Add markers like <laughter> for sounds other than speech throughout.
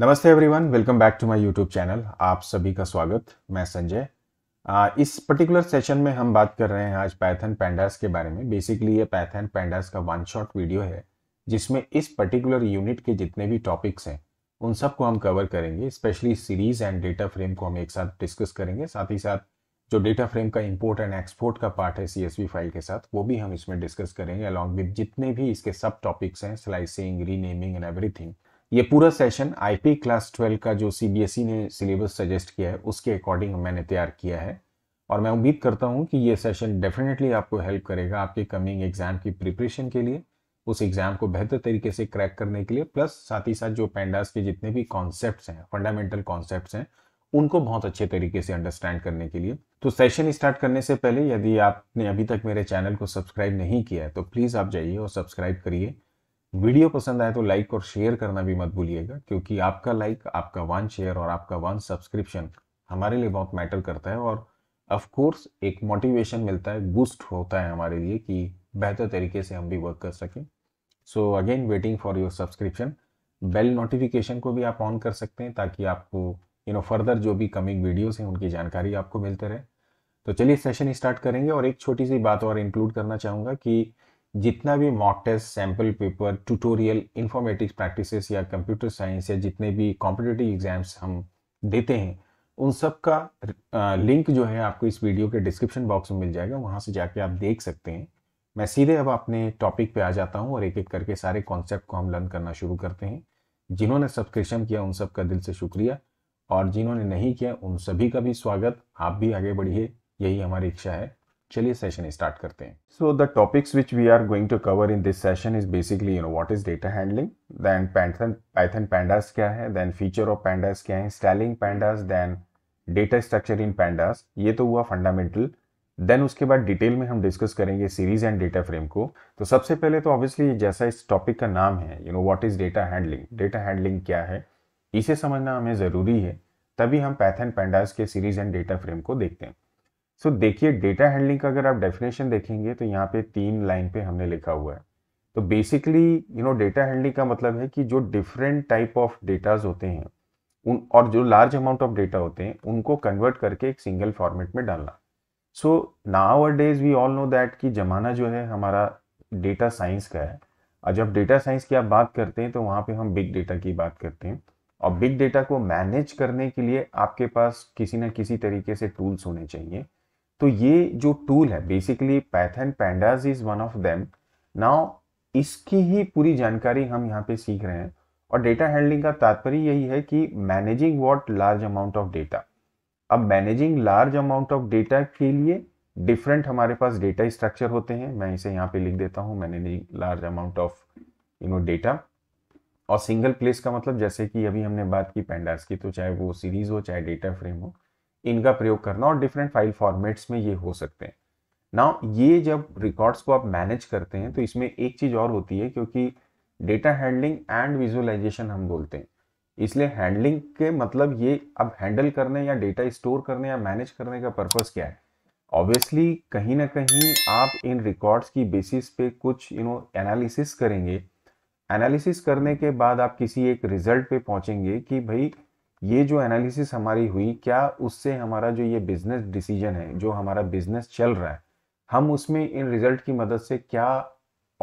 नमस्ते everyone welcome back to my YouTube channel आप सभी का स्वागत मैं संजय इस पर्टिकुलर सेशन में हम बात कर रहे हैं आज पैथन पैंडास के बारे में बेसिकली ये पैथन पैंडास का वन शॉट वीडियो है जिसमें इस पर्टिकुलर यूनिट के जितने भी टॉपिक्स हैं उन सब को हम कवर करेंगे specially series and data frame को हम एक साथ डिस्कस करेंगे साथ ही साथ जो डेटा फ्रेम का इम्पोर्ट एंड एक्सपोर्ट का पार्ट है सी फाइल के साथ वो भी हम इसमें डिस्कस करेंगे अलॉन्ग विद जितने भी इसके सब टॉपिक्स हैं स्लाइसिंग रीनेमिंग एंड एवरीथिंग ये पूरा सेशन आईपी क्लास ट्वेल्व का जो सीबीएसई e ने सिलेबस सजेस्ट किया है उसके अकॉर्डिंग मैंने तैयार किया है और मैं उम्मीद करता हूँ कि ये सेशन डेफिनेटली आपको हेल्प करेगा आपके कमिंग एग्जाम की प्रिपरेशन के लिए उस एग्जाम को बेहतर तरीके से क्रैक करने के लिए प्लस साथ ही साथ जो पेंडास के जितने भी कॉन्सेप्ट हैं फंडामेंटल कॉन्सेप्ट हैं उनको बहुत अच्छे तरीके से अंडरस्टैंड करने के लिए तो सेशन स्टार्ट करने से पहले यदि आपने अभी तक मेरे चैनल को सब्सक्राइब नहीं किया है तो प्लीज़ आप जाइए और सब्सक्राइब करिए वीडियो पसंद आए तो लाइक और शेयर करना भी मत भूलिएगा क्योंकि आपका लाइक आपका वन शेयर और आपका वन सब्सक्रिप्शन हमारे लिए बहुत मैटर करता है और ऑफ कोर्स एक मोटिवेशन मिलता है बूस्ट होता है हमारे लिए कि बेहतर तरीके से हम भी वर्क कर सकें so again waiting for your subscription bell notification को भी आप ऑन कर सकते हैं ताकि आपको यू नो फर्दर जो भी कमिंग वीडियोस हैं उनकी जानकारी आपको मिलते रहे तो चलिए सेशन स्टार्ट करेंगे और एक छोटी सी बात और इंक्लूड करना चाहूँगा कि जितना भी mock test sample paper tutorial informatics practices या कंप्यूटर साइंस या जितने भी कॉम्पिटेटिव एग्जाम्स हम देते हैं उन सब का लिंक जो है आपको इस वीडियो के डिस्क्रिप्शन बॉक्स में मिल जाएगा वहाँ से जाके आप देख सकते हैं मैं सीधे अब अपने टॉपिक पे आ जाता हूँ और एक एक करके सारे कॉन्सेप्ट को हम लर्न करना शुरू करते हैं जिन्होंने सब्सक्रिप्शन किया उन सब का दिल से शुक्रिया और जिन्होंने नहीं किया उन सभी का भी स्वागत आप भी आगे बढ़िए यही हमारी इच्छा है चलिए सेशन स्टार्ट करते हैं so the topics which we are going to cover in this session is basically you know what is data handling then Python pandas क्या है देन फीचर ऑफ पैंडास क्या है styling pandas then data structure in pandas ये तो हुआ fundamental then उसके बाद detail में हम डिस्कस करेंगे सीरीज एंड डेटा फ्रेम को तो सबसे पहले तो ऑब्वियसली जैसा इस टॉपिक का नाम है you know what is data handling data handling क्या है इसे समझना हमें ज़रूरी है तभी हम पैथन पैंडास के सीरीज एंड डेटा फ्रेम को देखते हैं सो so, देखिए डेटा हैंडलिंग का अगर आप डेफिनेशन देखेंगे तो यहाँ पे तीन लाइन पे हमने लिखा हुआ है तो basically you know data handling का मतलब है कि जो डिफरेंट टाइप ऑफ डेटाज होते हैं उन और जो लार्ज अमाउंट ऑफ डेटा होते हैं उनको कन्वर्ट करके एक सिंगल फॉर्मेट में डालना so nowadays we all know that कि जमाना जो है हमारा डेटा साइंस का है और जब डेटा साइंस की आप बात करते हैं तो वहाँ पे हम बिग डेटा की बात करते हैं और बिग डेटा को मैनेज करने के लिए आपके पास किसी न किसी तरीके से टूल्स होने चाहिए तो ये जो टूल है basically Python pandas is one of them now इसकी ही पूरी जानकारी हम यहाँ पे सीख रहे हैं और डेटा हैंडलिंग का तात्पर्य यही है कि managing what large amount of data अब managing large amount of data के लिए डिफरेंट हमारे पास डेटा स्ट्रक्चर होते हैं मैं इसे यहाँ पे लिख देता हूँ managing large amount of you know data और सिंगल प्लेस का मतलब जैसे कि अभी हमने बात की पैंडास की तो चाहे वो सीरीज हो चाहे डेटा फ्रेम हो इनका प्रयोग करना और डिफरेंट फाइल फॉर्मेट्स में ये हो सकते हैं ना ये जब रिकॉर्ड्स को आप मैनेज करते हैं तो इसमें एक चीज़ और होती है क्योंकि डेटा हैंडलिंग एंड विजुअलाइजेशन हम बोलते हैं इसलिए हैंडलिंग के मतलब ये अब हैंडल करने या डेटा स्टोर करने या मैनेज करने का पर्पस क्या है ऑब्वियसली कहीं ना कहीं आप इन रिकॉर्ड्स की बेसिस पे कुछ यू नो एनालिसिस करेंगे एनालिसिस करने के बाद आप किसी एक रिजल्ट पे पहुंचेंगे कि भाई ये जो एनालिसिस हमारी हुई क्या उससे हमारा जो ये बिजनेस डिसीजन है जो हमारा बिजनेस चल रहा है हम उसमें इन रिजल्ट की मदद से क्या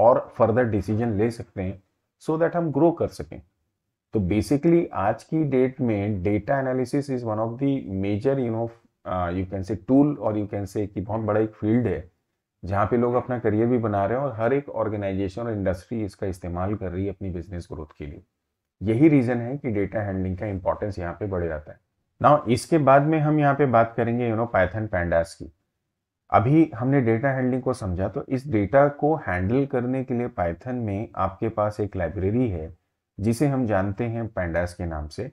और फर्दर डिसीजन ले सकते हैं सो so दैट हम ग्रो कर सकें तो बेसिकली आज की डेट में data analysis is one of the major you know you can say tool और यू कैन से कि बहुत बड़ा एक फील्ड है जहाँ पे लोग अपना करियर भी बना रहे हैं और हर एक ऑर्गेनाइजेशन और इंडस्ट्री इसका इस्तेमाल कर रही है अपनी बिजनेस ग्रोथ के लिए यही रीज़न है कि डेटा हैंडलिंग का इंपॉर्टेंस यहाँ पे बढ़ जाता है ना इसके बाद में हम यहाँ पे बात करेंगे यू नो पाइथन पैंडास की अभी हमने डेटा हैंडलिंग को समझा तो इस डेटा को हैंडल करने के लिए पाइथन में आपके पास एक लाइब्रेरी है जिसे हम जानते हैं पैंडास के नाम से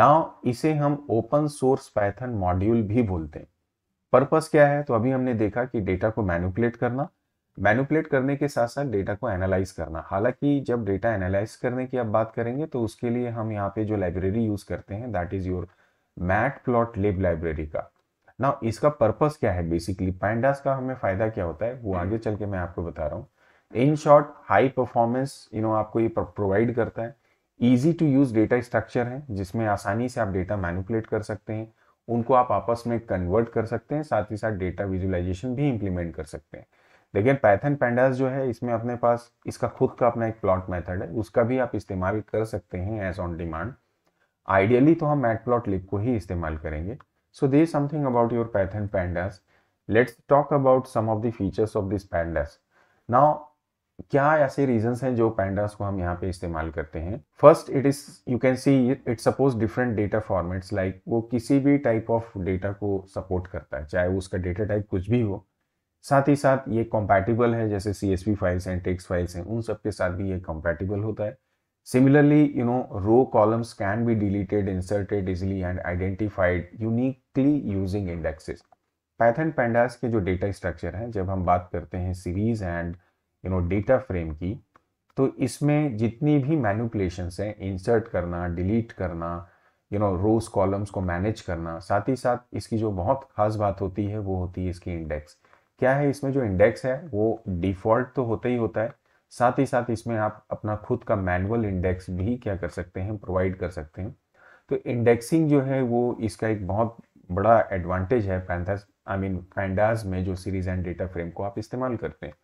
नाउ इसे हम ओपन सोर्स पाइथन मॉड्यूल भी बोलते हैं पर्पस क्या है तो अभी हमने देखा कि डेटा को मैनुपुलेट करना मैनुपलेट करने के साथ साथ डेटा को एनालाइज करना हालांकि जब डेटा एनालाइज करने की आप बात करेंगे तो उसके लिए हम यहाँ पे जो लाइब्रेरी यूज करते हैं that is your plot lib library का ना इसका पर्पस क्या है बेसिकली पैंडास का हमें फायदा क्या होता है वो हम्म। आगे चल के मैं आपको बता रहा हूँ in short high performance you know आपको ये प्रोवाइड करता है easy to use data structure है जिसमें आसानी से आप डेटा मैनुपलेट कर सकते हैं उनको आप आपस में कन्वर्ट कर सकते हैं साथ ही साथ डेटा विजुअलाइजेशन भी इंप्लीमेंट कर सकते हैं लेकिन पैथन पैंडास जो है इसमें अपने पास इसका खुद का अपना एक प्लॉट मेथड है उसका भी आप इस्तेमाल कर सकते हैं एज ऑन डिमांड आइडियली तो हम मैट प्लॉट लिप को ही इस्तेमाल करेंगे so they something about your Python pandas let's talk about some of the features of this pandas now क्या ऐसे रीजंस हैं जो पैंडास को हम यहाँ पे इस्तेमाल करते हैं first it is you can see it suppose different data formats like वो किसी भी टाइप ऑफ डेटा को सपोर्ट करता है चाहे उसका डेटा टाइप कुछ भी हो साथ ही साथ ये कॉम्पैटिबल है जैसे सी एस पी फाइल्स हैं टेक्स फाइल्स हैं उन सब के साथ भी ये कॉम्पैटिबल होता है similarly you know row columns can be deleted inserted easily and identified uniquely using indexes Python pandas के जो डेटा स्ट्रक्चर हैं जब हम बात करते हैं series and you know data frame की तो इसमें जितनी भी मैनुपलेशंस हैं इंसर्ट करना डिलीट करना यू नो रोज कॉलम्स को मैनेज करना साथ ही साथ इसकी जो बहुत खास बात होती है वो होती है इसकी इंडेक्स क्या है इसमें जो इंडेक्स है वो डिफॉल्ट तो होता ही होता है साथ ही साथ इसमें आप अपना खुद का मैनुअल इंडेक्स भी क्या कर सकते हैं प्रोवाइड कर सकते हैं तो इंडेक्सिंग जो है वो इसका एक बहुत बड़ा एडवांटेज है पैंथस आई मीन पैंडाज में जो सीरीज एंड डेटा फ्रेम को आप इस्तेमाल करते हैं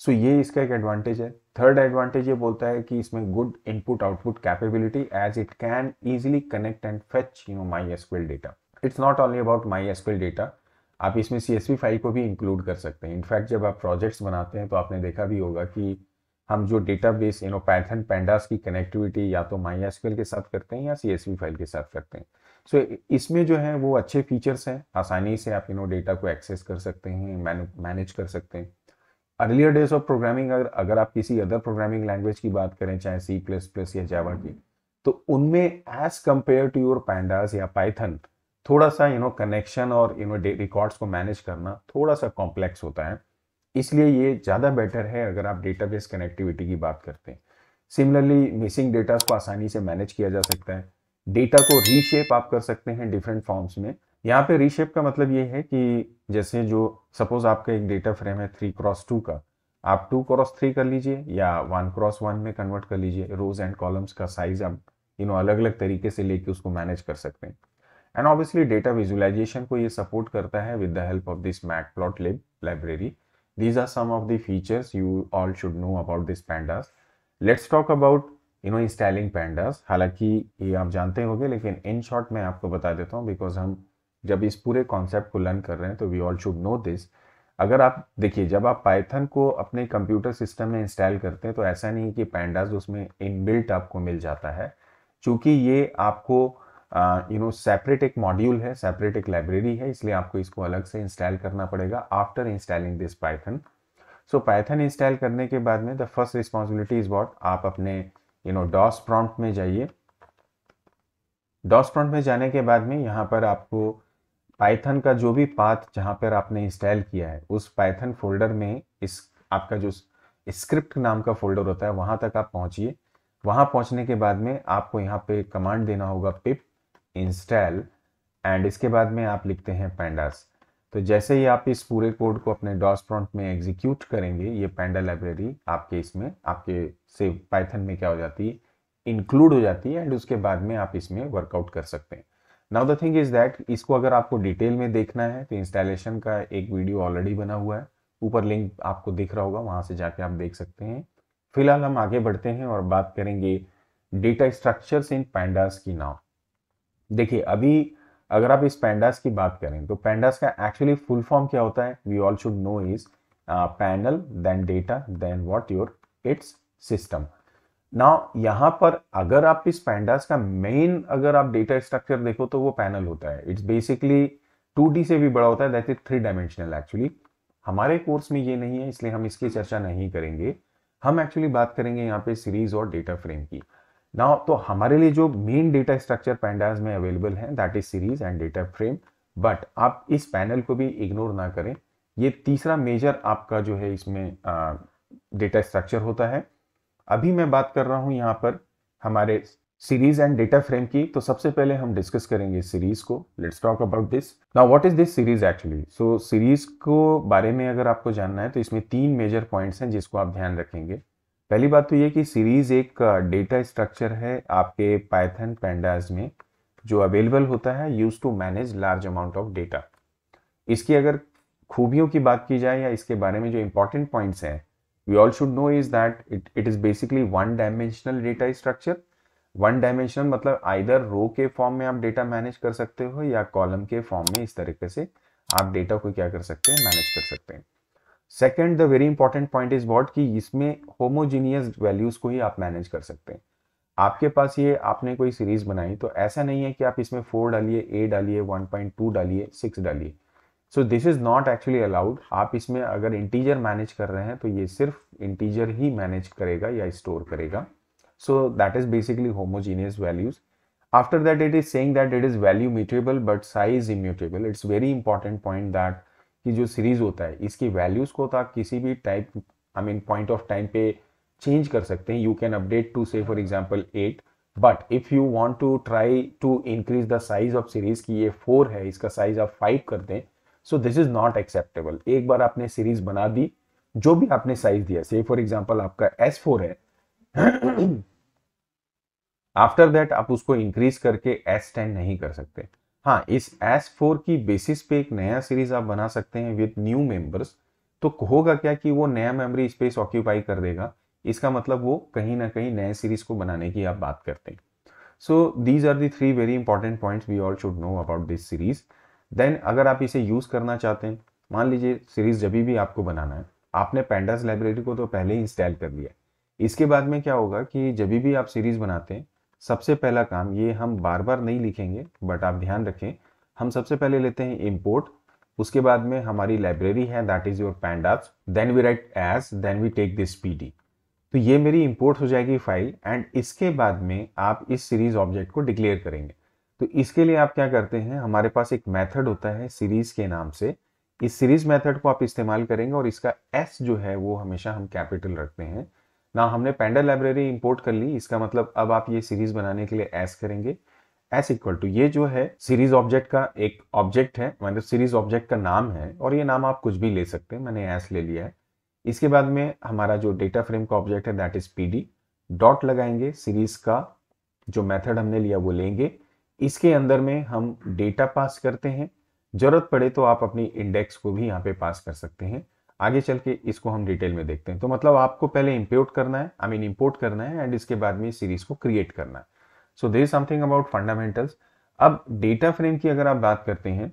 सो so, ये इसका एक एडवांटेज है थर्ड एडवांटेज ये बोलता है कि इसमें good input output capability as it can easily connect and fetch you know MySQL data it's not only about MySQL data आप इसमें सी फाइल को भी इंक्लूड कर सकते हैं इनफैक्ट जब आप प्रोजेक्ट्स बनाते हैं तो आपने देखा भी होगा कि हम जो database you know Python pandas की कनेक्टिविटी या तो माई के साथ करते हैं या सी फाइल के साथ करते हैं सो so, इसमें जो है वो अच्छे फीचर्स हैं आसानी से आप यू नो डेटा को एक्सेस कर सकते हैं मैनेज कर सकते हैं अर्लियर डेज ऑफ प्रोग्रामिंग अगर अगर आप किसी अदर प्रोग्रामिंग लैंग्वेज की बात करें चाहे सी प्लस प्लस या जावा की तो उनमें as compare to your pandas या पाइथन थोड़ा सा यू नो कनेक्शन और यू नो रिकॉर्ड्स को मैनेज करना थोड़ा सा कॉम्प्लेक्स होता है इसलिए ये ज़्यादा बेटर है अगर आप डेटाबेस कनेक्टिविटी की बात करते हैं सिमिलरली मिसिंग डेटा को आसानी से मैनेज किया जा सकता है डेटा को रीशेप आप कर सकते हैं डिफरेंट फॉर्म्स में यहाँ पे रीशेप का मतलब ये है कि जैसे जो सपोज आपका एक डेटा फ्रेम है थ्री क्रॉस टू का आप टू क्रॉस थ्री कर लीजिए या वन क्रॉस वन में कन्वर्ट कर लीजिए रोज एंड कॉलम्स का साइज आप यू नो अलग अलग तरीके से लेके उसको मैनेज कर सकते हैं एंड ऑब्वियसली डेटा विजुअलाइजेशन को ये सपोर्ट करता है with the help of this plot lib library these are some of the features you all should know about this pandas let's talk about you know styling pandas हालांकि ये आप जानते होंगे लेकिन इन शॉर्ट मैं आपको बता देता हूँ बिकॉज हम जब इस पूरे कॉन्सेप्ट को लर्न कर रहे हैं तो we all should know this अगर आप देखिए जब आप पाइथन को अपने कंप्यूटर सिस्टम में इंस्टॉल करते हैं तो ऐसा नहीं कि पैंडास उसमें इनबिल्ट आपको मिल जाता है चूंकि ये आपको यू नो सेपरेट एक मॉड्यूल है सेपरेट एक लाइब्रेरी है इसलिए आपको इसको अलग से इंस्टॉल करना पड़ेगा after installing this Python so Python install करने के बाद में the first responsibility is what आप अपने यू नो डॉस प्रॉम्प्ट में जाइए डॉस प्रॉम्प्ट में जाने के बाद में यहाँ पर आपको पाइथन का जो भी पाथ जहाँ पर आपने इंस्टॉल किया है उस पाइथन फोल्डर में इस आपका जो स्क्रिप्ट नाम का फोल्डर होता है वहाँ तक आप पहुँचिए वहाँ पहुँचने के बाद में आपको यहाँ पे कमांड देना होगा पिप इंस्टॉल एंड इसके बाद में आप लिखते हैं पैंडास तो जैसे ही आप इस पूरे कोड को अपने डॉस प्रॉन्ट में एग्जीक्यूट करेंगे ये पैंडा लाइब्रेरी आपके इसमें आपके से पाइथन में क्या हो जाती है इंक्लूड हो जाती है एंड उसके बाद में आप इसमें वर्कआउट कर सकते हैं now the thing is that इसको अगर आपको डिटेल में देखना है तो इंस्टॉलेशन का एक वीडियो ऑलरेडी बना हुआ है ऊपर लिंक आपको दिख रहा होगा वहां से जाके आप देख सकते हैं फिलहाल हम आगे बढ़ते हैं और बात करेंगे डेटा स्ट्रक्चर्स इन पैंडास की नाव देखिए अभी अगर आप इस पैंडास की बात करें तो पैंडास का एक्चुअली फुल फॉर्म क्या होता है we all should know is panel then data then what your it's system now यहाँ पर अगर आप इस पैंडास का मेन अगर आप डेटा स्ट्रक्चर देखो तो वो पैनल होता है इट्स बेसिकली टू डी से भी बड़ा होता है that is three dimensional actually हमारे कोर्स में ये नहीं है इसलिए हम इसकी चर्चा नहीं करेंगे हम एक्चुअली बात करेंगे यहाँ पे सीरीज और डेटा फ्रेम की नाउ तो हमारे लिए जो मेन डेटा स्ट्रक्चर पैंडाज में अवेलेबल है that is series and data frame but आप इस पैनल को भी इग्नोर ना करें ये तीसरा मेजर आपका जो है इसमें डेटा स्ट्रक्चर होता है अभी मैं बात कर रहा हूँ यहाँ पर हमारे सीरीज एंड डेटा फ्रेम की तो सबसे पहले हम डिस्कस करेंगे सीरीज को let's talk about this now what is this series actually so series को बारे में अगर आपको जानना है तो इसमें तीन मेजर पॉइंट्स हैं जिसको आप ध्यान रखेंगे पहली बात तो ये कि सीरीज़ एक डेटा स्ट्रक्चर है आपके पाइथन पेंडाज में जो अवेलेबल होता है use to manage large amount of data इसकी अगर खूबियों की बात की जाए या इसके बारे में जो इंपॉर्टेंट पॉइंट्स हैं we all should know is that it it is basically one dimensional data structure one dimensional मतलब आइदर रो के फॉर्म में आप डेटा मैनेज कर सकते हो या कॉलम के फॉर्म में इस तरीके से आप डेटा को क्या कर सकते हैं मैनेज कर सकते हैं second the very important point is what कि इसमें होमोजीनियस वैल्यूज को ही आप मैनेज कर सकते हैं आपके पास ये आपने कोई सीरीज बनाई तो ऐसा नहीं है कि आप इसमें फोर डालिए ए डालिए वन पॉइंट टू डालिए सिक्स डालिए so this is not actually allowed आप इसमें अगर इंटीजर मैनेज कर रहे हैं तो ये सिर्फ इंटीजर ही मैनेज करेगा या स्टोर करेगा so that is basically homogeneous values after that it is saying that it is value mutable but size immutable it's very important point that की जो सीरीज़ होता है इसकी वैल्यूज़ को तो आप किसी भी type I mean point of time पे चेंज कर सकते हैं यू कैन अपडेट टू से for example eight but if you want to try to increase the size of series की ये फोर है इसका साइज आप फाइव कर दें so this is not acceptable एक बार आपने सीरीज़ बना दी जो भी आपने साइज दिया से फॉर एग्जाम्पल आपका एस फोर है आफ्टर <clears throat> दैट आप उसको इंक्रीज करके एस टेन नहीं कर सकते हाँ इस एस फोर की बेसिस पे एक नया सीरीज आप बना सकते हैं विद न्यू मेंबर्स तो होगा क्या कि वो नया मेमोरी स्पेस ऑक्यूपाई कर देगा इसका मतलब वो कहीं ना कहीं नए सीरीज को बनाने की आप बात करते हैं so these are the three very important point we all should know about this series then अगर आप इसे यूज करना चाहते हैं मान लीजिए सीरीज जब भी आपको बनाना है आपने पैंडास लाइब्रेरी को तो पहले ही इंस्टॉल कर लिया इसके बाद में क्या होगा कि जब भी आप सीरीज बनाते हैं सबसे पहला काम ये हम बार बार नहीं लिखेंगे बट आप ध्यान रखें हम सबसे पहले लेते हैं इम्पोर्ट उसके बाद में हमारी लाइब्रेरी है that is your pandas then we write as then we take this P तो ये मेरी इम्पोर्ट हो जाएगी फाइल एंड इसके बाद में आप इस सीरीज ऑब्जेक्ट को डिक्लेयर करेंगे तो इसके लिए आप क्या करते हैं हमारे पास एक मेथड होता है सीरीज के नाम से इस सीरीज मेथड को आप इस्तेमाल करेंगे और इसका एस जो है वो हमेशा हम कैपिटल रखते हैं ना हमने पेंडल लाइब्रेरी इंपोर्ट कर ली इसका मतलब अब आप ये सीरीज बनाने के लिए एस करेंगे एस इक्वल टू ये जो है सीरीज ऑब्जेक्ट का एक ऑब्जेक्ट है मतलब सीरीज ऑब्जेक्ट का नाम है और ये नाम आप कुछ भी ले सकते हैं मैंने एस ले लिया है इसके बाद में हमारा जो डेटा फ्रेम का ऑब्जेक्ट है दैट इज पीडी डॉट लगाएंगे सीरीज का जो मेथड हमने लिया वो लेंगे इसके अंदर में हम डेटा पास करते हैं जरूरत पड़े तो आप अपनी इंडेक्स को भी यहाँ पे पास कर सकते हैं आगे चल के इसको हम डिटेल में देखते हैं तो मतलब आपको पहले इम्पोर्ट करना है आई मीन इम्पोर्ट करना है एंड इसके बाद में सीरीज को क्रिएट करना है so they is something about fundamentals अब डेटा फ्रेम की अगर आप बात करते हैं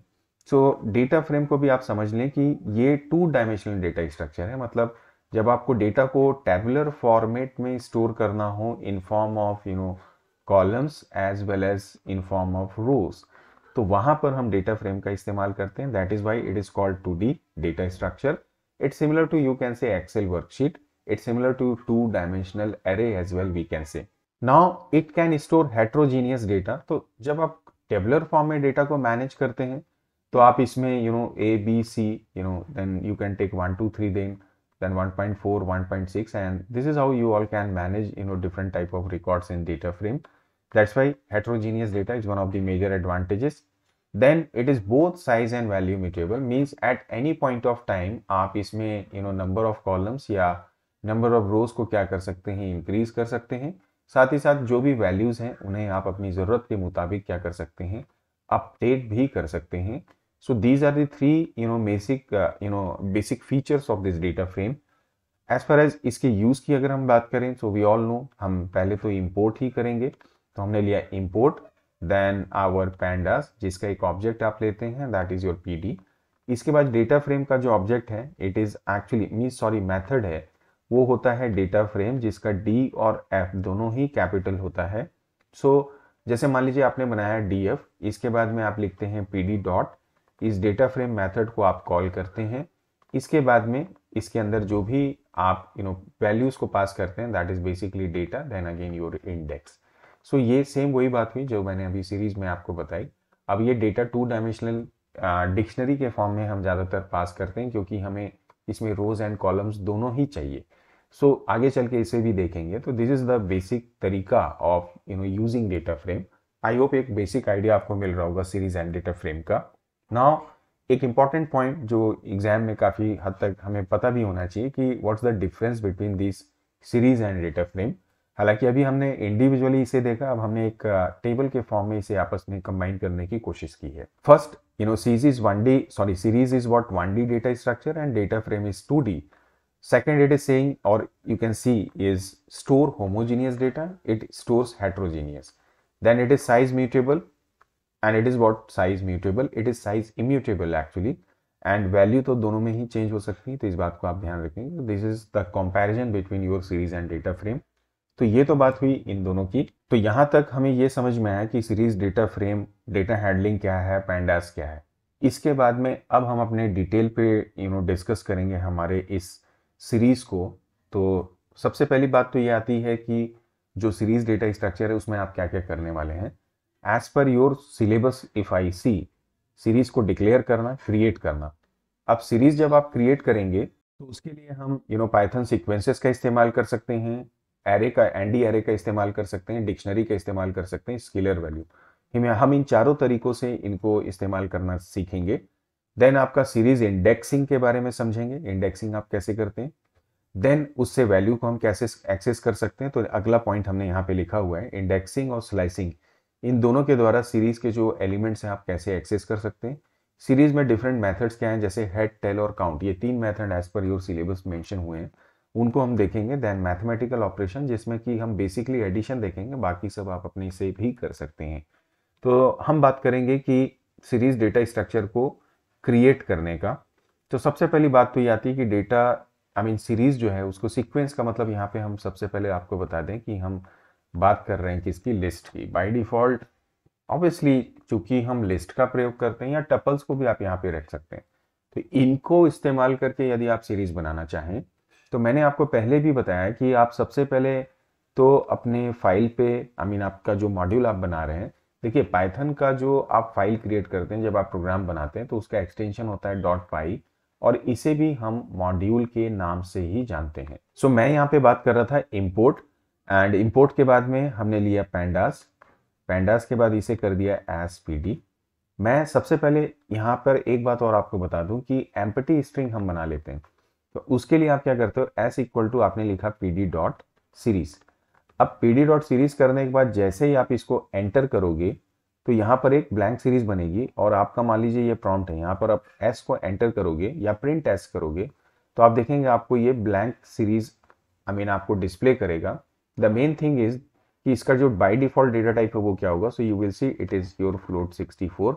सो डेटा फ्रेम को भी आप समझ लें कि ये टू डायमेंशनल डेटा स्ट्रक्चर है मतलब जब आपको डेटा को टेबुलर फॉर्मेट में स्टोर करना हो in form of you know columns as well as in form of rows तो वहां पर हम डेटा फ्रेम का इस्तेमाल करते हैं that is why it is called two D data structure It's similar to, you can say, Excel worksheet. It's similar to two-dimensional array as well, we can say. Now, it can store heterogeneous data. तो जब आप tabular form में data को manage करते हैं तो आप इसमें you know A B C you know then you can take one two three then then 1.4 1.6 and this is how you all can manage you know different type of records in data frame that's why heterogeneous data is one of the major advantages then it is both size and value mutable means at any point of time आप इसमें you know number of columns या number of rows को क्या कर सकते हैं increase कर सकते हैं साथ ही साथ जो भी वैल्यूज़ हैं उन्हें आप अपनी ज़रूरत के मुताबिक क्या कर सकते हैं अपडेट भी कर सकते हैं so these are three you know basic you know basic features of this data frame as far as इसके यूज़ की अगर हम बात करें सो वी ऑल नो हम पहले तो इम्पोर्ट ही करेंगे तो हमने लिया इम्पोर्ट देन आवर पैंडास जिसका एक ऑब्जेक्ट आप लेते हैं दैट इज योर पी इसके बाद डेटा फ्रेम का जो ऑब्जेक्ट है it is actually mean sorry method है वो होता है डेटा फ्रेम जिसका डी और एफ दोनों ही कैपिटल होता है सो so, जैसे मान लीजिए आपने बनाया डी एफ इसके बाद में आप लिखते हैं पी डी डॉट इस डेटा फ्रेम मेथड को आप कॉल करते हैं इसके बाद में इसके अंदर जो भी आप यू नो वैल्यूज को पास करते हैं that is basically data then again your index so ये सेम वही बात हुई जो मैंने अभी सीरीज में आपको बताई अब ये डेटा टू डायमेंशनल डिक्शनरी के फॉर्म में हम ज़्यादातर पास करते हैं क्योंकि हमें इसमें रोज एंड कॉलम्स दोनों ही चाहिए सो so, आगे चल के इसे भी देखेंगे तो दिस इज़ द बेसिक तरीका of you know using data frame I hope एक बेसिक आइडिया आपको मिल रहा होगा सीरीज एंड डेटा फ्रेम का नाउ एक इंपॉर्टेंट पॉइंट जो एग्जाम में काफ़ी हद तक हमें पता भी होना चाहिए कि what's the difference between this series and data frame हालांकि अभी हमने इंडिविजुअली इसे देखा अब हमने एक टेबल के फॉर्म में इसे आपस में कंबाइन करने की कोशिश की है फर्स्ट यू नो सीज is one D sorry series is what one D data structure and data frame is two D second it is saying और you can see is store homogeneous data it store heterogeneous then it is size mutable and it is what size mutable it is size immutable actually and value तो दोनों में ही change हो सकती है तो इस बात को आप ध्यान रखेंगे this is the comparison between your series and data frame तो ये तो बात हुई इन दोनों की तो यहां तक हमें यह समझ में आया कि series data frame data handling क्या है पैंडास क्या है इसके बाद में अब हम अपने डिटेल पे यू नो डिस्कस करेंगे हमारे इस सीरीज़ को तो सबसे पहली बात तो ये आती है कि जो सीरीज़ डेटा स्ट्रक्चर है उसमें आप क्या क्या करने वाले हैं as per your syllabus if I see series को डिक्लेयर करना क्रिएट करना अब सीरीज़ जब आप क्रिएट करेंगे तो उसके लिए हम यू नो पाइथन सिक्वेंसेस का इस्तेमाल कर सकते हैं एरे का एंडी एरे का इस्तेमाल कर सकते हैं डिक्शनरी का इस्तेमाल कर सकते हैं स्केलर वैल्यू हम इन चारों तरीकों से इनको इस्तेमाल करना सीखेंगे देन आपका सीरीज इंडेक्सिंग के बारे में समझेंगे इंडेक्सिंग आप कैसे करते हैं देन उससे वैल्यू को हम कैसे एक्सेस कर सकते हैं तो अगला पॉइंट हमने यहाँ पे लिखा हुआ है इंडेक्सिंग और स्लाइसिंग इन दोनों के द्वारा सीरीज के जो एलिमेंट्स हैं आप कैसे एक्सेस कर सकते हैं सीरीज में डिफरेंट मेथड्स क्या हैं जैसे हेड टेल और काउंट ये तीन method as per your syllabus mention हुए हैं उनको हम देखेंगे देन मैथमेटिकल ऑपरेशन जिसमें कि हम बेसिकली एडिशन देखेंगे बाकी सब आप अपने से भी कर सकते हैं तो हम बात करेंगे कि सीरीज डेटा स्ट्रक्चर को क्रिएट करने का तो सबसे पहली बात तो ये आती है कि डेटा आई मीन सीरीज़ जो है उसको सीक्वेंस का मतलब यहाँ पे हम सबसे पहले आपको बता दें कि हम बात कर रहे हैं किसकी लिस्ट की बाय डिफ़ॉल्ट ऑब्वियसली चूंकि हम लिस्ट का प्रयोग करते हैं या टपल्स को भी आप यहाँ पे रख सकते हैं तो इनको इस्तेमाल करके यदि आप सीरीज़ बनाना चाहें तो मैंने आपको पहले भी बताया कि आप सबसे पहले तो अपने फाइल पे आई मीन आपका जो मॉड्यूल आप बना रहे हैं देखिए पाइथन का जो आप फाइल क्रिएट करते हैं जब आप प्रोग्राम बनाते हैं तो उसका एक्सटेंशन होता है डॉट पाई और इसे भी हम मॉड्यूल के नाम से ही जानते हैं सो so, मैं यहाँ पे बात कर रहा था इम्पोर्ट एंड इम्पोर्ट के बाद में हमने लिया पैंडास पैंडास के बाद इसे कर दिया एस पी मैं सबसे पहले यहाँ पर एक बात और आपको बता दूँ कि एम्पटी स्ट्रिंग हम बना लेते हैं तो उसके लिए आप क्या करते हो एस इक्वल टू आपने लिखा पी डी डॉट सीरीज अब पी डी डॉट सीरीज करने के बाद जैसे ही आप इसको एंटर करोगे तो यहाँ पर एक ब्लैंक सीरीज बनेगी और आपका मान लीजिए ये प्रॉम्प्ट है यहाँ पर आप एस को एंटर करोगे या प्रिंट एस करोगे तो आप देखेंगे आपको ये ब्लैंक सीरीज आई मीन आपको डिस्प्ले करेगा द मेन थिंग इज कि इसका जो बाई डिफॉल्ट डेटा टाइप है वो क्या होगा so you will see it is your float 64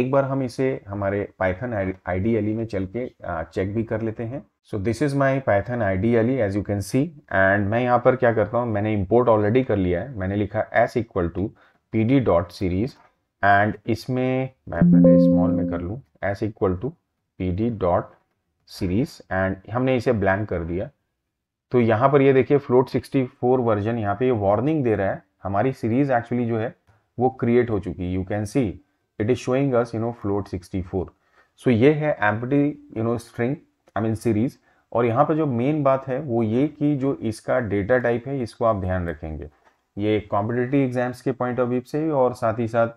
एक बार हम इसे हमारे पाइथन आईडीएलई e में चल के चेक भी कर लेते हैं so this is my Python ideally as you can see and मैं यहाँ पर क्या करता हूँ मैंने इम्पोर्ट ऑलरेडी कर लिया है मैंने लिखा S equal to P D dot series and इसमें मैं पहले स्मॉल में कर लूँ S equal to P D dot series and हमने इसे ब्लैंक कर दिया तो यहाँ पर ये देखिए फ्लोट 64 वर्जन यहाँ पे ये वार्निंग दे रहा है हमारी सीरीज एक्चुअली जो है वो क्रिएट हो चुकी है you can see it is showing us you know float 64 so so, ये है empty you know string I mean series और यहाँ पर जो मेन बात है वो ये कि जो इसका डेटा टाइप है इसको आप ध्यान रखेंगे ये कॉम्पिटेटिव एग्जाम्स के पॉइंट ऑफ व्यू से और साथ ही साथ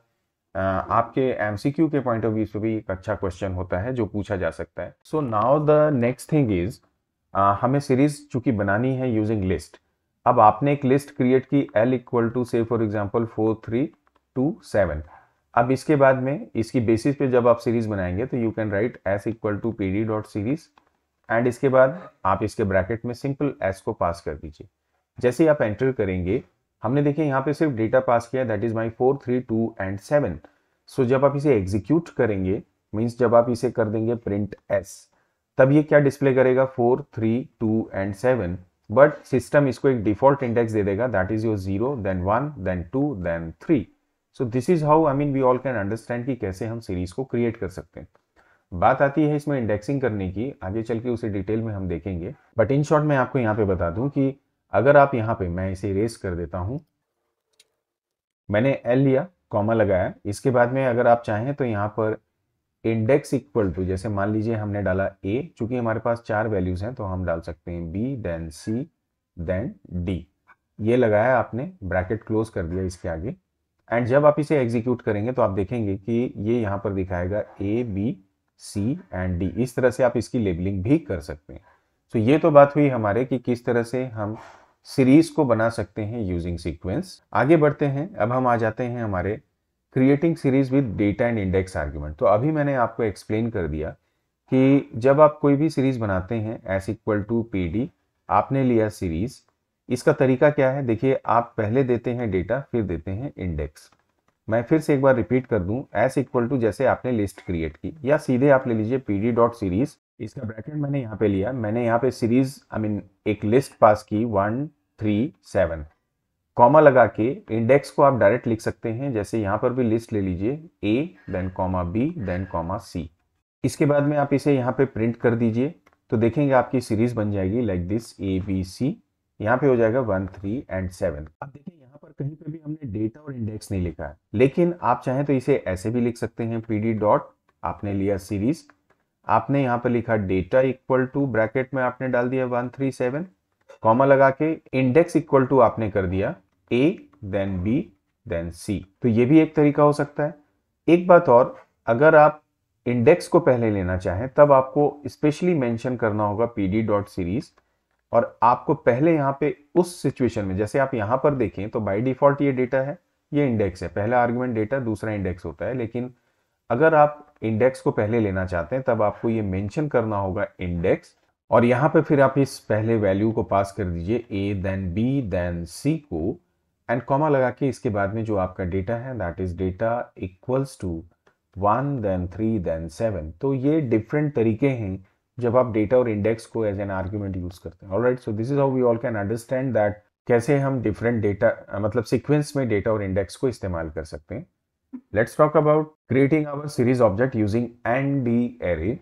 आपके एम के पॉइंट ऑफ व्यू से भी एक अच्छा क्वेश्चन होता है जो पूछा जा सकता है so now the next thing is हमें सीरीज चूंकि बनानी है यूजिंग लिस्ट अब आपने एक लिस्ट क्रिएट की एल इक्वल टू से for example four three two seven अब इसके बाद में इसकी बेसिस पे जब आप सीरीज बनाएंगे तो you can write S equal to P D dot series and इसके बाद आप इसके ब्रैकेट में सिंपल एस को पास कर दीजिए जैसे आप एंटर करेंगे हमने देखिए यहाँ पे सिर्फ डेटा पास किया that is my four three two and seven so जब आप इसे एग्जीक्यूट करेंगे मीन्स जब आप इसे कर देंगे प्रिंट एस तब ये क्या डिस्प्ले करेगा four three two and seven but system इसको एक डिफॉल्ट इंडेक्स दे देगा that is your zero then one then two then three so this is how I mean we all can understand कि कैसे हम सीरीज को create कर सकते हैं बात आती है इसमें इंडेक्सिंग करने की आगे चल के उसे डिटेल में हम देखेंगे बट इन शॉर्ट मैं आपको यहाँ पे बता दूं कि अगर आप यहाँ पे मैं इसे रेस कर देता हूँ मैंने एल लिया कॉमा लगाया इसके बाद में अगर आप चाहें तो यहाँ पर इंडेक्स इक्वल टू जैसे मान लीजिए हमने डाला ए चूंकि हमारे पास चार वैल्यूज हैं तो हम डाल सकते हैं B then C then D ये लगाया आपने ब्रैकेट क्लोज कर दिया इसके आगे एंड जब आप इसे एग्जीक्यूट करेंगे तो आप देखेंगे कि ये यहाँ पर दिखाएगा A B C and D इस तरह से आप इसकी लेबलिंग भी कर सकते हैं सो so, ये तो बात हुई हमारे कि किस तरह से हम सीरीज को बना सकते हैं यूजिंग सीक्वेंस आगे बढ़ते हैं अब हम आ जाते हैं हमारे creating series with data and index argument तो अभी मैंने आपको एक्सप्लेन कर दिया कि जब आप कोई भी सीरीज बनाते हैं S equal to P D आपने लिया सीरीज इसका तरीका क्या है देखिए आप पहले देते हैं डेटा फिर देते हैं इंडेक्स मैं फिर से एक बार रिपीट कर दूं एस इक्वल टू जैसे आपने लिस्ट क्रिएट की या सीधे आप ले लीजिए पी डी डॉट सीरीज इसका ब्रैकेट मैंने यहाँ पे लिया मैंने यहाँ पे सीरीज आई मीन एक लिस्ट पास की वन थ्री सेवन कॉमा लगा के इंडेक्स को आप डायरेक्ट लिख सकते हैं जैसे यहाँ पर भी लिस्ट ले लीजिए A then comma B then comma C इसके बाद में आप इसे यहाँ पे प्रिंट कर दीजिए तो देखेंगे आपकी सीरीज बन जाएगी like this A B C यहाँ पे हो जाएगा वन थ्री एंड सेवन अब देखिए कहीं पे भी हमने डेटा और इंडेक्स नहीं लिखा है लेकिन आप चाहें तो इसे ऐसे भी लिख सकते हैं पी डी डॉट आपने लिया सीरीज आपने यहाँ पर लिखा डेटा इक्वल टू ब्रैकेट में आपने डाल दिया वन थ्री सेवन कॉमा लगा के इंडेक्स इक्वल टू आपने कर दिया A then B then C तो ये भी एक तरीका हो सकता है एक बात और अगर आप इंडेक्स को पहले लेना चाहें तब आपको स्पेशली मेंशन करना होगा पी डी डॉट सीरीज और आपको पहले यहाँ पे उस सिचुएशन में जैसे आप यहाँ पर देखें तो बाई डिफॉल्ट ये डेटा है ये इंडेक्स है पहला आर्ग्यूमेंट डेटा दूसरा इंडेक्स होता है लेकिन अगर आप इंडेक्स को पहले लेना चाहते हैं तब आपको ये मेंशन करना होगा इंडेक्स और यहाँ पे फिर आप इस पहले वैल्यू को पास कर दीजिए A then B then C को एंड कॉमा लगा के इसके बाद में जो आपका डेटा है that is data equals to one then three then seven तो ये डिफरेंट तरीके हैं जब आप डेटा और इंडेक्स को एज एन आर्ग्यूमेंट यूज करते हैं alright so this is how we all can understand that कैसे हम डिफरेंट डेटा मतलब सीक्वेंस में डेटा और इंडेक्स को इस्तेमाल कर सकते हैं let's talk about creating our series object using N D array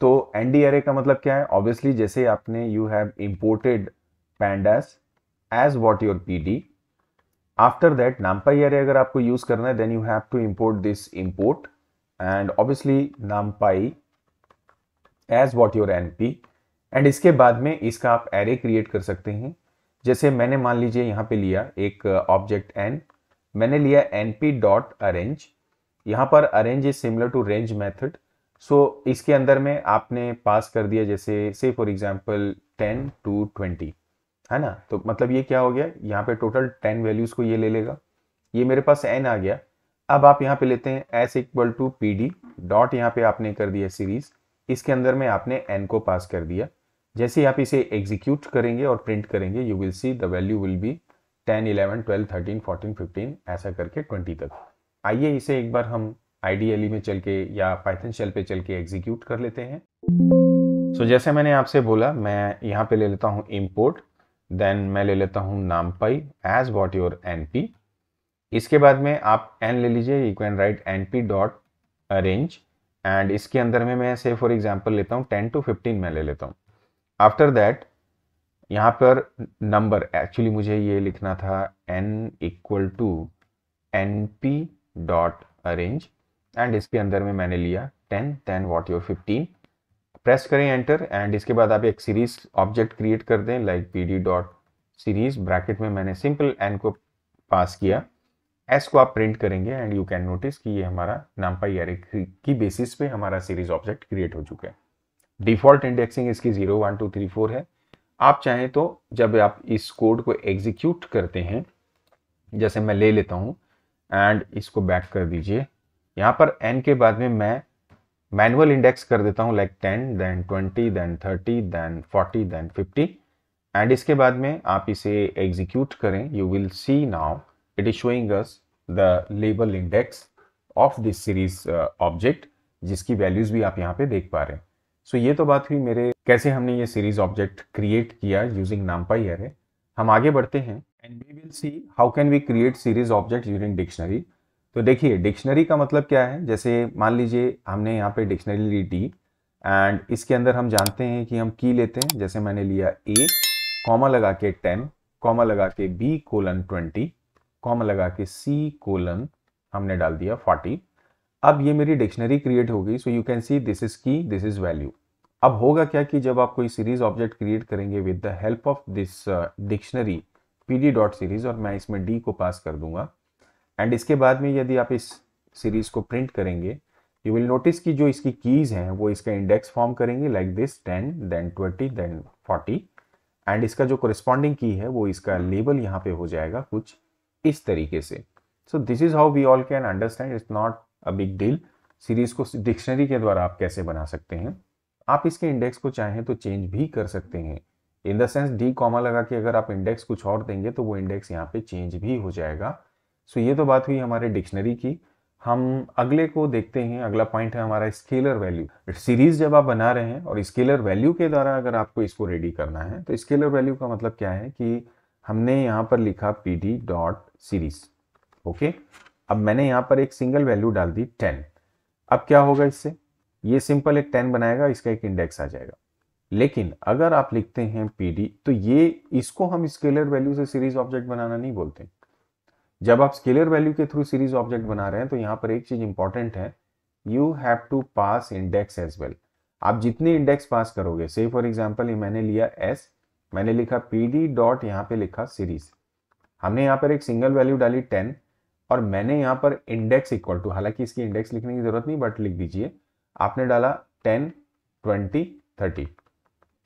तो एन डी एरे का मतलब क्या है ऑब्वियसली जैसे आपने you have imported pandas as what your P D after that numpy array अगर आपको यूज करना है then you have to import this import and obviously numpy as what your N P and इसके बाद में इसका आप एरे क्रिएट कर सकते हैं जैसे मैंने मान लीजिए यहाँ पे लिया एक ऑब्जेक्ट uh, एन मैंने लिया एन पी डॉट अरेंज यहाँ पर arange is similar to range method so इसके अंदर में आपने पास कर दिया जैसे से for example ten to twenty है ना तो मतलब ये क्या हो गया यहाँ पे टोटल टेन वैल्यूज को ये ले लेगा ये मेरे पास एन आ गया अब आप यहाँ पे लेते हैं S equal to P D dot यहाँ पे आपने कर दिया सीरीज इसके अंदर में आपने एन को पास कर दिया जैसे आप इसे एग्जीक्यूट करेंगे और प्रिंट करेंगे you will see the value will be 10, 11, 12, 13, 14, 15 ऐसा करके 20 तक आइए इसे एक बार हम आईडीएलई में चल के या पाइथन शेल पे चल के एग्जीक्यूट कर लेते हैं सो so, जैसे मैंने आपसे बोला मैं यहाँ पे ले लेता हूँ इम्पोर्ट देन मैं ले लेता हूँ numpy as what your N इसके बाद में आप एन ले लीजिए you can write N P dot arange and इसके अंदर में मैं से फॉर एग्जाम्पल लेता हूँ टेन टू फिफ्टीन मैं ले लेता हूँ आफ्टर दैट यहाँ पर नंबर एक्चुअली मुझे ये लिखना था N equal to N P dot arange and इसके अंदर में मैंने लिया ten then what your fifteen press करें एंटर एंड इसके बाद आप एक सीरीज ऑब्जेक्ट क्रिएट कर दें like P D dot series bracket में मैंने सिंपल एन को पास किया एस को आप प्रिंट करेंगे एंड यू कैन नोटिस कि ये हमारा नामपाई एरे की बेसिस पे हमारा सीरीज ऑब्जेक्ट क्रिएट हो चुका है डिफॉल्ट इंडेक्सिंग इसकी zero one two three four है आप चाहें तो जब आप इस कोड को एग्जीक्यूट करते हैं जैसे मैं ले लेता हूँ एंड इसको बैक कर दीजिए यहाँ पर एन के बाद में मैं मैनुअल इंडेक्स कर देता हूँ like ten then twenty then thirty then forty then fifty and इसके बाद में आप इसे एग्जीक्यूट करें you will see now it is showing us the label index of this series object जिसकी वैल्यूज भी आप यहाँ पे देख पा रहे हैं सो so, ये तो बात हुई मेरे कैसे हमने ये सीरीज ऑब्जेक्ट क्रिएट किया यूजिंग नामपाई अरे हम आगे बढ़ते हैं and we will see how can we create series object using dictionary तो देखिए डिक्शनरी का मतलब क्या है जैसे मान लीजिए हमने यहाँ पे डिक्शनरी ली डी एंड इसके अंदर हम जानते हैं कि हम की लेते हैं जैसे मैंने लिया ए कॉमा लगा के टेन कॉमा लगा के बी कोलन ट्वेंटी कॉमा लगा के सी कोलन हमने डाल दिया फोर्टी अब ये मेरी डिक्शनरी क्रिएट हो गई so you can see this is key this is value अब होगा क्या कि जब आप कोई सीरीज ऑब्जेक्ट क्रिएट करेंगे with the help of this dictionary P D dot series और मैं इसमें डी को पास कर दूंगा एंड इसके बाद में यदि आप इस सीरीज को प्रिंट करेंगे यू विल नोटिस कि जो इसकी कीज हैं वो इसका इंडेक्स फॉर्म करेंगे like this ten then twenty then forty and इसका जो कोरिस्पॉन्डिंग की है वो इसका लेबल यहाँ पे हो जाएगा कुछ इस तरीके से so this is how we all can understand it's not a big deal series को डिक्शनरी के द्वारा आप कैसे बना सकते हैं आप इसके इंडेक्स को चाहें तो चेंज भी कर सकते हैं in the sense D comma लगा के अगर आप इंडेक्स कुछ और देंगे तो वो इंडेक्स यहाँ पे चेंज भी हो जाएगा सो so ये तो बात हुई हमारे डिक्शनरी की हम अगले को देखते हैं अगला पॉइंट है हमारा स्केलर वैल्यू सीरीज जब आप बना रहे हैं और स्केलर वैल्यू के द्वारा अगर आपको इसको रेडी करना है तो स्केलर वैल्यू का मतलब क्या है कि हमने यहाँ पर लिखा P D dot series okay अब मैंने यहाँ पर एक सिंगल वैल्यू डाल दी टेन अब क्या होगा इससे ये सिंपल एक टेन बनाएगा इसका एक इंडेक्स आ जाएगा लेकिन अगर आप लिखते हैं पी डी तो ये इसको हम स्केलर वैल्यू से सीरीज ऑब्जेक्ट बनाना नहीं बोलते जब आप स्केलर वैल्यू के थ्रू सीरीज ऑब्जेक्ट बना रहे हैं तो यहाँ पर एक चीज इंपॉर्टेंट है you have to pass index as well आप जितने इंडेक्स पास करोगे से फॉर एग्जाम्पल मैंने लिया एस मैंने लिखा पी डी डॉट यहाँ पे लिखा सीरीज हमने यहाँ पर एक सिंगल वैल्यू डाली टेन और मैंने यहाँ पर इंडेक्स इक्वल टू हालांकि इसकी इंडेक्स लिखने की जरूरत नहीं बट लिख दीजिए आपने डाला टेन ट्वेंटी थर्टी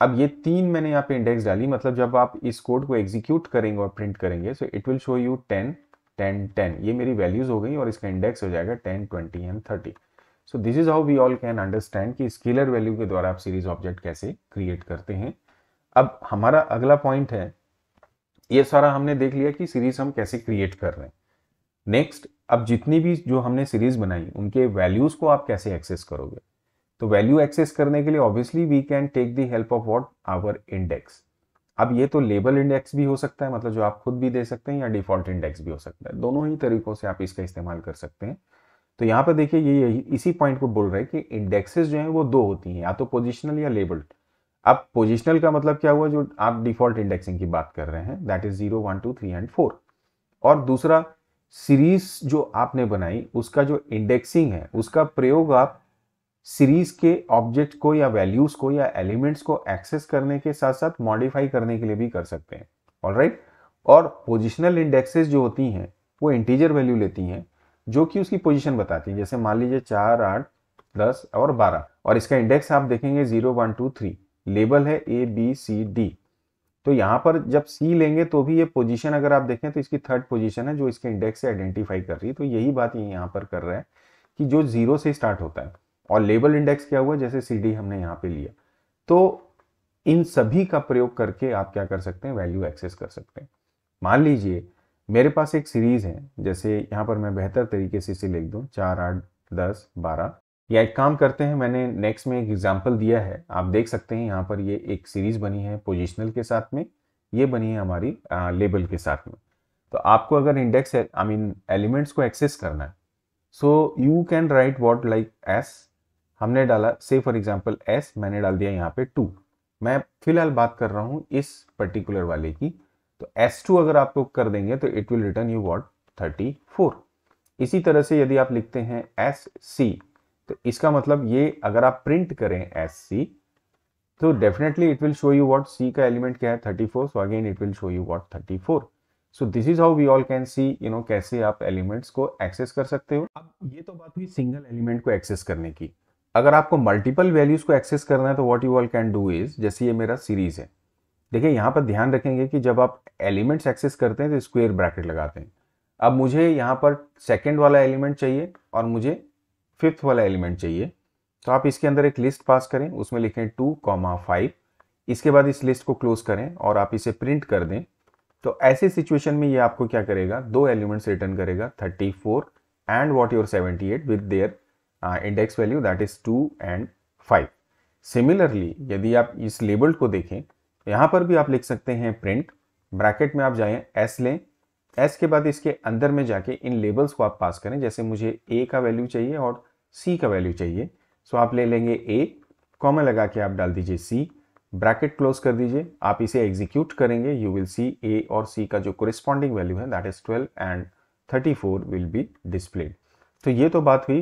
अब ये तीन मैंने यहाँ पे इंडेक्स डाली मतलब जब आप इस कोड को एग्जीक्यूट करेंगे और प्रिंट करेंगे so it will show you ten ten ten ये मेरी वैल्यूज हो गई और इसका इंडेक्स हो जाएगा ten twenty and thirty so this is how we all can understand कि स्केलर वैल्यू के द्वारा आप सीरीज ऑब्जेक्ट कैसे क्रिएट करते हैं अब हमारा अगला पॉइंट है ये सारा हमने देख लिया कि सीरीज हम कैसे क्रिएट कर रहे हैं नेक्स्ट अब जितनी भी जो हमने सीरीज बनाई उनके वैल्यूज को आप कैसे एक्सेस करोगे तो वैल्यू एक्सेस करने के लिए obviously we can take the help of what our index अब ये तो लेबल इंडेक्स भी हो सकता है मतलब जो आप खुद भी दे सकते हैं या डिफॉल्ट इंडेक्स भी हो सकता है दोनों ही तरीकों से आप इसका इस्तेमाल कर सकते हैं तो यहाँ पर देखिए ये इसी पॉइंट को बोल रहे हैं कि इंडेक्सेस जो हैं वो दो होती हैं या तो पोजिशनल या लेबल्ड अब पोजिशनल का मतलब क्या हुआ जो आप डिफॉल्ट इंडेक्सिंग की बात कर रहे हैं that is zero one two three and four और दूसरा सीरीज जो आपने बनाई उसका जो इंडेक्सिंग है उसका प्रयोग आप सीरीज के ऑब्जेक्ट को या वैल्यूज को या एलिमेंट्स को एक्सेस करने के साथ साथ मॉडिफाई करने के लिए भी कर सकते हैं ऑल राइट right? और पोजिशनल इंडेक्सेस जो होती हैं वो इंटीजर वैल्यू लेती हैं जो कि उसकी पोजिशन बताती है जैसे मान लीजिए चार आठ दस और बारह और इसका इंडेक्स आप देखेंगे zero one two three label है ए बी सी डी तो यहाँ पर जब सी लेंगे तो भी ये पोजीशन अगर आप देखें तो इसकी थर्ड पोजीशन है जो इसके इंडेक्स से आइडेंटिफाई कर रही है तो यही बात ये यहां पर कर रहा है कि जो जीरो से स्टार्ट होता है और लेबल इंडेक्स क्या हुआ जैसे सी डी हमने यहां पे लिया तो इन सभी का प्रयोग करके आप क्या कर सकते हैं वैल्यू एक्सेस कर सकते हैं मान लीजिए मेरे पास एक सीरीज है जैसे यहां पर मैं बेहतर तरीके से इसे लिख दू चार आठ दस बारह या एक काम करते हैं मैंने नेक्स्ट में एक एग्जाम्पल दिया है आप देख सकते हैं यहाँ पर ये एक सीरीज बनी है पोजिशनल के साथ में ये बनी है हमारी आ, लेबल के साथ में तो आपको अगर इंडेक्स आई मीन एलिमेंट्स को एक्सेस करना है so you can write what like S हमने डाला से फॉर एग्जाम्पल एस मैंने डाल दिया यहाँ पे टू मैं फिलहाल बात कर रहा हूँ इस पर्टिकुलर वाले की तो एस टू अगर आप लोग कर देंगे तो it will return you what thirty four इसी तरह से यदि आप लिखते हैं एस सी तो इसका मतलब ये अगर आप प्रिंट करें एस सी तो definitely it will show you what C का एलिमेंट क्या है thirty four so again it will show you what thirty four so this is how we all can see you know कैसे आप elements को access कर सकते हो अब ये तो बात हुई सिंगल एलिमेंट को एक्सेस करने की अगर आपको मल्टीपल वैल्यूज को एक्सेस करना है तो what you all can do is जैसे ये मेरा सीरीज है देखिए यहाँ पर ध्यान रखेंगे कि जब आप एलिमेंट्स एक्सेस करते हैं तो स्क्वेयर ब्रैकेट लगाते हैं अब मुझे यहाँ पर सेकेंड वाला एलिमेंट चाहिए और मुझे फिफ्थ वाला एलिमेंट चाहिए तो आप इसके अंदर एक लिस्ट पास करें उसमें लिखें टू कॉमा फाइव इसके बाद इस लिस्ट को क्लोज करें और आप इसे प्रिंट कर दें तो ऐसे सिचुएशन में ये आपको क्या करेगा दो एलिमेंट्स रिटर्न करेगा thirty four and what your seventy eight with their index value that is two and five similarly यदि आप इस लेबल को देखें यहाँ पर भी आप लिख सकते हैं प्रिंट ब्रैकेट में आप जाए एस लें एस के बाद इसके अंदर में जाके इन लेबल्स को आप पास करें जैसे मुझे ए का वैल्यू चाहिए और सी का वैल्यू चाहिए सो आप ले लेंगे ए कॉमा लगा के आप डाल दीजिए सी ब्रैकेट क्लोज कर दीजिए आप इसे एग्जीक्यूट करेंगे यू विल सी ए और सी का जो कोरिस्पॉन्डिंग वैल्यू है that is twelve and thirty four will be displayed तो ये तो बात हुई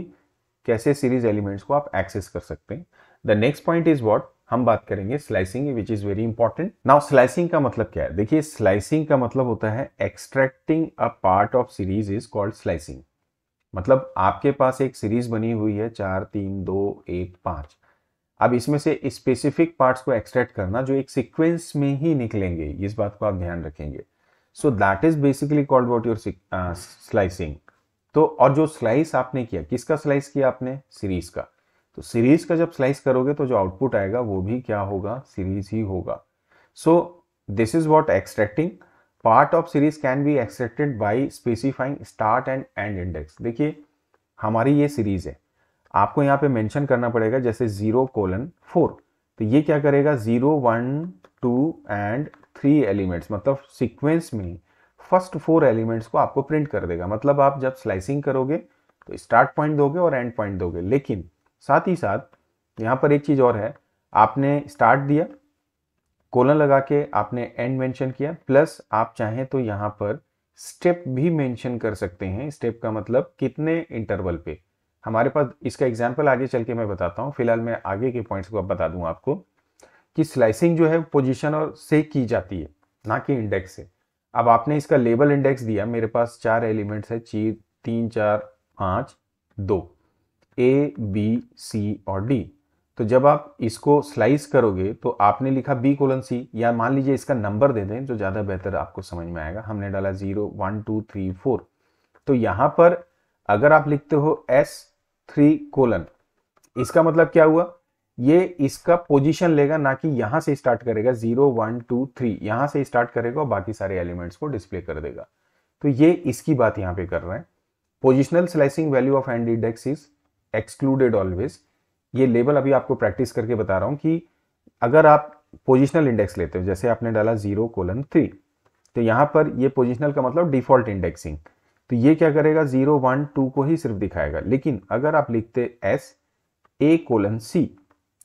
कैसे सीरीज एलिमेंट्स को आप एक्सेस कर सकते हैं the next point is what हम बात करेंगे slicing which is very important now slicing का मतलब क्या है देखिए स्लाइसिंग का मतलब होता है extracting a part of series is called slicing मतलब आपके पास एक सीरीज बनी हुई है चार तीन दो एक पांच अब इसमें से स्पेसिफिक पार्ट्स को एक्सट्रैक्ट करना जो एक सीक्वेंस में ही निकलेंगे इस बात को आप ध्यान रखेंगे so that is basically called what your slicing तो और जो स्लाइस आपने किया किसका स्लाइस किया आपने सीरीज का तो सीरीज का जब स्लाइस करोगे तो जो आउटपुट आएगा वो भी क्या होगा सीरीज ही होगा so this is what extracting part of series can be accepted by specifying start and end index देखिए हमारी ये सीरीज है आपको यहाँ पे मेंशन करना पड़ेगा जैसे जीरो कोलन फोर तो ये क्या करेगा zero one two and three elements मतलब सीक्वेंस में फर्स्ट फोर एलिमेंट्स को आपको प्रिंट कर देगा मतलब आप जब स्लाइसिंग करोगे तो स्टार्ट पॉइंट दोगे और एंड पॉइंट दोगे लेकिन साथ ही साथ यहाँ पर एक चीज़ और है आपने स्टार्ट दिया कोलन लगा के आपने एंड मेंशन किया प्लस आप चाहें तो यहाँ पर स्टेप भी मेंशन कर सकते हैं स्टेप का मतलब कितने इंटरवल पे हमारे पास इसका एग्जाम्पल आगे चल के मैं बताता हूँ फिलहाल मैं आगे के पॉइंट्स को अब बता दूँ आपको कि स्लाइसिंग जो है पोजिशन और से की जाती है ना कि इंडेक्स से अब आपने इसका लेबल इंडेक्स दिया मेरे पास चार एलिमेंट्स है ची तीन चार पाँच दो ए बी सी और डी तो जब आप इसको स्लाइस करोगे तो आपने लिखा बी कोलन सी या मान लीजिए इसका नंबर दे दें जो ज़्यादा बेहतर आपको समझ में आएगा हमने डाला zero one two three four तो यहां पर अगर आप लिखते हो एस थ्री कोलन इसका मतलब क्या हुआ ये इसका पोजीशन लेगा ना कि यहां से स्टार्ट करेगा जीरो वन टू थ्री यहां से स्टार्ट करेगा और बाकी सारे एलिमेंट्स को डिस्प्ले कर देगा तो ये इसकी बात यहां पे कर रहे हैं positional slicing value of end index is excluded always ये लेवल अभी आपको प्रैक्टिस करके बता रहा हूँ कि अगर आप पोजिशनल इंडेक्स लेते हो जैसे आपने डाला जीरो कोलन थ्री तो यहाँ पर ये पोजिशनल का मतलब डिफॉल्ट इंडेक्सिंग तो ये क्या करेगा जीरो वन टू को ही सिर्फ दिखाएगा लेकिन अगर आप लिखते एस ए कोलन सी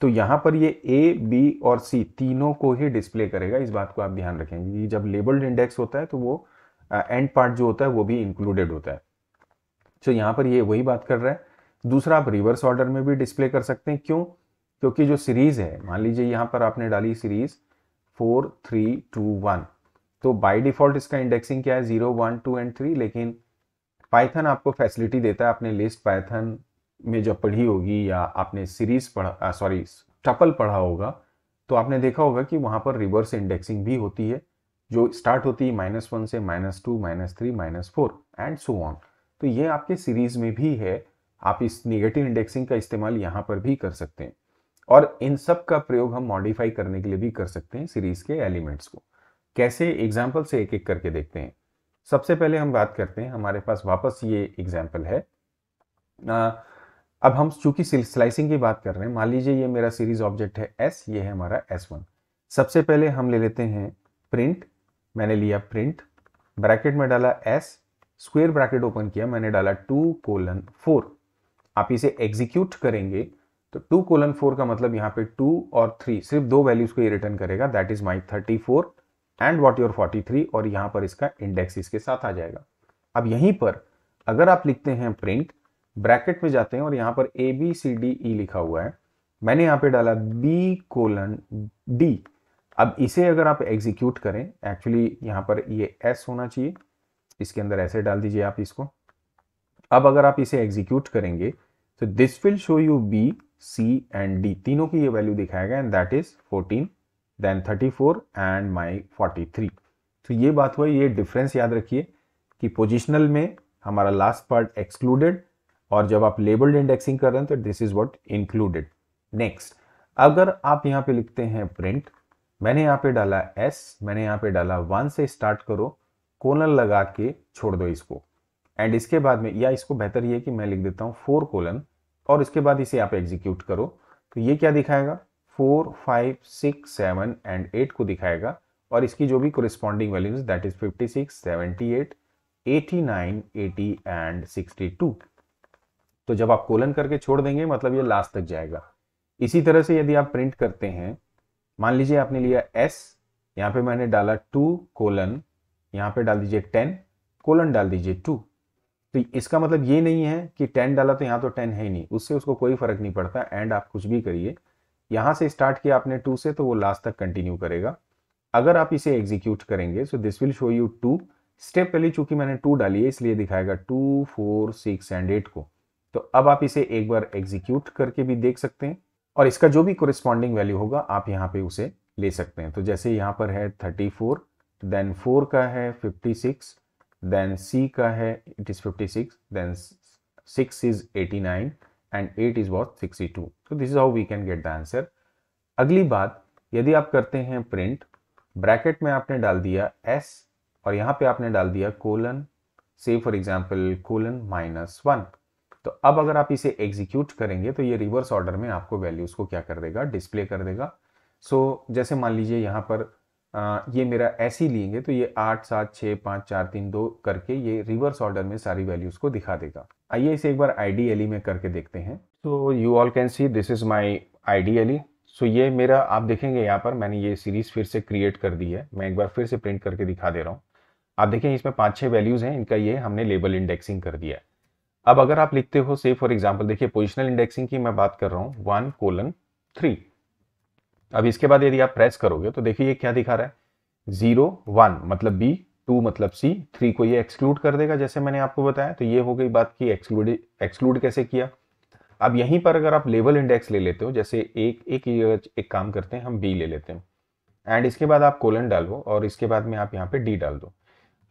तो यहाँ पर ये ए बी और सी तीनों को ही डिस्प्ले करेगा इस बात को आप ध्यान रखेंगे कि जब लेबल्ड इंडेक्स होता है तो वो एंड uh, पार्ट जो होता है वो भी इंक्लूडेड होता है तो यहां यहाँ पर ये वही बात कर रहा है दूसरा आप रिवर्स ऑर्डर में भी डिस्प्ले कर सकते हैं क्यों क्योंकि जो सीरीज है मान लीजिए यहाँ पर आपने डाली series four three two one तो बाय डिफॉल्ट इसका इंडेक्सिंग क्या है zero one two and three लेकिन पाइथन आपको फैसिलिटी देता है आपने लिस्ट पाइथन में जब पढ़ी होगी या आपने सीरीज पढ़ा सॉरी टपल पढ़ा होगा तो आपने देखा होगा कि वहाँ पर रिवर्स इंडेक्सिंग भी होती है जो स्टार्ट होती है माइनस वन से minus two minus three minus four and so on तो ये आपके सीरीज में भी है आप इस निगेटिव इंडेक्सिंग का इस्तेमाल यहाँ पर भी कर सकते हैं और इन सब का प्रयोग हम मॉडिफाई करने के लिए भी कर सकते हैं सीरीज के एलिमेंट्स को कैसे एग्जाम्पल से एक एक करके देखते हैं सबसे पहले हम बात करते हैं हमारे पास वापस ये एग्जाम्पल है आ, अब हम चूंकि स्लाइसिंग की बात कर रहे हैं मान लीजिए ये मेरा सीरीज ऑब्जेक्ट है एस ये है हमारा एस वन सबसे पहले हम ले लेते हैं प्रिंट मैंने लिया प्रिंट ब्रैकेट में डाला एस स्क्वेयर ब्रैकेट ओपन किया मैंने डाला टू कोलन फोर आप इसे एग्जीक्यूट करेंगे तो टू कोलन फोर का मतलब यहाँ पे टू और थ्री सिर्फ दो वैल्यूज को ये रिटर्न करेगा that is my thirty four and what your forty three और यहाँ पर इसका इंडेक्स इसके साथ आ जाएगा अब यहीं पर अगर आप लिखते हैं प्रिंट ब्रैकेट में जाते हैं और यहाँ पर ए बी सी डी ई लिखा हुआ है मैंने यहाँ पे डाला बी कोलन डी अब इसे अगर आप एग्जीक्यूट करें एक्चुअली यहाँ पर ये एस होना चाहिए इसके अंदर ऐसे डाल दीजिए आप इसको अब अगर आप इसे एग्जीक्यूट करेंगे तो this will show you B C and D तीनों की ये वैल्यू दिखाया गया and that is 14 then 34 and my 43 तो ये बात हुई ये डिफरेंस याद रखिए कि पोजिशनल में हमारा लास्ट पार्ट एक्सक्लूडेड और जब आप लेबल्ड इंडेक्सिंग कर रहे हैं तो this is what included next अगर आप यहाँ पे लिखते हैं प्रिंट मैंने यहाँ पे डाला एस मैंने यहाँ पे डाला वन से स्टार्ट करो कोनल लगा के छोड़ दो इसको एंड इसके बाद में या इसको बेहतर ये कि मैं लिख देता हूँ फोर कोलन और इसके बाद इसे आप एग्जीक्यूट करो तो ये क्या दिखाएगा four five six seven and eight को दिखाएगा और इसकी जो भी corresponding values that is fifty six seventy eight eighty nine eighty and sixty two तो जब आप कोलन करके छोड़ देंगे मतलब ये लास्ट तक जाएगा इसी तरह से यदि आप प्रिंट करते हैं मान लीजिए आपने लिया एस यहाँ पे मैंने डाला टू कोलन यहाँ पे डाल दीजिए टेन कोलन डाल दीजिए टू तो इसका मतलब ये नहीं है कि टेन डाला तो यहाँ तो टेन है ही नहीं उससे उसको कोई फर्क नहीं पड़ता एंड आप कुछ भी करिए यहाँ से स्टार्ट किया आपने टू से तो वो लास्ट तक कंटिन्यू करेगा अगर आप इसे एग्जीक्यूट करेंगे so this will show you two step पहले चूंकि मैंने टू डाली है इसलिए दिखाएगा two four six and eight को तो अब आप इसे एक बार एग्जीक्यूट करके भी देख सकते हैं और इसका जो भी कोरिस्पॉन्डिंग वैल्यू होगा आप यहाँ पे उसे ले सकते हैं तो जैसे यहाँ पर है थर्टी फोर देन फोर का है फिफ्टी सिक्स देन सी का है it is 56 then 6 is 89 and 8 is what 62 तो this is how we can get the answer अगली बात यदि आप करते हैं प्रिंट ब्रैकेट में आपने डाल दिया एस और यहाँ पे आपने डाल दिया colon say for example colon minus one तो अब अगर आप इसे एग्जीक्यूट करेंगे तो ये रिवर्स ऑर्डर में आपको वैल्यूज को क्या कर देगा डिस्प्ले कर देगा सो so, जैसे मान लीजिए यहाँ पर आ, ये मेरा ऐसी लेंगे तो ये आठ सात छः पाँच चार तीन दो करके ये रिवर्स ऑर्डर में सारी वैल्यूज़ को दिखा देगा आइए इसे एक बार आई में करके देखते हैं तो you all can see this is my I so ये मेरा आप देखेंगे यहाँ पर मैंने ये सीरीज़ फिर से क्रिएट कर दी है मैं एक बार फिर से प्रिंट करके दिखा दे रहा हूँ आप देखें इसमें पाँच छः वैल्यूज़ हैं इनका ये हमने लेबल इंडेक्सिंग कर दिया है अब अगर आप लिखते हो से फॉर एग्जाम्पल देखिए पोजिशनल इंडेक्सिंग की मैं बात कर रहा हूँ वन कोलन थ्री अब इसके बाद यदि आप प्रेस करोगे तो देखिए क्या दिखा रहा है जीरो वन मतलब बी टू मतलब सी थ्री को ये एक्सक्लूड कर देगा जैसे मैंने आपको बताया तो ये हो गई बात की एक्सक्लूड एक्सक्लूड कैसे किया अब यहीं पर अगर आप लेवल इंडेक्स ले लेते हो जैसे एक एक एक काम करते हैं हम बी ले लेते हैं एंड इसके बाद आप कोलन डालो और इसके बाद में आप यहाँ पे डी डाल दो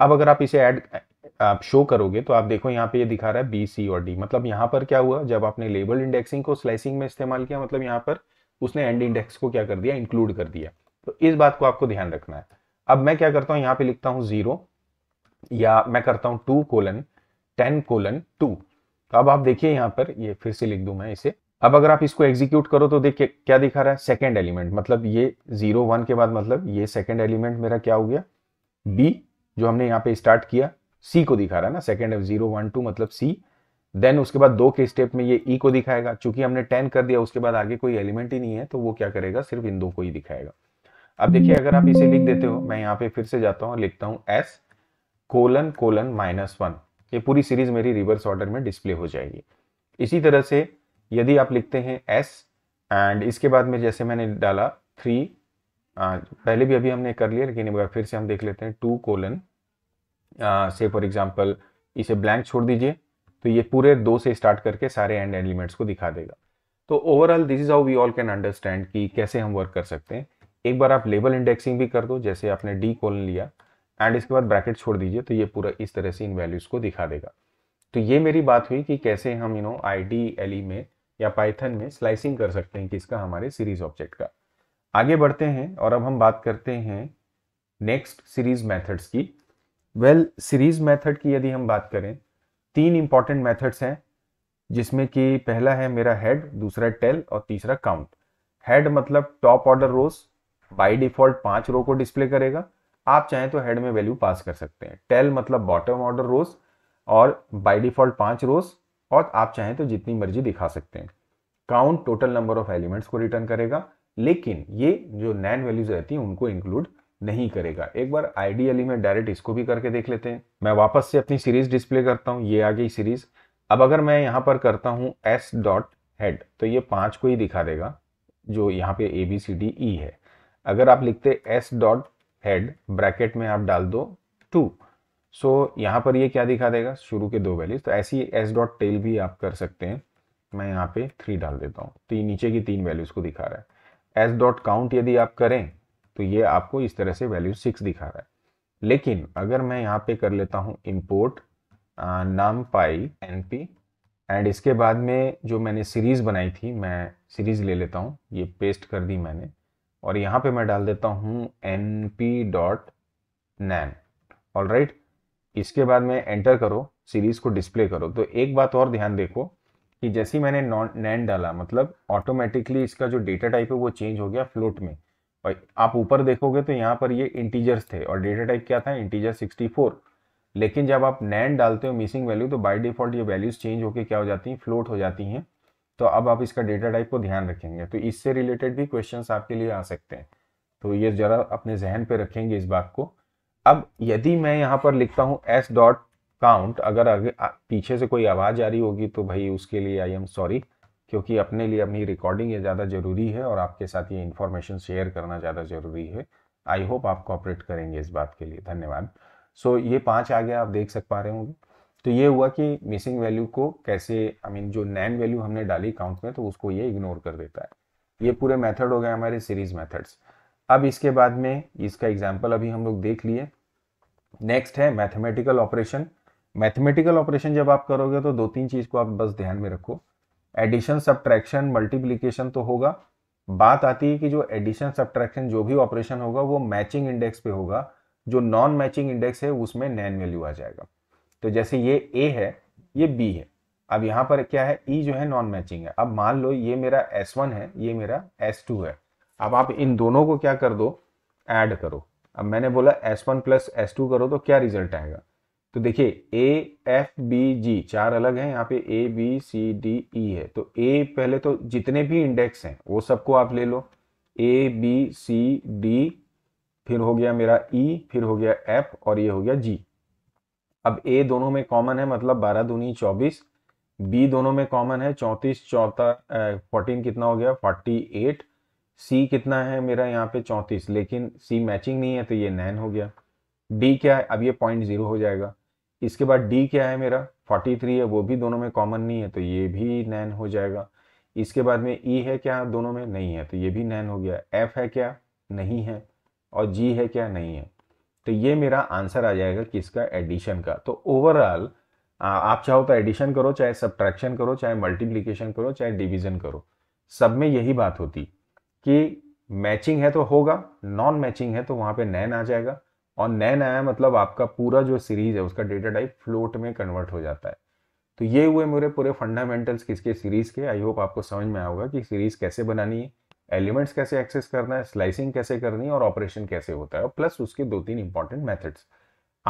अब अगर आप इसे ऐड आप शो करोगे तो आप देखो यहाँ पे ये यह दिखा रहा है बी सी और डी मतलब यहाँ पर क्या हुआ जब आपने लेबल इंडेक्सिंग को स्लाइसिंग में इस्तेमाल किया मतलब यहाँ पर उसने एंड इंडेक्स को क्या कर दिया इंक्लूड कर दिया तो इस बात को आपको ध्यान रखना है अब मैं क्या करता हूं यहां पे लिखता हूं जीरो या मैं करता हूं two colon ten colon two तो अब आप देखिए यहां पर ये फिर से लिख दू मैं इसे अब अगर आप इसको एग्जीक्यूट करो तो देखिए क्या दिखा रहा है सेकेंड एलिमेंट मतलब ये जीरो वन के बाद मतलब ये सेकेंड एलिमेंट मेरा क्या हो गया बी जो हमने यहाँ पे स्टार्ट किया सी को दिखा रहा है ना सेकेंड जीरो वन टू मतलब सी देन उसके बाद दो के स्टेप में ये ई e को दिखाएगा चूंकि हमने टेन कर दिया उसके बाद आगे कोई एलिमेंट ही नहीं है तो वो क्या करेगा सिर्फ इन दो को ही दिखाएगा अब देखिए अगर आप इसे लिख देते हो मैं यहाँ पे फिर से जाता हूँ लिखता हूँ S colon colon minus one ये पूरी सीरीज मेरी रिवर्स ऑर्डर में डिस्प्ले हो जाएगी इसी तरह से यदि आप लिखते हैं एस एंड इसके बाद में जैसे मैंने डाला थ्री पहले भी अभी हमने कर लिया लेकिन एक बार फिर से हम देख लेते हैं two colon say for example इसे ब्लैंक छोड़ दीजिए तो ये पूरे दो से स्टार्ट करके सारे एंड एलिमेंट्स को दिखा देगा तो overall this is how we all can understand कि कैसे हम वर्क कर सकते हैं एक बार आप लेबल इंडेक्सिंग भी कर दो जैसे आपने डी कोलन लिया एंड इसके बाद ब्रैकेट छोड़ दीजिए तो ये पूरा इस तरह से इन वैल्यूज़ को दिखा देगा तो ये मेरी बात हुई कि कैसे हम you know I D L E में या पाइथन में स्लाइसिंग कर सकते हैं किसका हमारे सीरीज ऑब्जेक्ट का आगे बढ़ते हैं और अब हम बात करते हैं नेक्स्ट सीरीज मेथड्स की वेल सीरीज मेथड की यदि हम बात करें तीन इंपॉर्टेंट मेथड्स हैं जिसमें कि पहला है मेरा हेड दूसरा टेल और तीसरा काउंट हेड मतलब top order rows by default पांच रो को डिस्प्ले करेगा आप चाहें तो हेड में वैल्यू पास कर सकते हैं टेल मतलब बॉटम ऑर्डर रोज और बाई डिफॉल्ट पांच रोज और आप चाहें तो जितनी मर्जी दिखा सकते हैं count total number of elements को रिटर्न करेगा लेकिन ये जो नैन वैल्यूज रहती हैं उनको इंक्लूड नहीं करेगा एक बार आइडियली मैं डायरेक्ट इसको भी करके देख लेते हैं मैं वापस से अपनी सीरीज डिस्प्ले करता हूँ ये आ गई सीरीज अब अगर मैं यहाँ पर करता हूँ एस डॉट हेड तो ये पाँच को ही दिखा देगा जो यहाँ पे ए बी सी डी ई है अगर आप लिखते एस डॉट हेड ब्रैकेट में आप डाल दो टू सो so, यहाँ पर ये क्या दिखा देगा शुरू के दो वैल्यूज तो ऐसी एस डॉट टेल भी आप कर सकते हैं मैं यहाँ पे थ्री डाल देता हूँ तो ये नीचे की तीन वैल्यूज को दिखा रहा है एस डॉट काउंट यदि आप करें तो ये आपको इस तरह से वैल्यू सिक्स दिखा रहा है लेकिन अगर मैं यहाँ पे कर लेता हूँ इम्पोर्ट नाम पाई एन पी एंड इसके बाद में जो मैंने सीरीज़ बनाई थी मैं सीरीज़ ले लेता हूँ ये पेस्ट कर दी मैंने और यहाँ पे मैं डाल देता हूँ N P dot NaN all right इसके बाद में एंटर करो सीरीज़ को डिस्प्ले करो तो एक बात और ध्यान देखो कि जैसे ही मैंने नॉन नैन डाला मतलब ऑटोमेटिकली इसका जो डेटा टाइप है वो चेंज हो गया फ्लोट में और आप ऊपर देखोगे तो यहाँ पर ये इंटीजर्स थे और डेटा टाइप क्या था इंटीजर 64 लेकिन जब आप नैन डालते हो मिसिंग वैल्यू तो बाय डिफॉल्ट ये वैल्यूज़ चेंज होकर क्या हो जाती हैं फ्लोट हो जाती हैं तो अब आप इसका डेटा टाइप को ध्यान रखेंगे तो इससे रिलेटेड भी क्वेश्चन आपके लिए आ सकते हैं तो ये ज़रा अपने जहन पर रखेंगे इस बात को अब यदि मैं यहाँ पर लिखता हूँ एस डॉट काउंट अगर आगे पीछे से कोई आवाज़ आ रही होगी तो भाई उसके लिए आई एम सॉरी क्योंकि अपने लिए अपनी रिकॉर्डिंग ये ज़्यादा ज़रूरी है और आपके साथ ये इन्फॉर्मेशन शेयर करना ज़्यादा ज़रूरी है आई होप आप कॉपरेट करेंगे इस बात के लिए धन्यवाद सो so, ये पाँच आ गया आप देख सक पा रहे होंगे तो ये हुआ कि मिसिंग वैल्यू को कैसे आई I मीन mean, जो नैन वैल्यू हमने डाली काउंट में तो उसको ये इग्नोर कर देता है ये पूरे मेथड हो गए हमारे सीरीज मेथड्स अब इसके बाद में इसका एग्जाम्पल अभी हम लोग देख लिए नेक्स्ट है मैथमेटिकल ऑपरेशन मैथमेटिकल ऑपरेशन जब आप करोगे तो दो तीन चीज़ को आप बस ध्यान में रखो एडिशन सब्ट्रैक्शन मल्टीप्लीकेशन तो होगा बात आती है कि जो एडिशन सब्ट्रैक्शन जो भी ऑपरेशन होगा वो मैचिंग इंडेक्स पे होगा जो नॉन मैचिंग इंडेक्स है उसमें नैन वैल्यू आ जाएगा तो जैसे ये ए है ये बी है अब यहाँ पर क्या है ई e जो है नॉन मैचिंग है अब मान लो ये मेरा एस वन है ये मेरा एस टू है अब आप इन दोनों को क्या कर दो ऐड करो अब मैंने बोला S one plus S two करो तो क्या रिजल्ट आएगा तो देखिए ए एफ बी जी चार अलग हैं यहाँ पे ए बी सी डी ई है तो ए पहले तो जितने भी इंडेक्स हैं वो सबको आप ले लो ए बी सी डी फिर हो गया मेरा ई e, फिर हो गया एफ और ये हो गया जी अब ए दोनों में कॉमन है मतलब बारह दूनी चौबीस बी दोनों में कॉमन है चौंतीस चौथा फोर्टीन कितना हो गया फोर्टी एट सी कितना है मेरा यहाँ पे चौंतीस लेकिन सी मैचिंग नहीं है तो ये नाइन हो गया डी क्या है अब ये पॉइंट जीरो हो जाएगा इसके बाद डी क्या है मेरा 43 है वो भी दोनों में कॉमन नहीं है तो ये भी नैन हो जाएगा इसके बाद में ई e है क्या दोनों में नहीं है तो ये भी नैन हो गया एफ है क्या नहीं है और जी है क्या नहीं है तो ये मेरा आंसर आ जाएगा किसका एडिशन का तो ओवरऑल आप चाहो तो एडिशन करो चाहे सब्ट्रैक्शन करो चाहे मल्टीप्लीकेशन करो चाहे डिविजन करो सब में यही बात होती कि मैचिंग है तो होगा नॉन मैचिंग है तो वहाँ पर नैन आ जाएगा और नैन आया मतलब आपका पूरा जो सीरीज है उसका डेटा टाइप फ्लोट में कन्वर्ट हो जाता है तो ये हुए मेरे पूरे फंडामेंटल्स किसके सीरीज के आई होप आपको समझ में आएगा कि सीरीज कैसे बनानी है एलिमेंट्स कैसे एक्सेस करना है स्लाइसिंग कैसे करनी है और ऑपरेशन कैसे होता है और प्लस उसके दो तीन इंपॉर्टेंट मेथड्स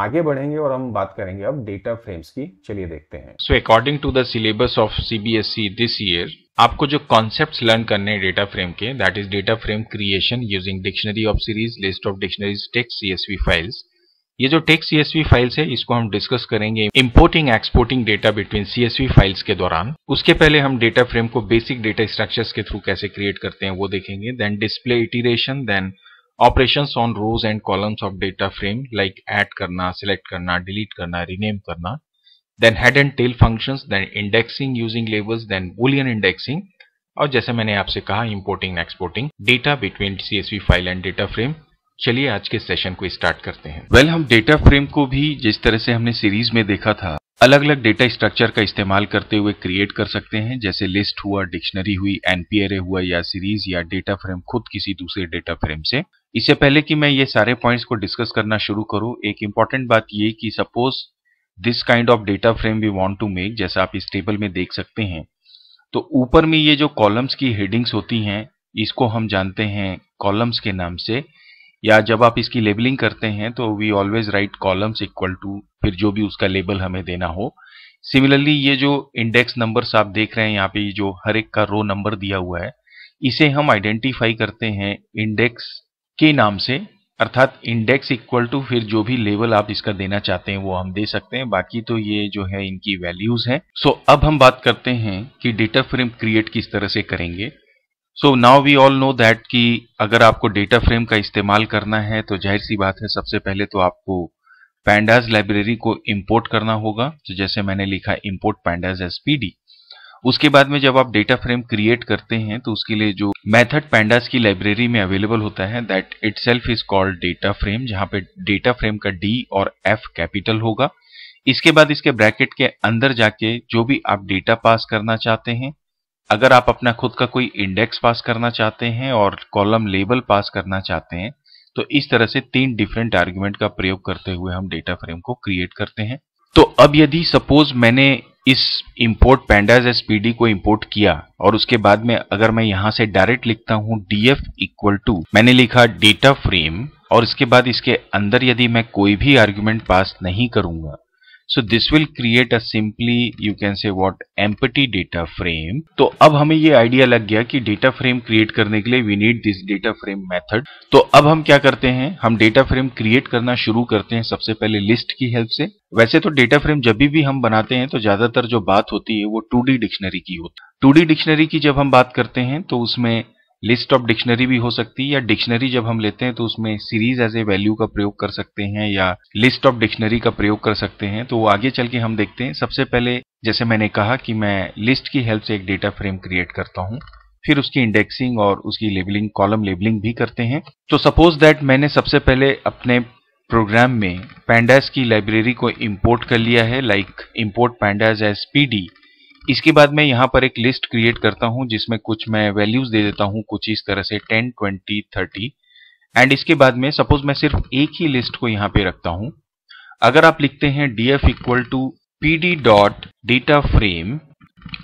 आगे बढ़ेंगे और हम बात करेंगे अब डेटा फ्रेम्स की चलिए देखते हैं so according to the syllabus of CBSE this year आपको जो कॉन्सेप्ट्स लर्न करने हैं डेटा फ्रेम के that is data frame creation using dictionary of series list of dictionaries text CSV files ये जो टेक्स सीएसवी फाइल्स है इसको हम डिस्कस करेंगे importing exporting data between CSV files के दौरान उसके पहले हम डेटा फ्रेम को बेसिक डेटा स्ट्रक्चर्स के थ्रू कैसे क्रिएट करते हैं वो देखेंगे then display iteration then operation on rows and columns of data frame like add करना सिलेक्ट करना डिलीट करना रिनेम करना then head and tail functions then indexing using labels then boolean indexing और जैसे मैंने आपसे कहा importing exporting data between CSV file and data frame चलिए आज के सेशन को स्टार्ट करते हैं वेल well, हम डेटा फ्रेम को भी जिस तरह से हमने सीरीज में देखा था अलग अलग डेटा स्ट्रक्चर का इस्तेमाल करते हुए क्रिएट कर सकते हैं जैसे लिस्ट हुआ डिक्शनरी हुई एनपीआरए हुआ या सीरीज या डेटा फ्रेम खुद किसी दूसरे डेटा फ्रेम से इससे पहले कि मैं ये सारे पॉइंट्स को डिस्कस करना शुरू करूं एक इम्पॉर्टेंट बात ये कि suppose this kind of data frame we want to make जैसा आप इस टेबल में देख सकते हैं तो ऊपर में ये जो कॉलम्स की हेडिंग्स होती हैं इसको हम जानते हैं कॉलम्स के नाम से या जब आप इसकी लेबलिंग करते हैं तो we always write columns equal to फिर जो भी उसका लेबल हमें देना हो सिमिलरली ये जो इंडेक्स नंबर्स आप देख रहे हैं यहाँ पे जो हर एक का रो नंबर दिया हुआ है इसे हम आइडेंटिफाई करते हैं इंडेक्स के नाम से अर्थात इंडेक्स इक्वल टू फिर जो भी लेवल आप इसका देना चाहते हैं वो हम दे सकते हैं बाकी तो ये जो है इनकी वैल्यूज हैं सो so, अब हम बात करते हैं कि डेटा फ्रेम क्रिएट किस तरह से करेंगे so now we all know that कि अगर आपको डेटा फ्रेम का इस्तेमाल करना है तो जाहिर सी बात है सबसे पहले तो आपको पैंडाज लाइब्रेरी को इम्पोर्ट करना होगा तो जैसे मैंने लिखा import pandas as P D उसके बाद में जब आप डेटा फ्रेम क्रिएट करते हैं तो उसके लिए जो मेथड पैंडास की लाइब्रेरी में अवेलेबल होता है that itself is called data frame जहां पे डेटा फ्रेम का डी और एफ कैपिटल होगा इसके बाद इसके ब्रैकेट के अंदर जाके जो भी आप डेटा पास करना चाहते हैं अगर आप अपना खुद का कोई इंडेक्स पास करना चाहते हैं और कॉलम लेबल पास करना चाहते हैं तो इस तरह से तीन डिफरेंट आर्ग्यूमेंट का प्रयोग करते हुए हम डेटा फ्रेम को क्रिएट करते हैं तो अब यदि सपोज मैंने इस एस पी डी को इम्पोर्ट किया और उसके बाद में अगर मैं यहाँ से डायरेक्ट लिखता हूँ df इक्वल टू मैंने लिखा डेटा फ्रेम और इसके बाद इसके अंदर यदि मैं कोई भी आर्ग्यूमेंट पास नहीं करूंगा so this will create a simply you can say what empty data frame तो अब हमें ये आइडिया लग गया कि डेटा फ्रेम क्रिएट करने के लिए we need this data frame method तो अब हम क्या करते हैं हम डेटा फ्रेम क्रिएट करना शुरू करते हैं सबसे पहले लिस्ट की हेल्प से वैसे तो डेटा फ्रेम जब भी हम बनाते हैं तो ज्यादातर जो बात होती है वो टू डी डिक्शनरी की होती है टू डी डिक्शनरी की जब हम बात करते हैं तो उसमें लिस्ट ऑफ डिक्शनरी भी हो सकती है या डिक्शनरी जब हम लेते हैं तो उसमें सीरीज एज ए वैल्यू का प्रयोग कर सकते हैं या लिस्ट ऑफ डिक्शनरी का प्रयोग कर सकते हैं तो आगे चल के हम देखते हैं सबसे पहले जैसे मैंने कहा कि मैं लिस्ट की हेल्प से एक डेटा फ्रेम क्रिएट करता हूँ फिर उसकी इंडेक्सिंग और उसकी लेबलिंग कॉलम लेबलिंग भी करते हैं तो सपोज दैट मैंने सबसे पहले अपने प्रोग्राम में पैंडास की लाइब्रेरी को इंपोर्ट कर लिया है like import pandas as PD इसके बाद मैं यहाँ पर एक लिस्ट क्रिएट करता हूँ जिसमें कुछ मैं वैल्यूज दे देता हूँ कुछ इस तरह से टेन ट्वेंटी थर्टी एंड इसके बाद में सपोज मैं सिर्फ एक ही लिस्ट को यहाँ पे रखता हूँ अगर आप लिखते हैं D F equal to P D dot data frame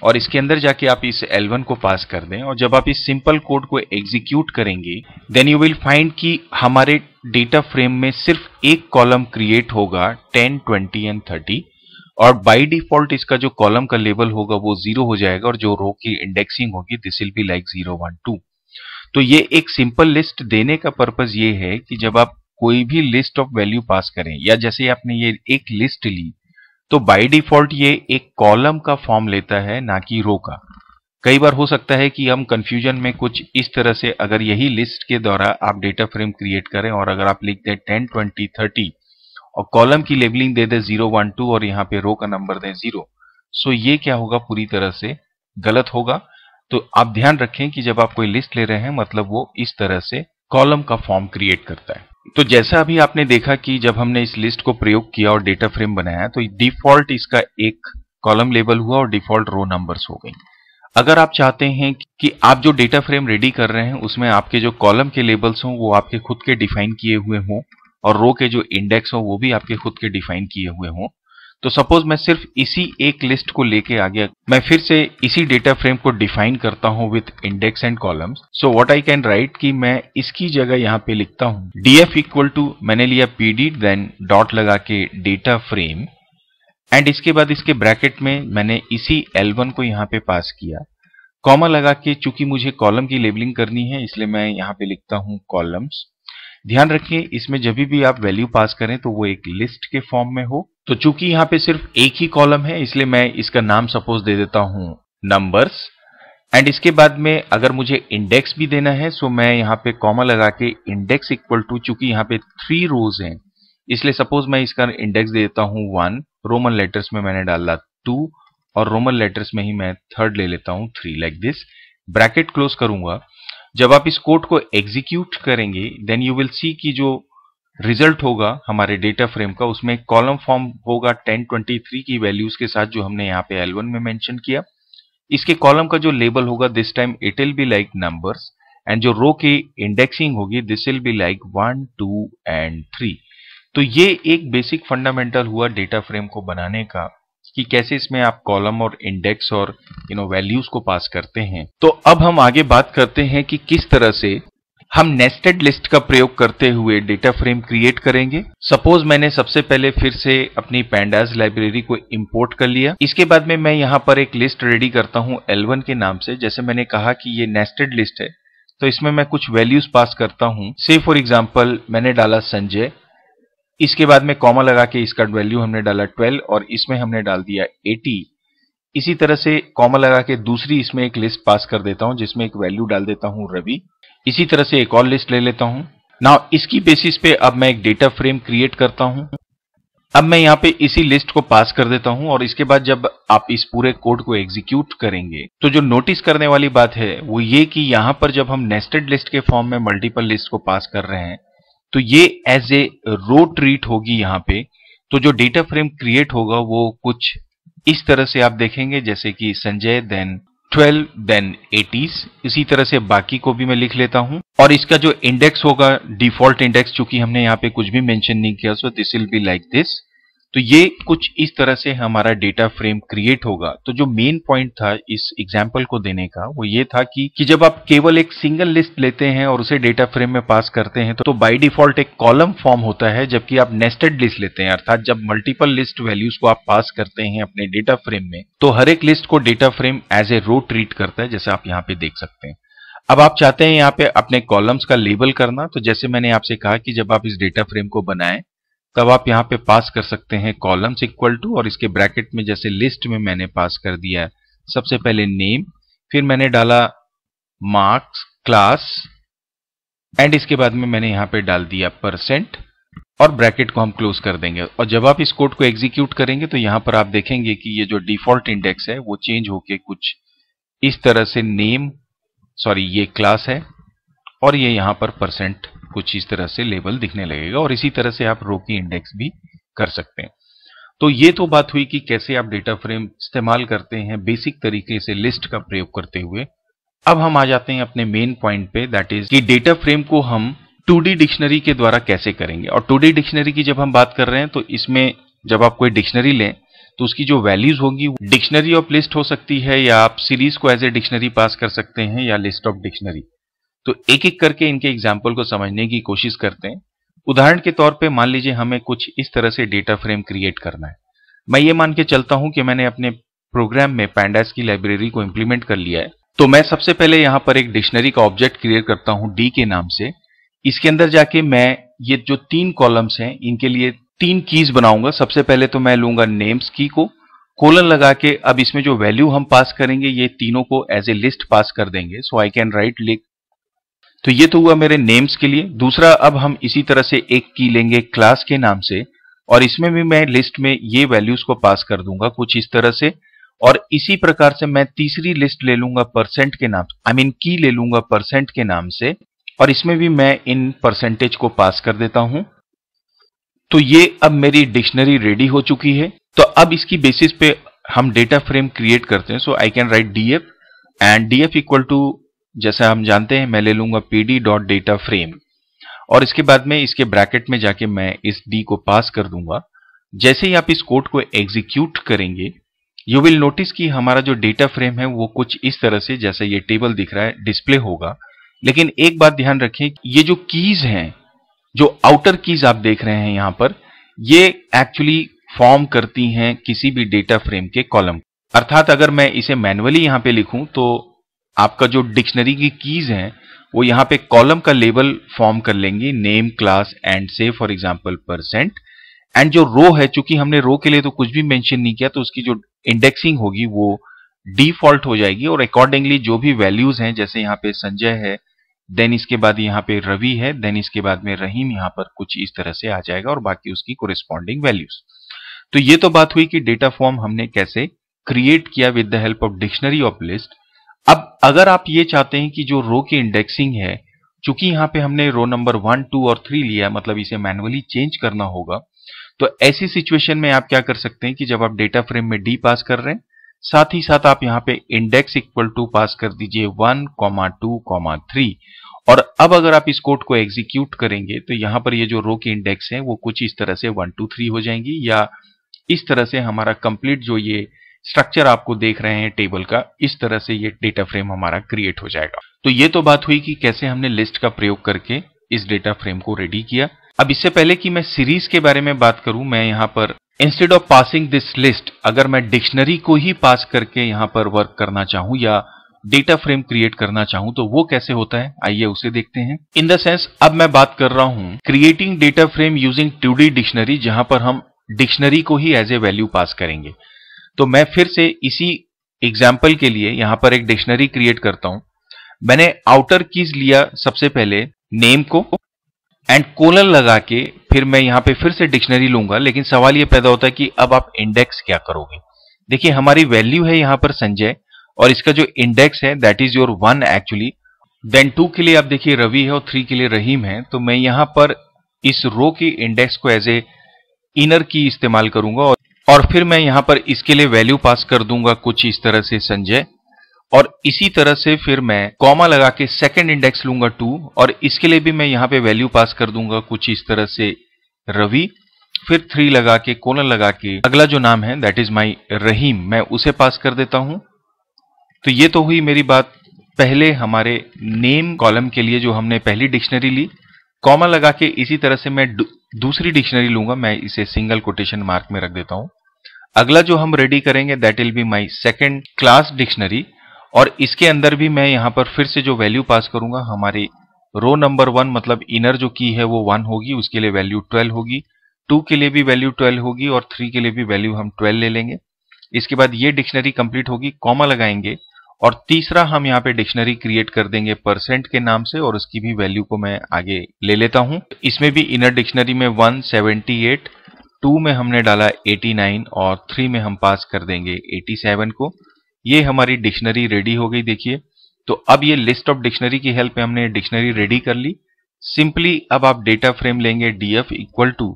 और इसके अंदर जाके आप इस L1 को पास कर दें और जब आप इस सिंपल कोड को एग्जीक्यूट करेंगे देन यू विल फाइंड कि हमारे डेटा फ्रेम में सिर्फ एक कॉलम क्रिएट होगा 10, 20 एंड और बाई डिफॉल्ट इसका जो कॉलम का लेवल होगा वो जीरो हो जाएगा और जो रो की इंडेक्सिंग होगी this will be like zero one two तो ये एक सिंपल लिस्ट देने का पर्पज ये है कि जब आप कोई भी लिस्ट ऑफ वैल्यू पास करें या जैसे आपने ये एक लिस्ट ली तो बाय डिफॉल्ट ये एक कॉलम का फॉर्म लेता है ना कि रो का कई बार हो सकता है कि हम कंफ्यूजन में कुछ इस तरह से अगर यही लिस्ट के द्वारा आप डेटा फ्रेम क्रिएट करें और अगर आप लिख दें टेन ट्वेंटी थर्टी और कॉलम की लेबलिंग दे दें जीरो वन टू और यहाँ पे रो का नंबर दें जीरो सो ये क्या होगा पूरी तरह से गलत होगा तो आप ध्यान रखें कि जब आप कोई लिस्ट ले रहे हैं मतलब वो इस तरह से कॉलम का फॉर्म क्रिएट करता है तो जैसा अभी आपने देखा कि जब हमने इस लिस्ट को प्रयोग किया और डेटा फ्रेम बनाया तो डिफॉल्ट इसका एक कॉलम लेबल हुआ और डिफॉल्ट रो नंबर्स हो गई अगर आप चाहते हैं कि आप जो डेटा फ्रेम रेडी कर रहे हैं उसमें आपके जो कॉलम के लेबल्स हों वो आपके खुद के डिफाइन किए हुए हों और रो के जो इंडेक्स हो वो भी आपके खुद के डिफाइन किए हुए हों तो सपोज मैं सिर्फ इसी एक लिस्ट को लेके आ गया मैं फिर से इसी डेटा फ्रेम को डिफाइन करता हूँ with index and columns so what I can write कि मैं इसकी जगह यहाँ पे लिखता हूँ एफ इक्वल टू मैंने लिया pd देन डॉट लगा के डेटा फ्रेम एंड इसके बाद इसके ब्रैकेट में मैंने इसी L1 को यहाँ पे पास किया कॉमा लगा के चूंकि मुझे कॉलम की लेबलिंग करनी है इसलिए मैं यहाँ पे लिखता हूँ कॉलम्स ध्यान रखिए इसमें जब भी आप वैल्यू पास करें तो वो एक लिस्ट के फॉर्म में हो तो चूंकि यहाँ पे सिर्फ एक ही कॉलम है इसलिए मैं इसका नाम सपोज दे देता हूं नंबर्स एंड इसके बाद में अगर मुझे इंडेक्स भी देना है सो मैं यहाँ पे कॉमा लगा के इंडेक्स इक्वल टू चूंकि यहाँ पे थ्री रोज हैं इसलिए सपोज मैं इसका इंडेक्स दे देता हूं वन रोमन लेटर्स में मैंने डाला टू और रोमन लेटर्स में ही मैं थर्ड ले लेता हूँ three like this bracket close करूंगा जब आप इस कोड को एग्जीक्यूट करेंगे देन यू विल सी कि जो रिजल्ट होगा हमारे डेटा फ्रेम का उसमें कॉलम फॉर्म होगा 1023 की वैल्यूज के साथ जो हमने यहाँ पे L1 में मेंशन किया इसके कॉलम का जो लेबल होगा this time it will be like numbers and जो रो की इंडेक्सिंग होगी this will be like one two and three तो ये एक बेसिक फंडामेंटल हुआ डेटा फ्रेम को बनाने का कि कैसे इसमें आप कॉलम और इंडेक्स और यू नो वैल्यूज को पास करते हैं तो अब हम आगे बात करते हैं कि किस तरह से हम नेस्टेड लिस्ट का प्रयोग करते हुए डेटा फ्रेम क्रिएट करेंगे सपोज मैंने सबसे पहले फिर से अपनी पैंडास लाइब्रेरी को इंपोर्ट कर लिया इसके बाद में मैं यहाँ पर एक लिस्ट रेडी करता हूँ एलवन के नाम से जैसे मैंने कहा कि ये नेस्टेड लिस्ट है तो इसमें मैं कुछ वैल्यूज पास करता हूँ से फॉर एग्जाम्पल मैंने डाला संजय इसके बाद में कॉमा लगा के इसका वैल्यू हमने डाला 12 और इसमें हमने डाल दिया 80 इसी तरह से कॉमा लगा के दूसरी इसमें एक लिस्ट पास कर देता हूं जिसमें एक वैल्यू डाल देता हूं रवि इसी तरह से एक और लिस्ट ले लेता हूं नाउ इसकी बेसिस पे अब मैं एक डेटा फ्रेम क्रिएट करता हूं अब मैं यहाँ पे इसी लिस्ट को पास कर देता हूं और इसके बाद जब आप इस पूरे कोड को एग्जीक्यूट करेंगे तो जो नोटिस करने वाली बात है वो ये कि यहां पर जब हम नेस्टेड लिस्ट के फॉर्म में मल्टीपल लिस्ट को पास कर रहे हैं तो ये एज ए रो ट्रीट होगी यहाँ पे तो जो डेटा फ्रेम क्रिएट होगा वो कुछ इस तरह से आप देखेंगे जैसे कि संजय देन 12 देन 80s इसी तरह से बाकी को भी मैं लिख लेता हूं और इसका जो इंडेक्स होगा डिफॉल्ट इंडेक्स चूंकि हमने यहाँ पे कुछ भी मेंशन नहीं किया so this will be like this तो ये कुछ इस तरह से हमारा डेटा फ्रेम क्रिएट होगा तो जो मेन पॉइंट था इस एग्जाम्पल को देने का वो ये था कि कि जब आप केवल एक सिंगल लिस्ट लेते हैं और उसे डेटा फ्रेम में पास करते हैं तो, तो बाय डिफॉल्ट एक कॉलम फॉर्म होता है जबकि आप नेस्टेड लिस्ट लेते हैं अर्थात जब मल्टीपल लिस्ट वैल्यूज को आप पास करते हैं अपने डेटा फ्रेम में तो हर एक लिस्ट को data frame as a row treat करता है जैसे आप यहाँ पे देख सकते हैं अब आप चाहते हैं यहाँ पे अपने कॉलम्स का लेबल करना तो जैसे मैंने आपसे कहा कि जब आप इस डेटा फ्रेम को बनाएं तब आप यहाँ पे पास कर सकते हैं कॉलम्स इक्वल टू और इसके ब्रैकेट में जैसे लिस्ट में मैंने पास कर दिया है सबसे पहले नेम फिर मैंने डाला मार्क्स क्लास एंड इसके बाद में मैंने यहाँ पे डाल दिया परसेंट और ब्रैकेट को हम क्लोज कर देंगे और जब आप इस कोड को एग्जीक्यूट करेंगे तो यहाँ पर आप देखेंगे कि ये जो डिफॉल्ट इंडेक्स है वो चेंज होके कुछ इस तरह से नेम सॉरी ये क्लास है और ये यहाँ पर परसेंट कुछ इस तरह से लेवल दिखने लगेगा और इसी तरह से आप रो की इंडेक्स भी कर सकते हैं तो ये तो बात हुई कि कैसे आप डेटा फ्रेम इस्तेमाल करते हैं बेसिक तरीके से लिस्ट का प्रयोग करते हुए अब हम आ जाते हैं अपने मेन पॉइंट पे दैट इज कि डेटा फ्रेम को हम 2D डिक्शनरी के द्वारा कैसे करेंगे और 2D डिक्शनरी की जब हम बात कर रहे हैं तो इसमें जब आप कोई डिक्शनरी लें तो उसकी जो वैल्यूज होगी डिक्शनरी ऑफ लिस्ट हो सकती है या आप सीरीज को एज ए डिक्शनरी पास कर सकते हैं या लिस्ट ऑफ डिक्शनरी तो एक एक करके इनके एग्जाम्पल को समझने की कोशिश करते हैं उदाहरण के तौर पे मान लीजिए हमें कुछ इस तरह से डेटा फ्रेम क्रिएट करना है मैं ये मान के चलता हूं कि मैंने अपने प्रोग्राम में पैंडास की लाइब्रेरी को इम्प्लीमेंट कर लिया है तो मैं सबसे पहले यहाँ पर एक डिक्शनरी का ऑब्जेक्ट क्रिएट करता हूँ डी के नाम से इसके अंदर जाके मैं ये जो तीन कॉलम्स हैं इनके लिए तीन कीज बनाऊंगा सबसे पहले तो मैं लूंगा नेम्स की को कोलन लगा के अब इसमें जो वैल्यू हम पास करेंगे ये तीनों को एज ए लिस्ट पास कर देंगे सो आई कैन राइट तो ये तो हुआ मेरे नेम्स के लिए दूसरा अब हम इसी तरह से एक की लेंगे क्लास के नाम से और इसमें भी मैं लिस्ट में ये वैल्यूज को पास कर दूंगा कुछ इस तरह से और इसी प्रकार से मैं तीसरी लिस्ट ले लूंगा परसेंट के नाम आई मीन की ले लूंगा परसेंट के नाम से और इसमें भी मैं इन परसेंटेज को पास कर देता हूं तो ये अब मेरी डिक्शनरी रेडी हो चुकी है तो अब इसकी बेसिस पे हम डेटा फ्रेम क्रिएट करते हैं so I can write DF and DF equal to जैसा हम जानते हैं मैं ले लूंगा डी डॉट डेटा फ्रेम और इसके बाद में इसके ब्रैकेट में जाके मैं इस डी को पास कर दूंगा जैसे ही आप इस कोड को एग्जीक्यूट करेंगे यू विल नोटिस कि हमारा जो डेटा फ्रेम है वो कुछ इस तरह से जैसा ये टेबल दिख रहा है डिस्प्ले होगा लेकिन एक बात ध्यान रखें ये जो कीज हैं जो आउटर कीज आप देख रहे हैं यहां पर ये एक्चुअली फॉर्म करती हैं किसी भी डेटा फ्रेम के कॉलम अर्थात अगर मैं इसे मैनुअली यहां पे लिखूं तो आपका जो डिक्शनरी की कीज हैं वो यहाँ पे कॉलम का लेबल फॉर्म कर लेंगे name class and say for example percent and जो रो है चूंकि हमने रो के लिए तो कुछ भी मेंशन नहीं किया तो उसकी जो इंडेक्सिंग होगी वो डिफॉल्ट हो जाएगी और अकॉर्डिंगली जो भी वैल्यूज हैं जैसे यहाँ पे संजय है देन इसके बाद यहाँ पे रवि है देन इसके बाद में रहीम यहाँ पर कुछ इस तरह से आ जाएगा और बाकी उसकी कोरिस्पॉन्डिंग वैल्यूज तो ये तो बात हुई कि डेटा फॉर्म हमने कैसे क्रिएट किया with the help of dictionary of list अब अगर आप ये चाहते हैं कि जो रो की इंडेक्सिंग है चूंकि यहां पे हमने रो नंबर वन टू और थ्री लिया मतलब इसे मैनुअली चेंज करना होगा तो ऐसी सिचुएशन में आप क्या कर सकते हैं कि जब आप डेटा फ्रेम में डी पास कर रहे हैं साथ ही साथ आप यहाँ पे इंडेक्स इक्वल टू पास कर दीजिए one comma two comma three और अब अगर आप इस कोड को एग्जीक्यूट करेंगे तो यहां पर ये जो रो की इंडेक्स है वो कुछ इस तरह से वन टू थ्री हो जाएंगी या इस तरह से हमारा कंप्लीट जो ये स्ट्रक्चर आपको देख रहे हैं टेबल का इस तरह से ये डेटा फ्रेम हमारा क्रिएट हो जाएगा तो ये तो बात हुई कि कैसे हमने लिस्ट का प्रयोग करके इस डेटा फ्रेम को रेडी किया अब इससे पहले कि मैं सीरीज के बारे में बात करूं मैं यहाँ पर instead of passing this list अगर मैं डिक्शनरी को ही पास करके यहाँ पर वर्क करना चाहूँ या डेटा फ्रेम क्रिएट करना चाहूँ तो वो कैसे होता है आइए उसे देखते हैं इन द सेंस अब मैं बात कर रहा हूँ creating data frame using two dictionary जहां पर हम डिक्शनरी को ही एज ए वैल्यू पास करेंगे तो मैं फिर से इसी एग्जाम्पल के लिए यहां पर एक डिक्शनरी क्रिएट करता हूं मैंने आउटर कीज लिया सबसे पहले नेम को एंड कोलन लगा के फिर मैं यहां पे फिर से डिक्शनरी लूंगा लेकिन सवाल ये पैदा होता है कि अब आप इंडेक्स क्या करोगे देखिए हमारी वैल्यू है यहाँ पर संजय और इसका जो इंडेक्स है that is your one actually then two के लिए आप देखिए रवि है और थ्री के लिए रहीम है तो मैं यहां पर इस रो की इंडेक्स को एज ए इनर की इस्तेमाल करूंगा और और फिर मैं यहां पर इसके लिए वैल्यू पास कर दूंगा कुछ इस तरह से संजय और इसी तरह से फिर मैं कॉमा लगा के सेकेंड इंडेक्स लूंगा टू और इसके लिए भी मैं यहाँ पे वैल्यू पास कर दूंगा कुछ इस तरह से रवि फिर थ्री लगा के कोलन लगा के अगला जो नाम है दैट इज माई रहीम मैं उसे पास कर देता हूं तो ये तो हुई मेरी बात पहले हमारे नेम कॉलम के लिए जो हमने पहली डिक्शनरी ली कॉमा लगा के इसी तरह से मैं दूसरी डिक्शनरी लूंगा मैं इसे सिंगल कोटेशन मार्क में रख देता हूं अगला जो हम रेडी करेंगे that will be my second class dictionary और इसके अंदर भी मैं यहाँ पर फिर से जो वैल्यू पास करूंगा हमारी रो नंबर वन मतलब इनर जो की है वो वन होगी उसके लिए वैल्यू ट्वेल्व होगी टू के लिए भी वैल्यू ट्वेल्व होगी और थ्री के लिए भी वैल्यू हम ट्वेल्व ले लेंगे इसके बाद ये डिक्शनरी कंप्लीट होगी कॉमा लगाएंगे और तीसरा हम यहाँ पे डिक्शनरी क्रिएट कर देंगे परसेंट के नाम से और उसकी भी वैल्यू को मैं आगे ले लेता हूँ इसमें भी इनर डिक्शनरी में वन सेवेंटी एट टू में हमने डाला 89 और थ्री में हम पास कर देंगे 87 को ये हमारी डिक्शनरी रेडी हो गई देखिए तो अब ये लिस्ट ऑफ डिक्शनरी की हेल्प में हमने डिक्शनरी रेडी कर ली सिंपली अब आप डेटा फ्रेम लेंगे D F equal to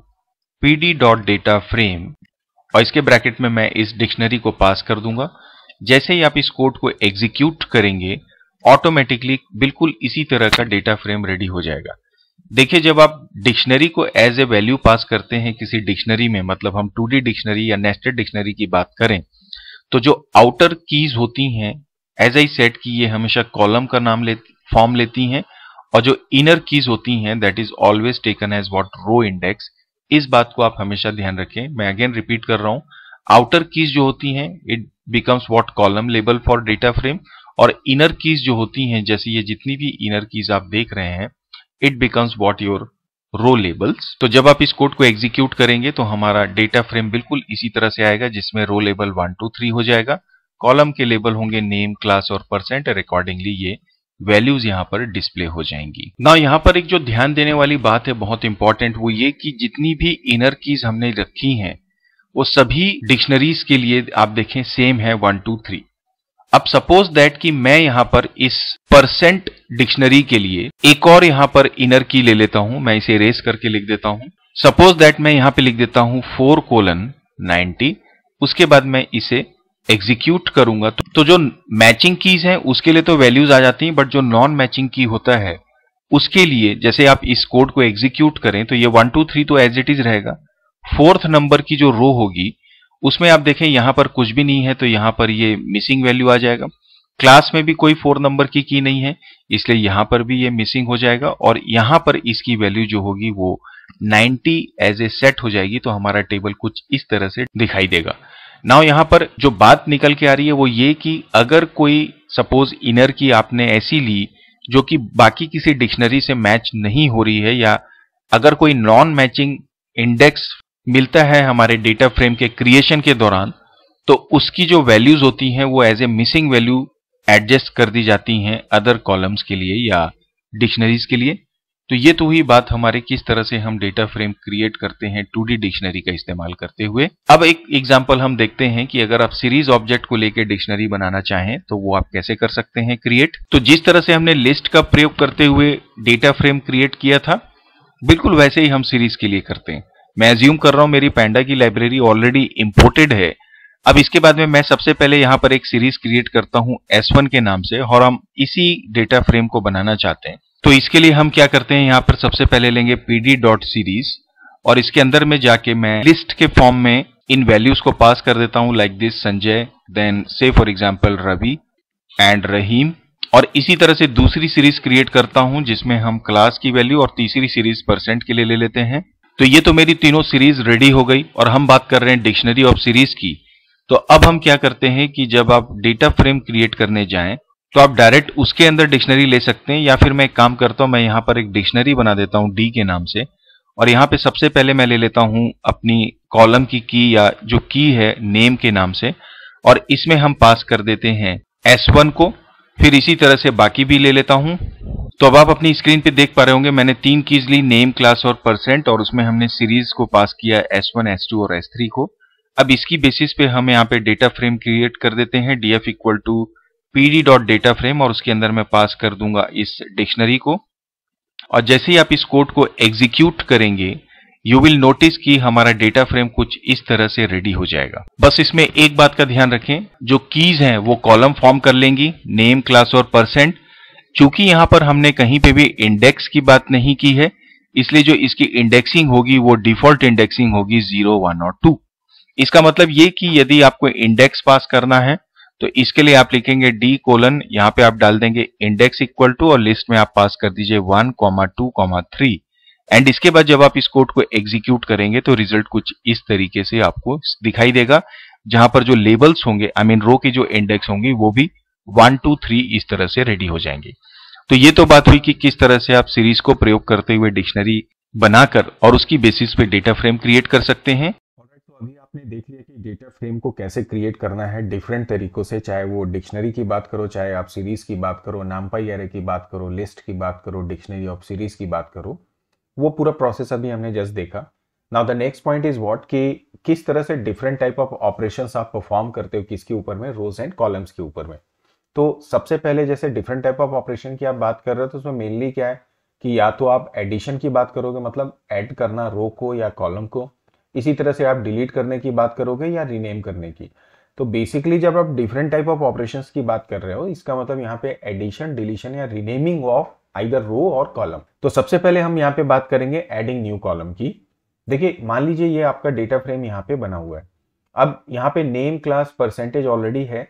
P D dot data frame और इसके ब्रैकेट में मैं इस डिक्शनरी को पास कर दूंगा जैसे ही आप इस कोड को एग्जीक्यूट करेंगे ऑटोमेटिकली बिल्कुल इसी तरह का डेटा फ्रेम रेडी हो जाएगा देखिए जब आप डिक्शनरी को एज ए वैल्यू पास करते हैं किसी डिक्शनरी में मतलब हम टू डिक्शनरी या नेस्टेड डिक्शनरी की बात करें तो जो आउटर कीज होती हैं एज आई सेट की ये हमेशा कॉलम का नाम ले फॉर्म लेती हैं और जो इनर कीज होती हैं that is always taken as what row index इस बात को आप हमेशा ध्यान रखें मैं अगेन रिपीट कर रहा हूं आउटर कीज जो होती हैं it becomes what column label for data frame और इनर कीज जो होती हैं जैसे ये जितनी भी इनर कीज आप देख रहे हैं it becomes what your row labels तो जब आप इस कोड को एग्जीक्यूट करेंगे तो हमारा डेटा फ्रेम बिल्कुल इसी तरह से आएगा जिसमें row label one two three हो जाएगा कॉलम के लेबल होंगे नेम क्लास और परसेंट और अकॉर्डिंगली ये वैल्यूज यहाँ पर डिस्प्ले हो जाएंगी ना यहाँ पर एक जो ध्यान देने वाली बात है बहुत इंपॉर्टेंट वो ये कि जितनी भी इनर कीज हमने रखी हैं वो सभी डिक्शनरीज के लिए आप देखें सेम है वन टू थ्री अब सपोज दैट कि मैं यहां पर इस परसेंट डिक्शनरी के लिए एक और यहां पर इनर की ले लेता हूं मैं इसे रेस करके लिख देता हूं सपोज दैट मैं यहां पे लिख देता हूं फोर कोलन नाइनटी उसके बाद मैं इसे एग्जीक्यूट करूंगा तो, तो जो मैचिंग कीज हैं उसके लिए तो वैल्यूज आ जाती हैं बट जो नॉन मैचिंग की होता है उसके लिए जैसे आप इस कोड को एग्जीक्यूट करें तो ये वन टू थ्री तो एज इट इज रहेगा फोर्थ नंबर की जो रो होगी उसमें आप देखें यहां पर कुछ भी नहीं है तो यहां पर ये मिसिंग वैल्यू आ जाएगा क्लास में भी कोई फोर नंबर की की नहीं है इसलिए यहां पर भी ये मिसिंग हो जाएगा और यहां पर इसकी वैल्यू जो होगी वो 90 एज ए सेट हो जाएगी तो हमारा टेबल कुछ इस तरह से दिखाई देगा नाउ यहां पर जो बात निकल के आ रही है वो ये कि अगर कोई सपोज इनर की आपने ऐसी ली जो कि बाकी किसी डिक्शनरी से मैच नहीं हो रही है या अगर कोई नॉन मैचिंग इंडेक्स मिलता है हमारे डेटा फ्रेम के क्रिएशन के दौरान तो उसकी जो वैल्यूज होती हैं वो as a missing value adjust कर दी जाती हैं अदर कॉलम्स के लिए या डिक्शनरीज के लिए तो ये तो हुई बात हमारे किस तरह से हम डेटा फ्रेम क्रिएट करते हैं टू डिक्शनरी का इस्तेमाल करते हुए अब एक एग्जाम्पल हम देखते हैं कि अगर आप सीरीज ऑब्जेक्ट को लेकर डिक्शनरी बनाना चाहें तो वो आप कैसे कर सकते हैं क्रिएट तो जिस तरह से हमने लिस्ट का प्रयोग करते हुए डेटा फ्रेम क्रिएट किया था बिल्कुल वैसे ही हम सीरीज के लिए करते हैं मैं एज्यूम कर रहा हूं मेरी पैंडा की लाइब्रेरी ऑलरेडी इंपोर्टेड है अब इसके बाद में मैं सबसे पहले यहां पर एक सीरीज क्रिएट करता हूं एस के नाम से और हम इसी डेटा फ्रेम को बनाना चाहते हैं तो इसके लिए हम क्या करते हैं यहां पर सबसे पहले लेंगे पीडी डॉट सीरीज और इसके अंदर में जाके मैं लिस्ट के फॉर्म में इन वैल्यूज को पास कर देता हूं like this Sanjay then say for example Ravi and Rahim और इसी तरह से दूसरी सीरीज क्रिएट करता हूं जिसमें हम क्लास की वैल्यू और तीसरी सीरीज परसेंट के लिए ले लेते हैं तो ये तो मेरी तीनों सीरीज रेडी हो गई और हम बात कर रहे हैं डिक्शनरी ऑफ सीरीज की तो अब हम क्या करते हैं कि जब आप डेटा फ्रेम क्रिएट करने जाएं तो आप डायरेक्ट उसके अंदर डिक्शनरी ले सकते हैं या फिर मैं एक काम करता हूं मैं यहां पर एक डिक्शनरी बना देता हूं डी के नाम से और यहां पे सबसे पहले मैं ले लेता हूं अपनी कॉलम की की या जो की है नेम के नाम से और इसमें हम पास कर देते हैं एस वन को फिर इसी तरह से बाकी भी ले लेता हूं तो अब आप अपनी स्क्रीन पे देख पा रहे होंगे मैंने तीन कीज ली नेम क्लास और परसेंट और उसमें हमने सीरीज को पास किया एस वन एस टू और एस थ्री को अब इसकी बेसिस पे हम यहाँ पे डेटा फ्रेम क्रिएट कर देते हैं D F equal to P D dot data frame और उसके अंदर मैं पास कर दूंगा इस डिक्शनरी को और जैसे ही आप इस कोड को एग्जीक्यूट करेंगे यू विल नोटिस कि हमारा डेटा फ्रेम कुछ इस तरह से रेडी हो जाएगा बस इसमें एक बात का ध्यान रखें जो कीज हैं वो कॉलम फॉर्म कर लेंगी नेम क्लास और परसेंट चूंकि यहां पर हमने कहीं पे भी इंडेक्स की बात नहीं की है इसलिए जो इसकी इंडेक्सिंग होगी वो डिफॉल्ट इंडेक्सिंग होगी जीरो वन और टू इसका मतलब ये कि यदि आपको इंडेक्स पास करना है तो इसके लिए आप लिखेंगे डी कोलन यहां पे आप डाल देंगे इंडेक्स इक्वल टू और लिस्ट में आप पास कर दीजिए one comma two comma three and इसके बाद जब आप इस कोड को एग्जीक्यूट करेंगे तो रिजल्ट कुछ इस तरीके से आपको दिखाई देगा जहां पर जो लेबल्स होंगे आई मीन रो की जो इंडेक्स होंगे वो भी वन टू थ्री इस तरह से रेडी हो जाएंगे तो ये तो बात हुई कि किस तरह से आप सीरीज को प्रयोग करते हुए डिक्शनरी बनाकर और उसकी बेसिस पे डेटा फ्रेम क्रिएट कर सकते हैं तो अभी आपने देख लिया कि डेटा फ्रेम को कैसे क्रिएट करना है डिफरेंट तरीकों से चाहे वो डिक्शनरी की बात करो चाहे आप सीरीज की बात करो नामपाई एरे की बात करो लिस्ट की बात करो डिक्शनरी ऑफ सीरीज की बात करो वो पूरा प्रोसेस अभी हमने जस्ट देखा now the next point is what कि किस तरह से डिफरेंट टाइप ऑफ ऑपरेशन आप परफॉर्म करते हो किसके ऊपर में रोज एंड कॉलम्स के ऊपर में तो सबसे पहले जैसे डिफरेंट टाइप ऑफ ऑपरेशन की आप बात कर रहे हो तो उसमें मेनली क्या है कि या तो आप एडिशन की बात करोगे मतलब ऐड करना रो को या कॉलम को इसी तरह से आप डिलीट करने की बात करोगे या रीनेम करने की तो बेसिकली जब आप डिफरेंट टाइप ऑफ ऑपरेशंस की बात कर रहे हो इसका मतलब यहाँ पे एडिशन डिलीशन या रीनेमिंग ऑफ आइदर रो और कॉलम तो सबसे पहले हम यहाँ पे बात करेंगे एडिंग न्यू कॉलम की देखिए मान लीजिए ये आपका डेटा फ्रेम यहाँ पे बना हुआ है अब यहाँ पे नेम क्लास परसेंटेज ऑलरेडी है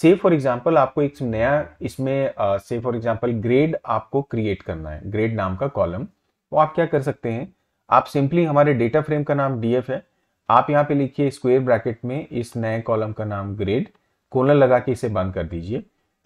से फॉर एग्जाम्पल आपको एक नया इसमें से फॉर एग्जाम्पल ग्रेड आपको क्रिएट करना है ग्रेड नाम का कॉलम तो आप क्या कर सकते हैं आप सिंपली हमारे डेटा फ्रेम का नाम डी है आप यहाँ पे लिखिए स्क्वेयर ब्रैकेट में इस नए कॉलम का नाम ग्रेड कोलर लगा के इसे बंद कर दीजिए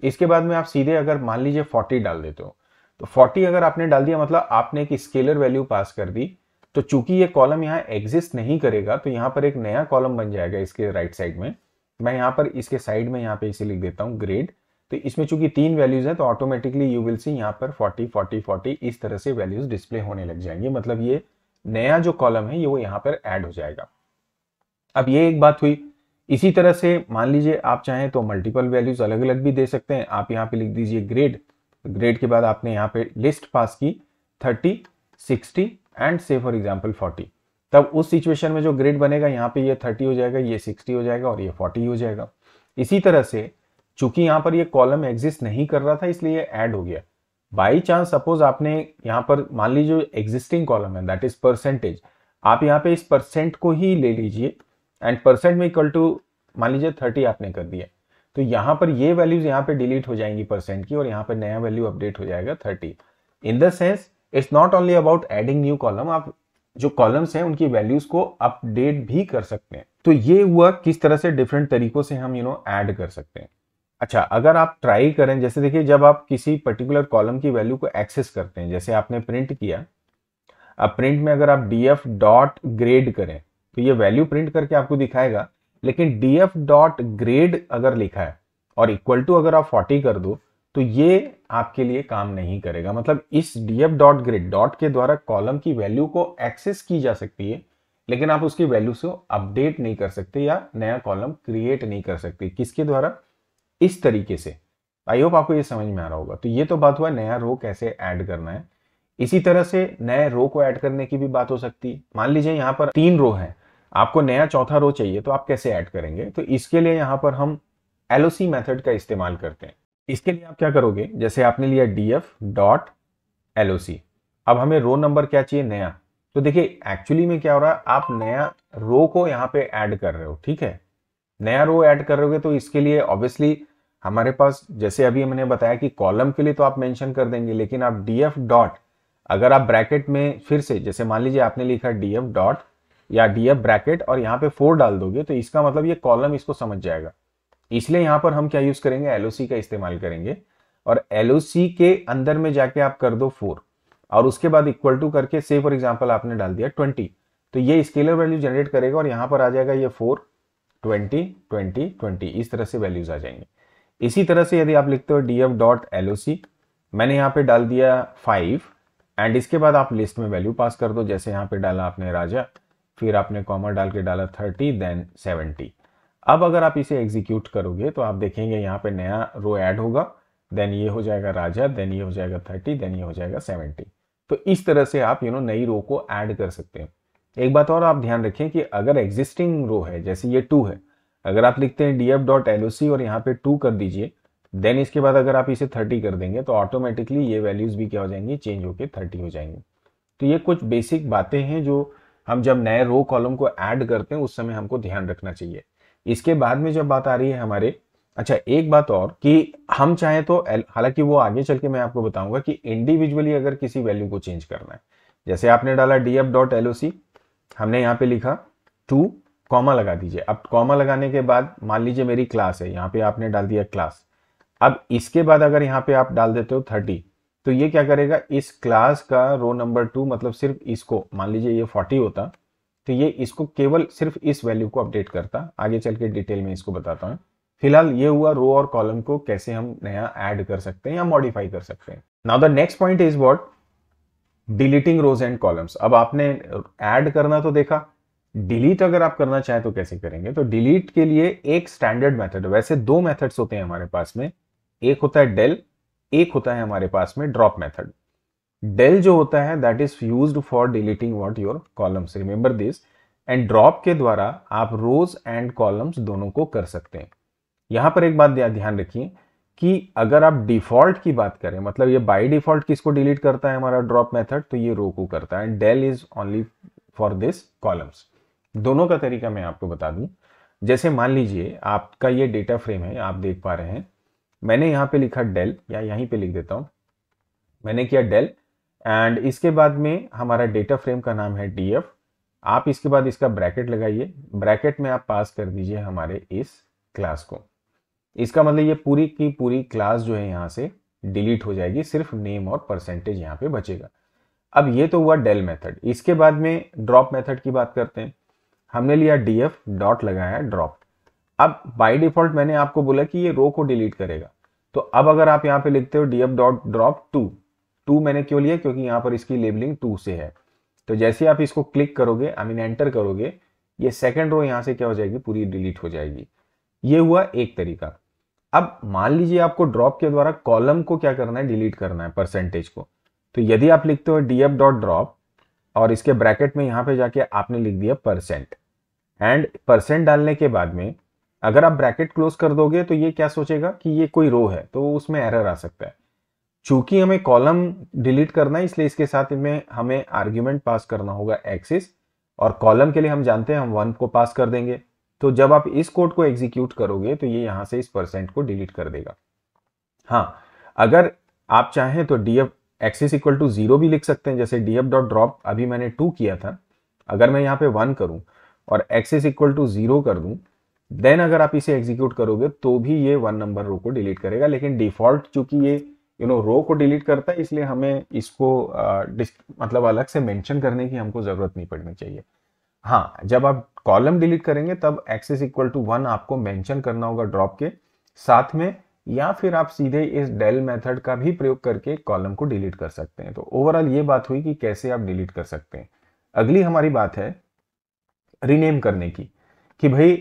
इसके बाद में आप सीधे अगर मान लीजिए 40 डाल देते हो तो 40 अगर आपने डाल दिया मतलब आपने एक स्केलर वैल्यू पास कर दी तो चूंकि ये कॉलम यहाँ एग्जिस्ट नहीं करेगा तो यहाँ पर एक नया कॉलम बन जाएगा इसके राइट साइड में मैं यहाँ पर इसके साइड में यहाँ पे इसे लिख देता हूँ ग्रेड तो इसमें चूंकि तीन वैल्यूज है तो ऑटोमेटिकली यू विल सी यहाँ पर 40 40 40 इस तरह से वैल्यूज डिस्प्ले होने लग जाएंगे मतलब ये नया जो कॉलम है ये वो यहाँ पर ऐड हो जाएगा अब ये एक बात हुई इसी तरह से मान लीजिए आप चाहें तो मल्टीपल वैल्यूज अलग अलग भी दे सकते हैं आप यहाँ पे लिख दीजिए ग्रेड ग्रेड के बाद आपने यहाँ पे लिस्ट पास की thirty sixty and say for example forty तब उस सिचुएशन में जो ग्रेड बनेगा यहाँ पे ये थर्टी हो जाएगा ये सिक्सटी हो जाएगा और ये फोर्टी हो जाएगा इसी तरह से चूंकि यहाँ पर ये कॉलम एग्जिस्ट नहीं कर रहा था इसलिए ऐड हो गया बाई चांस सपोज आपने यहाँ पर मान लीजिए एग्जिस्टिंग कॉलम है दैट इज परसेंटेज आप यहाँ पे इस परसेंट को ही ले लीजिए एंड परसेंट में इक्वल टू मान लीजिए थर्टी आपने कर दिया तो यहाँ पर ये वैल्यूज यहाँ पे डिलीट हो जाएंगी परसेंट की और यहाँ पर नया वैल्यू अपडेट हो जाएगा thirty in the sense it's not only about adding new column आप जो कॉलम्स हैं उनकी वैल्यूज को अपडेट भी कर सकते हैं तो ये हुआ किस तरह से डिफरेंट तरीकों से हम यू नो ऐड कर सकते हैं अच्छा अगर आप ट्राई करें जैसे देखिए जब आप किसी पर्टिकुलर कॉलम की वैल्यू को एक्सेस करते हैं जैसे आपने प्रिंट किया अब प्रिंट में अगर आप डी एफ डॉट ग्रेड करें तो ये वैल्यू प्रिंट करके आपको दिखाएगा लेकिन डी एफ डॉट ग्रेड अगर लिखा है और इक्वल टू अगर आप फोर्टी कर दो तो ये आपके लिए काम नहीं करेगा मतलब इस D F dot grade dot के द्वारा कॉलम की वैल्यू को एक्सेस की जा सकती है लेकिन आप उसकी वैल्यू से अपडेट नहीं कर सकते या नया कॉलम क्रिएट नहीं कर सकते किसके द्वारा इस तरीके से आई होप आपको ये समझ में आ रहा होगा तो ये तो बात हुआ नया रो कैसे ऐड करना है इसी तरह से नए रो को ऐड करने की भी बात हो सकती है मान लीजिए यहाँ पर तीन रो है आपको नया चौथा रो चाहिए तो आप कैसे ऐड करेंगे तो इसके लिए यहाँ पर हम एल मेथड का इस्तेमाल करते हैं इसके लिए आप क्या करोगे जैसे आपने लिया डी एफ डॉट एल अब हमें रो नंबर क्या चाहिए नया तो देखिए एक्चुअली में क्या हो रहा है आप नया रो को यहाँ पे ऐड कर रहे हो ठीक है नया रो ऐड करोगे तो इसके लिए ऑब्वियसली हमारे पास जैसे अभी मैंने बताया कि कॉलम के लिए तो आप मेंशन कर देंगे लेकिन आप डी एफ डॉट अगर आप ब्रैकेट में फिर से जैसे मान लीजिए आपने लिखा डी एफ डॉट या डी एफ ब्रैकेट और यहाँ पे फोर डाल दोगे तो इसका मतलब ये कॉलम इसको समझ जाएगा इसलिए यहाँ पर हम क्या यूज करेंगे एलओसी का इस्तेमाल करेंगे और एल के अंदर में जाके आप कर दो फोर और उसके बाद इक्वल टू करके से फॉर एग्जाम्पल आपने डाल दिया ट्वेंटी तो ये स्केलर वैल्यू जनरेट करेगा और यहाँ पर आ जाएगा ये फोर ट्वेंटी ट्वेंटी ट्वेंटी इस तरह से वैल्यूज आ जाएंगे इसी तरह से यदि आप लिखते हो D F dot L O C मैंने यहाँ पे डाल दिया फाइव एंड इसके बाद आप लिस्ट में वैल्यू पास कर दो जैसे यहाँ पे डाला आपने राजा फिर आपने कॉमा डाल के डाला थर्टी देन सेवेंटी अब अगर आप इसे एग्जीक्यूट करोगे तो आप देखेंगे यहाँ पे नया रो ऐड होगा देन ये हो जाएगा राजा देन ये हो जाएगा थर्टी देन ये हो जाएगा सेवेंटी तो इस तरह से आप यू नो नई रो को ऐड कर सकते हैं एक बात और आप ध्यान रखें कि अगर एग्जिस्टिंग रो है जैसे ये टू है अगर आप लिखते हैं D F dot L O C और यहाँ पे टू कर दीजिए देन इसके बाद अगर आप इसे थर्टी कर देंगे तो ऑटोमेटिकली ये वैल्यूज़ भी क्या हो जाएंगी चेंज होकर थर्टी हो जाएंगी तो ये कुछ बेसिक बातें हैं जो हम जब नए रो कॉलम को ऐड करते हैं उस समय हमको ध्यान रखना चाहिए इसके बाद में जब बात आ रही है हमारे अच्छा एक बात और कि हम चाहे तो हालांकि वो आगे चल के मैं आपको बताऊंगा कि इंडिविजुअली अगर किसी वैल्यू को चेंज करना है जैसे आपने डाला D F dot L O C हमने यहाँ पे लिखा टू कॉमा लगा दीजिए अब कॉमा लगाने के बाद मान लीजिए मेरी क्लास है यहाँ पे आपने डाल दिया क्लास अब इसके बाद अगर यहाँ पे आप डाल देते हो थर्टी तो ये क्या करेगा इस क्लास का रो नंबर टू मतलब सिर्फ इसको मान लीजिए ये फोर्टी होता तो ये इसको केवल सिर्फ इस वैल्यू को अपडेट करता आगे चल के डिटेल में इसको बताता हूँ फिलहाल ये हुआ रो और कॉलम को कैसे हम नया ऐड कर सकते हैं या मॉडिफाई कर सकते हैं now the next point is what deleting rows and columns अब आपने ऐड करना तो देखा डिलीट अगर आप करना चाहें तो कैसे करेंगे तो डिलीट के लिए एक स्टैंडर्ड मेथड वैसे दो मेथड्स होते हैं हमारे पास में एक होता है डेल एक होता है हमारे पास में ड्रॉप मेथड डेल जो होता है that is use for deleting what your columns remember this and drop के द्वारा आप रोज एंड कॉलम्स दोनों को कर सकते हैं यहां पर एक बात ध्यान रखिए कि अगर आप डिफॉल्ट की बात करें मतलब ये बाय डिफॉल्ट किसको डिलीट करता है हमारा ड्रॉप मेथड तो ये रो को करता है del is only for this columns दोनों का तरीका मैं आपको बता दूं जैसे मान लीजिए आपका ये डेटा फ्रेम है आप देख पा रहे हैं मैंने यहाँ पे लिखा डेल या यहीं पे लिख देता हूँ मैंने किया डेल एंड इसके बाद में हमारा डेटा फ्रेम का नाम है डी आप इसके बाद इसका ब्रैकेट लगाइए ब्रैकेट में आप पास कर दीजिए हमारे इस क्लास को इसका मतलब ये पूरी की पूरी क्लास जो है यहाँ से डिलीट हो जाएगी सिर्फ नेम और परसेंटेज यहाँ पे बचेगा अब ये तो हुआ डेल मेथड इसके बाद में ड्रॉप मेथड की बात करते हैं हमने लिया डी एफ डॉट लगाया ड्रॉप अब बाय डिफॉल्ट मैंने आपको बोला कि ये रो को डिलीट करेगा तो अब अगर आप यहाँ पे लिखते हो D F dot drop two two मैंने क्यों लिया क्योंकि यहाँ पर इसकी लेबलिंग टू से है तो जैसे आप इसको क्लिक करोगे आई मीन एंटर करोगे ये सेकेंड रो यहाँ से क्या हो जाएगी पूरी डिलीट हो जाएगी ये हुआ एक तरीका अब मान लीजिए आपको ड्रॉप के द्वारा कॉलम को क्या करना है डिलीट करना है परसेंटेज को तो यदि आप लिखते हो डी एफ डॉट ड्रॉप और इसके ब्रैकेट में यहाँ पे जाके आपने लिख दिया परसेंट एंड परसेंट डालने के बाद में अगर आप ब्रैकेट क्लोज कर दोगे तो ये क्या सोचेगा कि ये कोई रो है तो उसमें एरर आ सकता है चूंकि हमें कॉलम डिलीट करना है इसलिए इसके साथ में हमें आर्ग्यूमेंट पास करना होगा एक्सिस और कॉलम के लिए हम जानते हैं हम वन को पास कर देंगे तो जब आप इस कोड को एग्जीक्यूट करोगे तो ये यहाँ से इस परसेंट को डिलीट कर देगा हाँ अगर आप चाहें तो D F axis equal to zero भी लिख सकते हैं जैसे डी एफ डॉट ड्रॉप अभी मैंने टू किया था अगर मैं यहाँ पे वन करूं और एक्सिस इक्वल टू जीरो कर दूं देन अगर आप इसे एग्जीक्यूट करोगे तो भी ये वन नंबर रो को डिलीट करेगा लेकिन डिफॉल्ट चूंकि ये यू नो रो को डिलीट करता है इसलिए हमें इसको आ, मतलब अलग से मेंशन करने की हमको ज़रूरत नहीं पड़नी चाहिए हाँ जब आप कॉलम डिलीट करेंगे तब एक्सेस इक्वल टू वन आपको मेंशन करना होगा ड्रॉप के साथ में या फिर आप सीधे इस डेल मेथड का भी प्रयोग करके कॉलम को डिलीट कर सकते हैं तो ओवरऑल ये बात हुई कि कैसे आप डिलीट कर सकते हैं अगली हमारी बात है रीनेम करने की कि भाई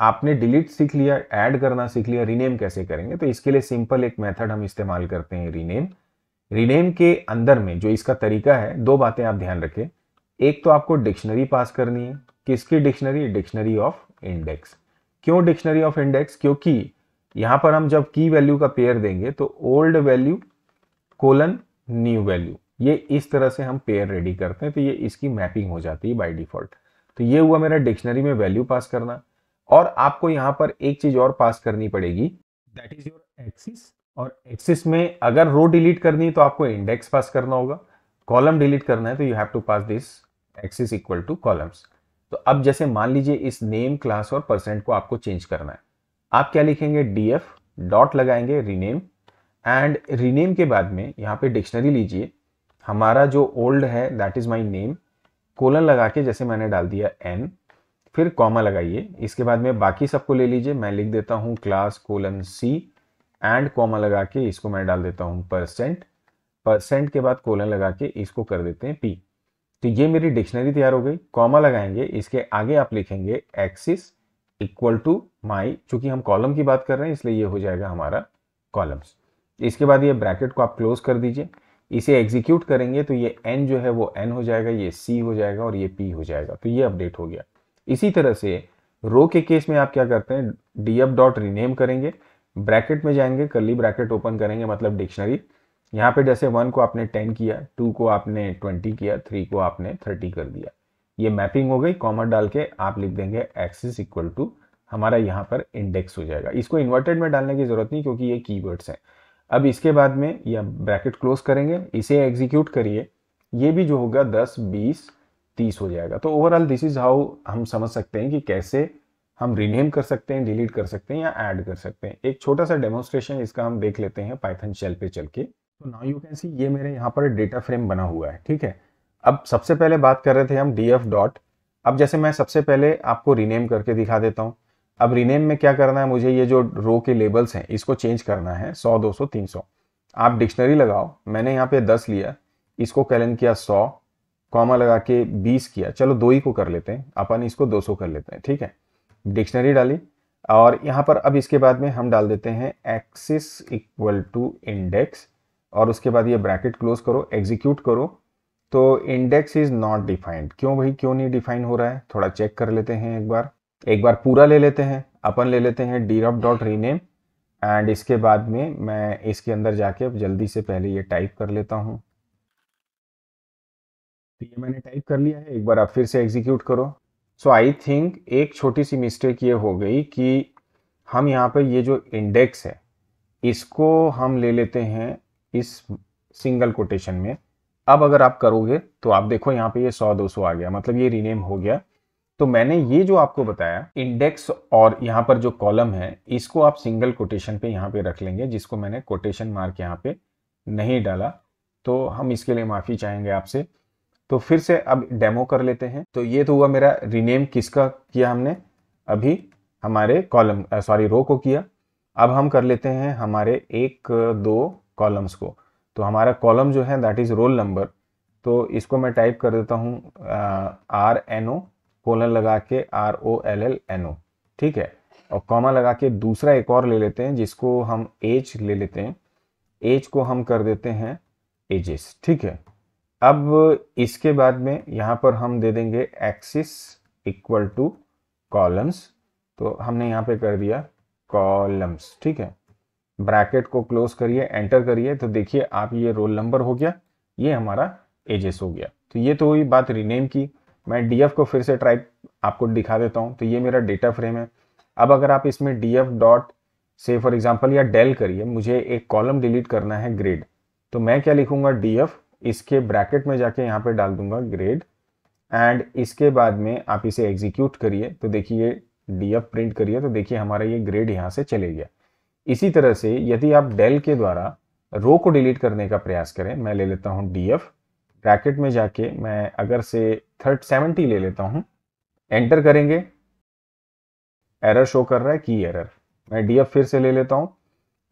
आपने डिलीट सीख लिया ऐड करना सीख लिया रीनेम कैसे करेंगे तो इसके लिए सिंपल एक मेथड हम इस्तेमाल करते हैं रीनेम रीनेम के अंदर में जो इसका तरीका है दो बातें आप ध्यान रखें एक तो आपको डिक्शनरी पास करनी है किसकी डिक्शनरी डिक्शनरी ऑफ इंडेक्स क्यों डिक्शनरी ऑफ इंडेक्स क्योंकि यहां पर हम जब की वैल्यू का पेयर देंगे तो old value colon new value ये इस तरह से हम पेयर रेडी करते हैं तो ये इसकी मैपिंग हो जाती है बाई डिफॉल्ट तो ये हुआ मेरा डिक्शनरी में वैल्यू पास करना और आपको यहां पर एक चीज और पास करनी पड़ेगी दैट इज योर एक्सिस और एक्सिस में अगर रो डिलीट करनी है तो आपको इंडेक्स पास करना होगा कॉलम डिलीट करना है तो you have to pass this axis equal to columns तो अब जैसे मान लीजिए इस नेम क्लास और परसेंट को आपको चेंज करना है आप क्या लिखेंगे डी एफ डॉट लगाएंगे रीनेम एंड रीनेम के बाद में यहाँ पे डिक्शनरी लीजिए हमारा जो ओल्ड है that is my name colon लगा के जैसे मैंने डाल दिया एन फिर कॉमा लगाइए इसके बाद में बाकी सबको ले लीजिए मैं लिख देता हूँ class colon C and comma लगा के इसको मैं डाल देता हूँ परसेंट परसेंट के बाद कोलन लगा के इसको कर देते हैं पी तो ये मेरी डिक्शनरी तैयार हो गई कॉमा लगाएंगे इसके आगे आप लिखेंगे एक्सिस इक्वल टू माई चूंकि हम कॉलम की बात कर रहे हैं इसलिए ये हो जाएगा हमारा कॉलम्स इसके बाद ये ब्रैकेट को आप क्लोज कर दीजिए इसे एग्जीक्यूट करेंगे तो ये एन जो है वो एन हो जाएगा ये सी हो जाएगा और ये पी हो जाएगा तो ये अपडेट हो गया इसी तरह से रो के केस में आप क्या करते हैं डी एफ डॉट रीनेम करेंगे ब्रैकेट में जाएंगे कली ब्रैकेट ओपन करेंगे मतलब डिक्शनरी यहाँ पे जैसे वन को आपने टेन किया टू को आपने ट्वेंटी किया थ्री को आपने थर्टी कर दिया ये मैपिंग हो गई कॉमर डाल के आप लिख देंगे एक्स इज इक्वल टू हमारा यहाँ पर इंडेक्स हो जाएगा इसको इन्वर्टेड में डालने की जरूरत नहीं क्योंकि ये कीवर्ड्स हैं अब इसके बाद में यह ब्रैकेट क्लोज करेंगे इसे एग्जीक्यूट करिए ये भी जो होगा दस बीस तीस हो जाएगा तो ओवरऑल दिस इज हाउ हम समझ सकते हैं कि कैसे हम रीनेम कर सकते हैं डिलीट कर सकते हैं या ऐड कर सकते हैं एक छोटा सा डेमोन्स्ट्रेशन इसका हम देख लेते हैं पाइथन शेल पे चल के तो नाउ यू कैन सी ये मेरे यहाँ पर डेटा फ्रेम बना हुआ है ठीक है अब सबसे पहले बात कर रहे थे हम डी एफ डॉट अब जैसे मैं सबसे पहले आपको रीनेम करके दिखा देता हूँ अब रिनेम में क्या करना है मुझे ये जो रो के लेबल्स हैं इसको चेंज करना है सौ दो सौ तीन सौ आप डिक्शनरी लगाओ मैंने यहाँ पे दस लिया इसको कैलेंड किया सौ कॉमा लगा के बीस किया चलो दो ही को कर लेते हैं अपन इसको दो सौ कर लेते हैं ठीक है डिक्शनरी डाली और यहाँ पर अब इसके बाद में हम डाल देते हैं एक्सिस इक्वल टू इंडेक्स और उसके बाद ये ब्रैकेट क्लोज करो एग्जीक्यूट करो तो इंडेक्स इज नॉट डिफाइंड क्यों भाई क्यों नहीं डिफाइन हो रहा है थोड़ा चेक कर लेते हैं एक बार एक बार पूरा ले लेते हैं अपन ले लेते हैं D F dot rename and इसके बाद में मैं इसके अंदर जाके अब जल्दी से पहले ये टाइप कर लेता हूँ तो ये मैंने टाइप कर लिया है एक बार आप फिर से एग्जीक्यूट करो सो आई थिंक एक छोटी सी मिस्टेक ये हो गई कि हम यहाँ पर ये जो इंडेक्स है इसको हम ले लेते हैं इस सिंगल कोटेशन में अब अगर आप करोगे तो आप देखो यहाँ पे ये सौ दो सौ आ गया मतलब ये रीनेम हो गया तो मैंने ये जो आपको बताया इंडेक्स और यहाँ पर जो कॉलम है इसको आप सिंगल कोटेशन पे यहाँ पे रख लेंगे जिसको मैंने कोटेशन मार्क यहाँ पे नहीं डाला तो हम इसके लिए माफ़ी चाहेंगे आपसे तो फिर से अब डेमो कर लेते हैं तो ये तो हुआ मेरा रीनेम किसका किया हमने अभी हमारे कॉलम सॉरी रो को किया अब हम कर लेते हैं हमारे एक दो कॉलम्स को तो हमारा कॉलम जो है दैट इज़ रोल नंबर तो इसको मैं टाइप कर देता हूँ आर एन ओ कोलन लगा के R O L L N O ठीक है और कॉमा लगा के दूसरा एक और ले लेते हैं जिसको हम एज ले लेते हैं एज को हम कर देते हैं एजेस ठीक है अब इसके बाद में यहाँ पर हम दे देंगे एक्सिस इक्वल टू कॉलम्स तो हमने यहाँ पे कर दिया कॉलम्स ठीक है ब्रैकेट को क्लोज करिए एंटर करिए तो देखिए आप ये रोल नंबर हो गया ये हमारा एजेस हो गया तो ये तो हुई बात रीनेम की मैं डी को फिर से ट्राइप आपको दिखा देता हूँ तो ये मेरा डेटा फ्रेम है अब अगर आप इसमें डी एफ डॉट से फॉर एग्जाम्पल या डेल करिए मुझे एक कॉलम डिलीट करना है ग्रेड तो मैं क्या लिखूंगा डी एफ इसके ब्रैकेट में जाके यहाँ पे डाल दूंगा ग्रेड एंड इसके बाद में आप इसे एग्जीक्यूट करिए तो देखिए डी एफ प्रिंट करिए तो देखिए हमारा ये ग्रेड यहाँ से चले गया इसी तरह से यदि आप डेल के द्वारा रो को डिलीट करने का प्रयास करें मैं ले लेता हूँ डी एफ ब्रैकेट में जाके मैं अगर से थर्ड सेवेंटी ले लेता हूँ एंटर करेंगे एरर शो कर रहा है की एरर मैं डी एफ फिर से ले लेता हूँ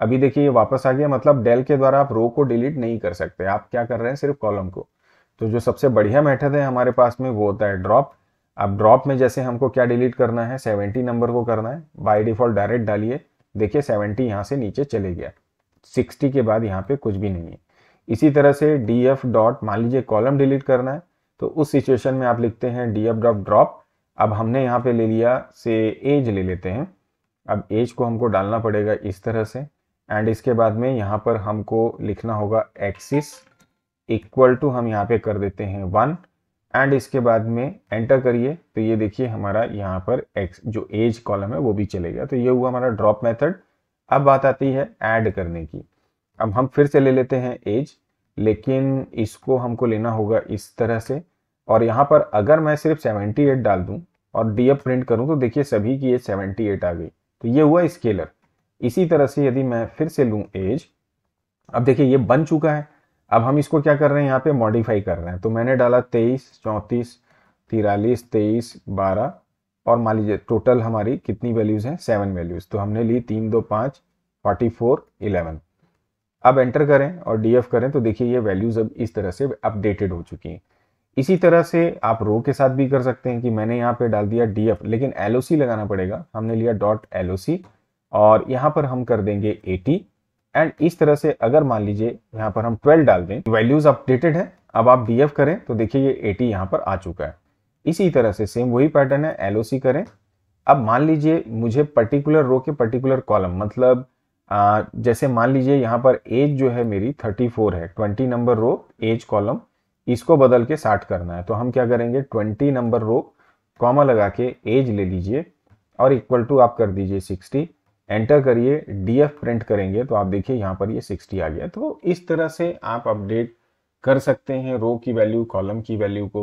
अभी देखिए ये वापस आ गया मतलब डेल के द्वारा आप रो को डिलीट नहीं कर सकते आप क्या कर रहे हैं सिर्फ कॉलम को तो जो सबसे बढ़िया मेथड है हमारे पास में वो होता है ड्रॉप अब ड्रॉप में जैसे हमको क्या डिलीट करना है सेवेंटी नंबर को करना है बाई डिफॉल्ट डायरेक्ट डालिए देखिए सेवेंटी यहाँ से नीचे चले गया सिक्सटी के बाद यहाँ पे कुछ भी नहीं है इसी तरह से डी एफ डॉट मान लीजिए कॉलम डिलीट करना है तो उस सिचुएशन में आप लिखते हैं डी एफ डॉट ड्रॉप अब हमने यहाँ पे ले लिया से एज ले लेते हैं अब एज को हमको डालना पड़ेगा इस तरह से एंड इसके बाद में यहाँ पर हमको लिखना होगा एक्सिस इक्वल टू हम यहाँ पे कर देते हैं वन एंड इसके बाद में एंटर करिए तो ये देखिए हमारा यहाँ पर एक्स जो एज कॉलम है वो भी चले गया तो ये हुआ हमारा ड्रॉप मेथड अब बात आती है ऐड करने की अब हम फिर से ले लेते हैं एज लेकिन इसको हमको लेना होगा इस तरह से और यहाँ पर अगर मैं सिर्फ 78 डाल दूँ और डी एफ प्रिंट करूँ तो देखिए सभी की ये 78 आ गई तो ये हुआ स्केलर इसी तरह से यदि मैं फिर से लूँ एज अब देखिए ये बन चुका है अब हम इसको क्या कर रहे हैं यहाँ पे मॉडिफाई कर रहे हैं तो मैंने डाला तेईस चौंतीस तिरालीस तेईस बारह और मान लीजिए टोटल हमारी कितनी वैल्यूज़ हैं सेवन वैल्यूज़ तो हमने ली तीन दो पाँच फोर्टी फोर इलेवन अब एंटर करें और डी करें तो देखिए ये वैल्यूज़ अब इस तरह से अपडेटेड हो चुकी हैं इसी तरह से आप रो के साथ भी कर सकते हैं कि मैंने यहाँ पे डाल दिया डी लेकिन एल लगाना पड़ेगा हमने लिया डॉट एल और यहाँ पर हम कर देंगे 80 एंड इस तरह से अगर मान लीजिए यहाँ पर हम 12 डाल दें वैल्यूज अपडेटेड है अब आप डी करें तो देखिए ये 80 यहाँ पर आ चुका है इसी तरह से सेम वही पैटर्न है एल करें अब मान लीजिए मुझे पर्टिकुलर रो के पर्टिकुलर कॉलम मतलब आ, जैसे मान लीजिए यहाँ पर एज जो है मेरी 34 है 20 नंबर रो एज कॉलम इसको बदल के 60 करना है तो हम क्या करेंगे 20 नंबर रो कॉमा लगा के एज ले लीजिए और इक्वल टू आप कर दीजिए एंटर करिए डीएफ प्रिंट करेंगे तो आप देखिए यहाँ पर ये 60 आ गया तो इस तरह से आप अपडेट कर सकते हैं रो की वैल्यू कॉलम की वैल्यू को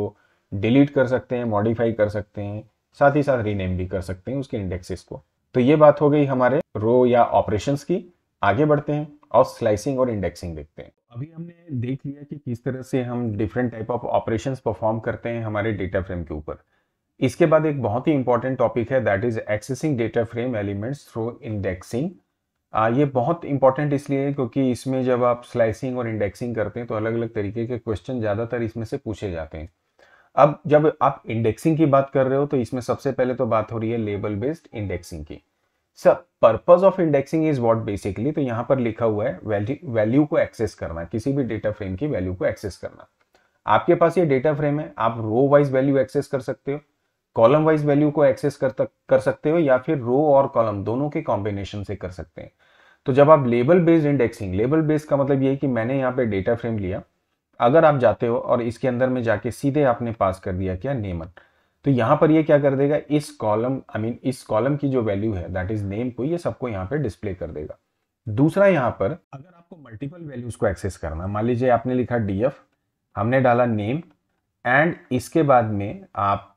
डिलीट कर सकते हैं मॉडिफाई कर सकते हैं साथ ही साथ रीनेम भी कर सकते हैं उसके इंडेक्सेस को तो ये बात हो गई हमारे रो या ऑपरेशन की आगे बढ़ते हैं और स्लाइसिंग और इंडेक्सिंग देखते हैं अभी हमने देख लिया कि किस तरह से हम different type of operations perform करते हैं हमारे डेटा फ्रेम के ऊपर इसके बाद एक बहुत ही इंपॉर्टेंट टॉपिक है that is accessing data frame elements through indexing ये बहुत इंपॉर्टेंट इसलिए है क्योंकि इसमें जब आप स्लाइसिंग और इंडेक्सिंग करते हैं तो अलग अलग तरीके के क्वेश्चन ज़्यादातर इसमें से पूछे जाते हैं अब जब आप इंडेक्सिंग की बात कर रहे हो तो इसमें सबसे पहले तो बात हो रही है लेबल बेस्ड इंडेक्सिंग की sir purpose of indexing is what basically तो यहाँ पर लिखा हुआ है वैल्यू वैल्यू को एक्सेस करना किसी भी डेटा फ्रेम की वैल्यू को एक्सेस करना आपके पास ये डेटा फ्रेम है आप रो वाइज वैल्यू एक्सेस कर सकते हो कॉलम वाइज वैल्यू को एक्सेस कर कर सकते हो या फिर रो और कॉलम दोनों के कॉम्बिनेशन से कर सकते हैं तो जब आप label based indexing label based का मतलब ये है कि मैंने यहाँ पे डेटा फ्रेम लिया अगर आप जाते हो और इसके अंदर में जाके सीधे आपने पास कर दिया क्या नेमन तो यहाँ पर ये क्या कर देगा इस कॉलम आई मीन इस कॉलम की जो वैल्यू है दैट इज नेम को ये सबको यहाँ पे डिस्प्ले कर देगा दूसरा यहाँ पर अगर आपको मल्टीपल वैल्यूज को एक्सेस करना मान लीजिए आपने लिखा डी हमने डाला नेम एंड इसके बाद में आप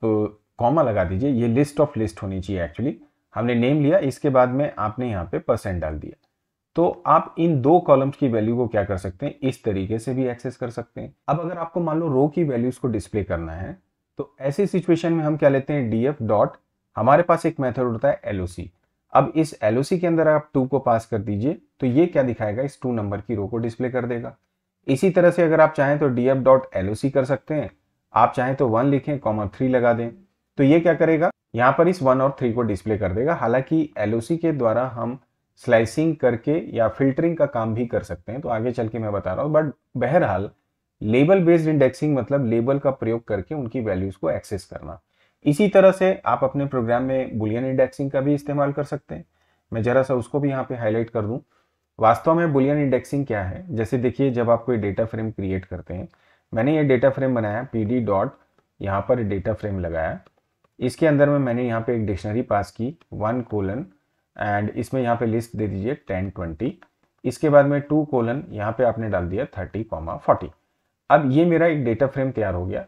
कॉमा लगा दीजिए ये लिस्ट ऑफ लिस्ट होनी चाहिए एक्चुअली हमने नेम लिया इसके बाद में आपने यहाँ पे परसेंट डाल दिया तो आप इन दो कॉलम्स की वैल्यू को क्या कर सकते हैं इस तरीके से भी एक्सेस कर सकते हैं अब अगर आपको मान लो रो की वैल्यूज को डिस्प्ले करना है तो ऐसी सिचुएशन में हम क्या लेते हैं डी डॉट हमारे पास एक मेथड होता है एल अब इस एल के अंदर आप टू को पास कर दीजिए तो ये क्या दिखाएगा इस टू नंबर की रो को डिस्प्ले कर देगा इसी तरह से अगर आप चाहें तो डी डॉट एल कर सकते हैं आप चाहें तो वन लिखें कॉमर थ्री लगा दें तो ये क्या करेगा यहाँ पर इस वन और थ्री को डिस्प्ले कर देगा हालांकि एल के द्वारा हम स्लाइसिंग करके या फिल्टरिंग का काम भी कर सकते हैं तो आगे चल के मैं बता रहा हूँ बट बहरहाल लेबल बेस्ड इंडेक्सिंग मतलब लेबल का प्रयोग करके उनकी वैल्यूज को एक्सेस करना इसी तरह से आप अपने प्रोग्राम में बुलियन इंडेक्सिंग का भी इस्तेमाल कर सकते हैं मैं जरा सा उसको भी यहाँ पे हाईलाइट कर दूँ वास्तव में बुलियन इंडेक्सिंग क्या है जैसे देखिए जब आप कोई डेटा फ्रेम क्रिएट करते हैं मैंने ये डेटा फ्रेम बनाया पी डी डॉट यहाँ पर डेटा फ्रेम लगाया इसके अंदर में मैंने यहाँ पे एक डिक्शनरी पास की वन कोलन एंड इसमें यहाँ पे लिस्ट दे दीजिए टेन ट्वेंटी इसके बाद में टू कोलन यहाँ पे आपने डाल दिया थर्टी कॉमा फोर्टी अब ये मेरा एक डेटा फ्रेम तैयार हो गया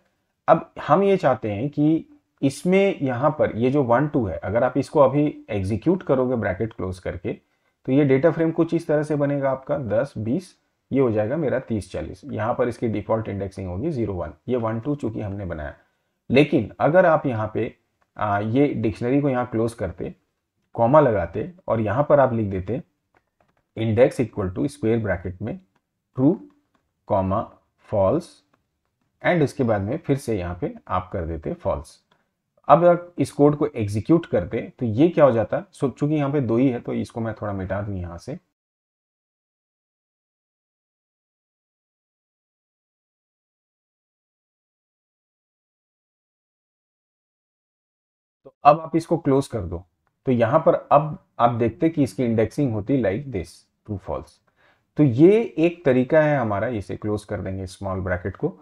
अब हम ये चाहते हैं कि इसमें यहाँ पर ये जो वन टू है अगर आप इसको अभी एग्जीक्यूट करोगे ब्रैकेट क्लोज करके तो ये डेटा फ्रेम कुछ इस तरह से बनेगा आपका दस बीस ये हो जाएगा मेरा तीस चालीस यहाँ पर इसकी डिफॉल्ट इंडेक्सिंग होगी जीरो वन ये वन टू चूंकि हमने बनाया लेकिन अगर आप यहाँ पे आ, ये डिक्शनरी को यहाँ क्लोज करते कॉमा लगाते और यहाँ पर आप लिख देते index equal to square bracket में ट्रू कॉमा फॉल्स एंड उसके बाद में फिर से यहाँ पे आप कर देते फॉल्स अब अगर इस कोड को एग्जीक्यूट करते तो ये क्या हो जाता सो चूंकि यहाँ पे दो ही है तो इसको मैं थोड़ा मिटा दूँ यहाँ से अब आप इसको क्लोज कर दो तो यहां पर अब आप देखते कि इसकी इंडेक्सिंग होती लाइक दिस टू फॉल्स तो ये एक तरीका है हमारा इसे क्लोज कर देंगे स्मॉल ब्रैकेट को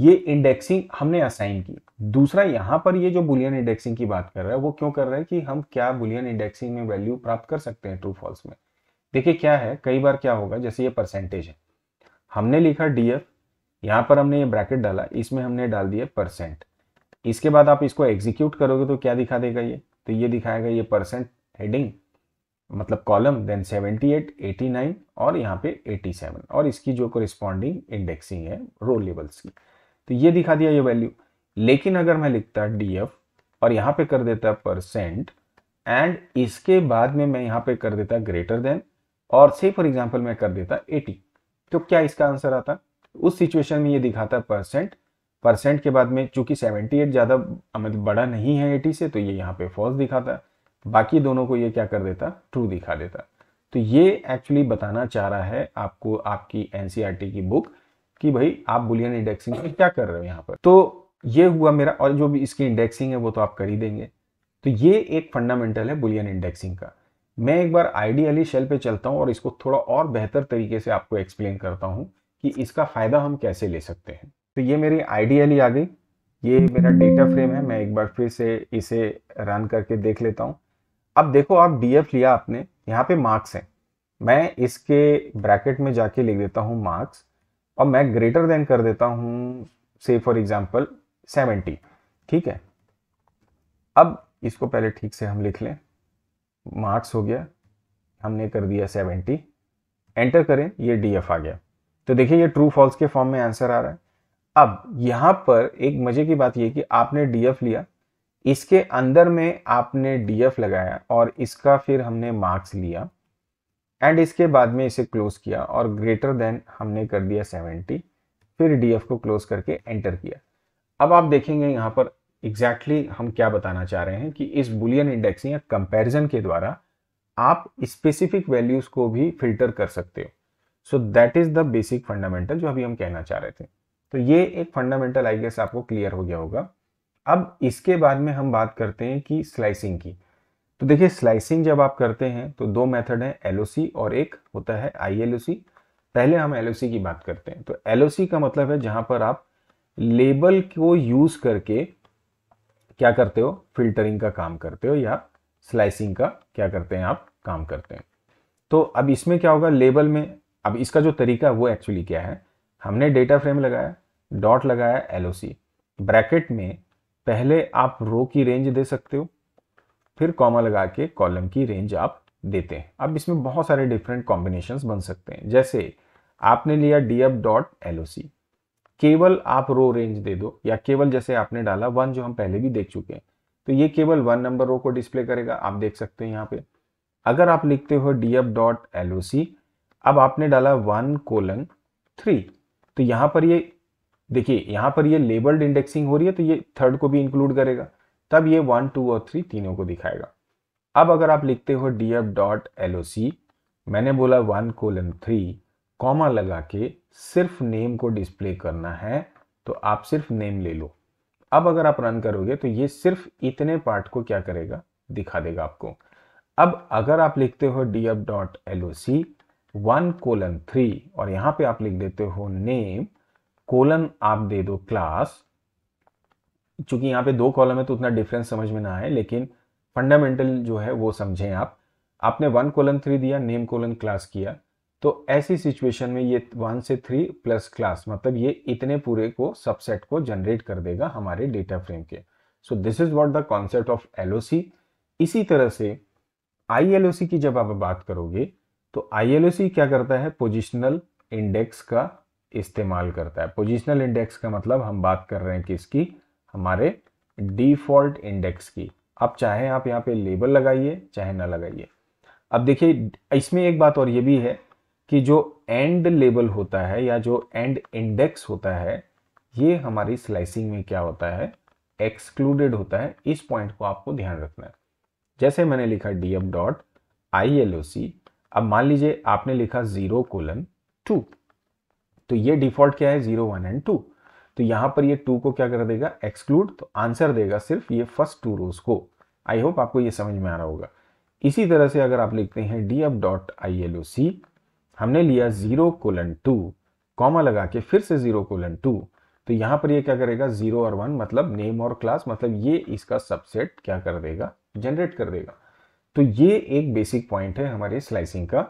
ये इंडेक्सिंग हमने असाइन की दूसरा यहां पर ये जो बुलियन इंडेक्सिंग की बात कर रहा है वो क्यों कर रहा है कि हम क्या बुलियन इंडेक्सिंग में वैल्यू प्राप्त कर सकते हैं ट्रू फॉल्स में देखिए क्या है कई बार क्या होगा जैसे ये परसेंटेज है हमने लिखा डी एफ पर हमने ये ब्रैकेट डाला इसमें हमने डाल दिया परसेंट इसके बाद आप इसको एग्जीक्यूट करोगे तो क्या दिखा देगा ये तो ये दिखाएगा ये परसेंट हेडिंग मतलब कॉलम देन 78, 89 और यहाँ पे 87 और इसकी जो कोरिस्पॉन्डिंग इंडेक्सिंग है रो लेवल्स की तो ये दिखा दिया ये वैल्यू लेकिन अगर मैं लिखता डी एफ और यहाँ पे कर देता परसेंट एंड इसके बाद में मैं यहाँ पे कर देता ग्रेटर देन और से फॉर एग्जाम्पल मैं कर देता 80 तो क्या इसका आंसर आता उस सिचुएशन में ये दिखाता परसेंट परसेंट के बाद में चूंकि 78 ज़्यादा मतलब बड़ा नहीं है 80 से तो ये यहाँ पे फॉल्स दिखाता है बाकी दोनों को ये क्या कर देता ट्रू दिखा देता तो ये एक्चुअली बताना चाह रहा है आपको आपकी एन e की बुक कि भाई आप बुलियन इंडेक्सिंग में क्या कर रहे हो यहाँ पर तो ये हुआ मेरा और जो भी इसकी इंडेक्सिंग है वो तो आप कर ही देंगे तो ये एक फंडामेंटल है बुलियन इंडेक्सिंग का मैं एक बार आइडियली शेल पे चलता हूँ और इसको थोड़ा और बेहतर तरीके से आपको एक्सप्लेन करता हूँ कि इसका फ़ायदा हम कैसे ले सकते हैं तो ये मेरी आइडियली आ गई ये मेरा डेटा फ्रेम है मैं एक बार फिर से इसे रन करके देख लेता हूँ अब देखो आप डी लिया आपने यहाँ पे मार्क्स हैं मैं इसके ब्रैकेट में जाके लिख देता हूँ मार्क्स और मैं ग्रेटर देन कर देता हूँ से फॉर एग्जाम्पल सेवेंटी ठीक है अब इसको पहले ठीक से हम लिख लें मार्क्स हो गया हमने कर दिया सेवेंटी एंटर करें ये डी एफ आ गया तो देखिए ये ट्रू फॉल्स के फॉर्म में आंसर आ रहा है अब यहां पर एक मजे की बात यह कि आपने डीएफ लिया इसके अंदर में आपने डीएफ लगाया और इसका फिर हमने मार्क्स लिया एंड इसके बाद में इसे क्लोज किया और ग्रेटर देन हमने कर दिया 70 फिर डीएफ को क्लोज करके एंटर किया अब आप देखेंगे यहां पर एग्जैक्टली exactly हम क्या बताना चाह रहे हैं कि इस बुलियन इंडेक्स या कंपेरिजन के द्वारा आप स्पेसिफिक वैल्यूज को भी फिल्टर कर सकते हो so that is the basic fundamental जो अभी हम कहना चाह रहे थे तो ये एक फंडामेंटल आई गेस आपको क्लियर हो गया होगा अब इसके बाद में हम बात करते हैं कि स्लाइसिंग की तो देखिए स्लाइसिंग जब आप करते हैं तो दो मेथड हैं एल और एक होता है आई पहले हम एल की बात करते हैं तो एल का मतलब है जहां पर आप लेबल को यूज करके क्या करते हो फिल्टरिंग का काम करते हो या स्लाइसिंग का क्या करते हैं आप काम करते हैं तो अब इसमें क्या होगा लेबल में अब इसका जो तरीका वो एक्चुअली क्या है हमने डेटा फ्रेम लगाया डॉट लगाया एल ब्रैकेट में पहले आप रो की रेंज दे सकते हो फिर कॉमा लगा के कॉलम की रेंज आप देते हैं अब इसमें बहुत सारे डिफरेंट कॉम्बिनेशन बन सकते हैं जैसे आपने लिया डी एफ डॉट एल केवल आप रो रेंज दे दो या केवल जैसे आपने डाला वन जो हम पहले भी देख चुके हैं तो ये केवल वन नंबर रो को डिस्प्ले करेगा आप देख सकते हैं यहाँ पे अगर आप लिखते हो डी एफ डॉट एल अब आपने डाला वन कोलन थ्री तो यहाँ पर ये देखिए यहाँ पर ये लेबल्ड इंडेक्सिंग हो रही है तो ये थर्ड को भी इंक्लूड करेगा तब ये वन टू और थ्री तीनों को दिखाएगा अब अगर आप लिखते हो D F dot L O C मैंने बोला वन कोलन थ्री कॉमा लगा के सिर्फ नेम को डिस्प्ले करना है तो आप सिर्फ नेम ले लो अब अगर आप रन करोगे तो ये सिर्फ इतने पार्ट को क्या करेगा दिखा देगा आपको अब अगर आप लिखते हो D F dot L O C one colon three और यहां पे आप लिख देते हो नेम कोलन आप दे दो क्लास चूंकि यहां पे दो कॉलम है तो उतना डिफरेंस समझ में ना आए लेकिन फंडामेंटल जो है वो समझें आप आपने वन कोलन थ्री दिया नेम कोलन क्लास किया तो ऐसी सिचुएशन में ये वन से थ्री प्लस क्लास मतलब ये इतने पूरे को सबसेट को जनरेट कर देगा हमारे डेटा फ्रेम के so this is what the concept of L इसी तरह से आई की जब आप बात करोगे तो आई क्या करता है पोजिशनल इंडेक्स का इस्तेमाल करता है पोजिशनल इंडेक्स का मतलब हम बात कर रहे हैं किसकी हमारे डिफॉल्ट इंडेक्स की अब चाहे आप यहाँ पे लेबल लगाइए चाहे ना लगाइए अब देखिए इसमें एक बात और ये भी है कि जो एंड लेबल होता है या जो एंड इंडेक्स होता है ये हमारी स्लाइसिंग में क्या होता है एक्सक्लूडेड होता है इस पॉइंट को आपको ध्यान रखना है जैसे मैंने लिखा D F dot I L O C अब मान लीजिए आपने लिखा जीरो कोलन टू तो ये डिफॉल्ट क्या है जीरो वन एंड टू तो यहां पर ये टू को क्या कर देगा एक्सक्लूड तो आंसर देगा सिर्फ ये फर्स्ट टू रोज को आई होप आपको ये समझ में आ रहा होगा इसी तरह से अगर आप लिखते हैं D F dot I L O C हमने लिया जीरो कोलन टू कॉमा लगा के फिर से जीरो कोलन टू तो यहां पर ये क्या करेगा जीरो और वन मतलब नेम और क्लास मतलब ये इसका सबसेट क्या कर देगा जनरेट कर देगा तो ये एक बेसिक पॉइंट है हमारे स्लाइसिंग का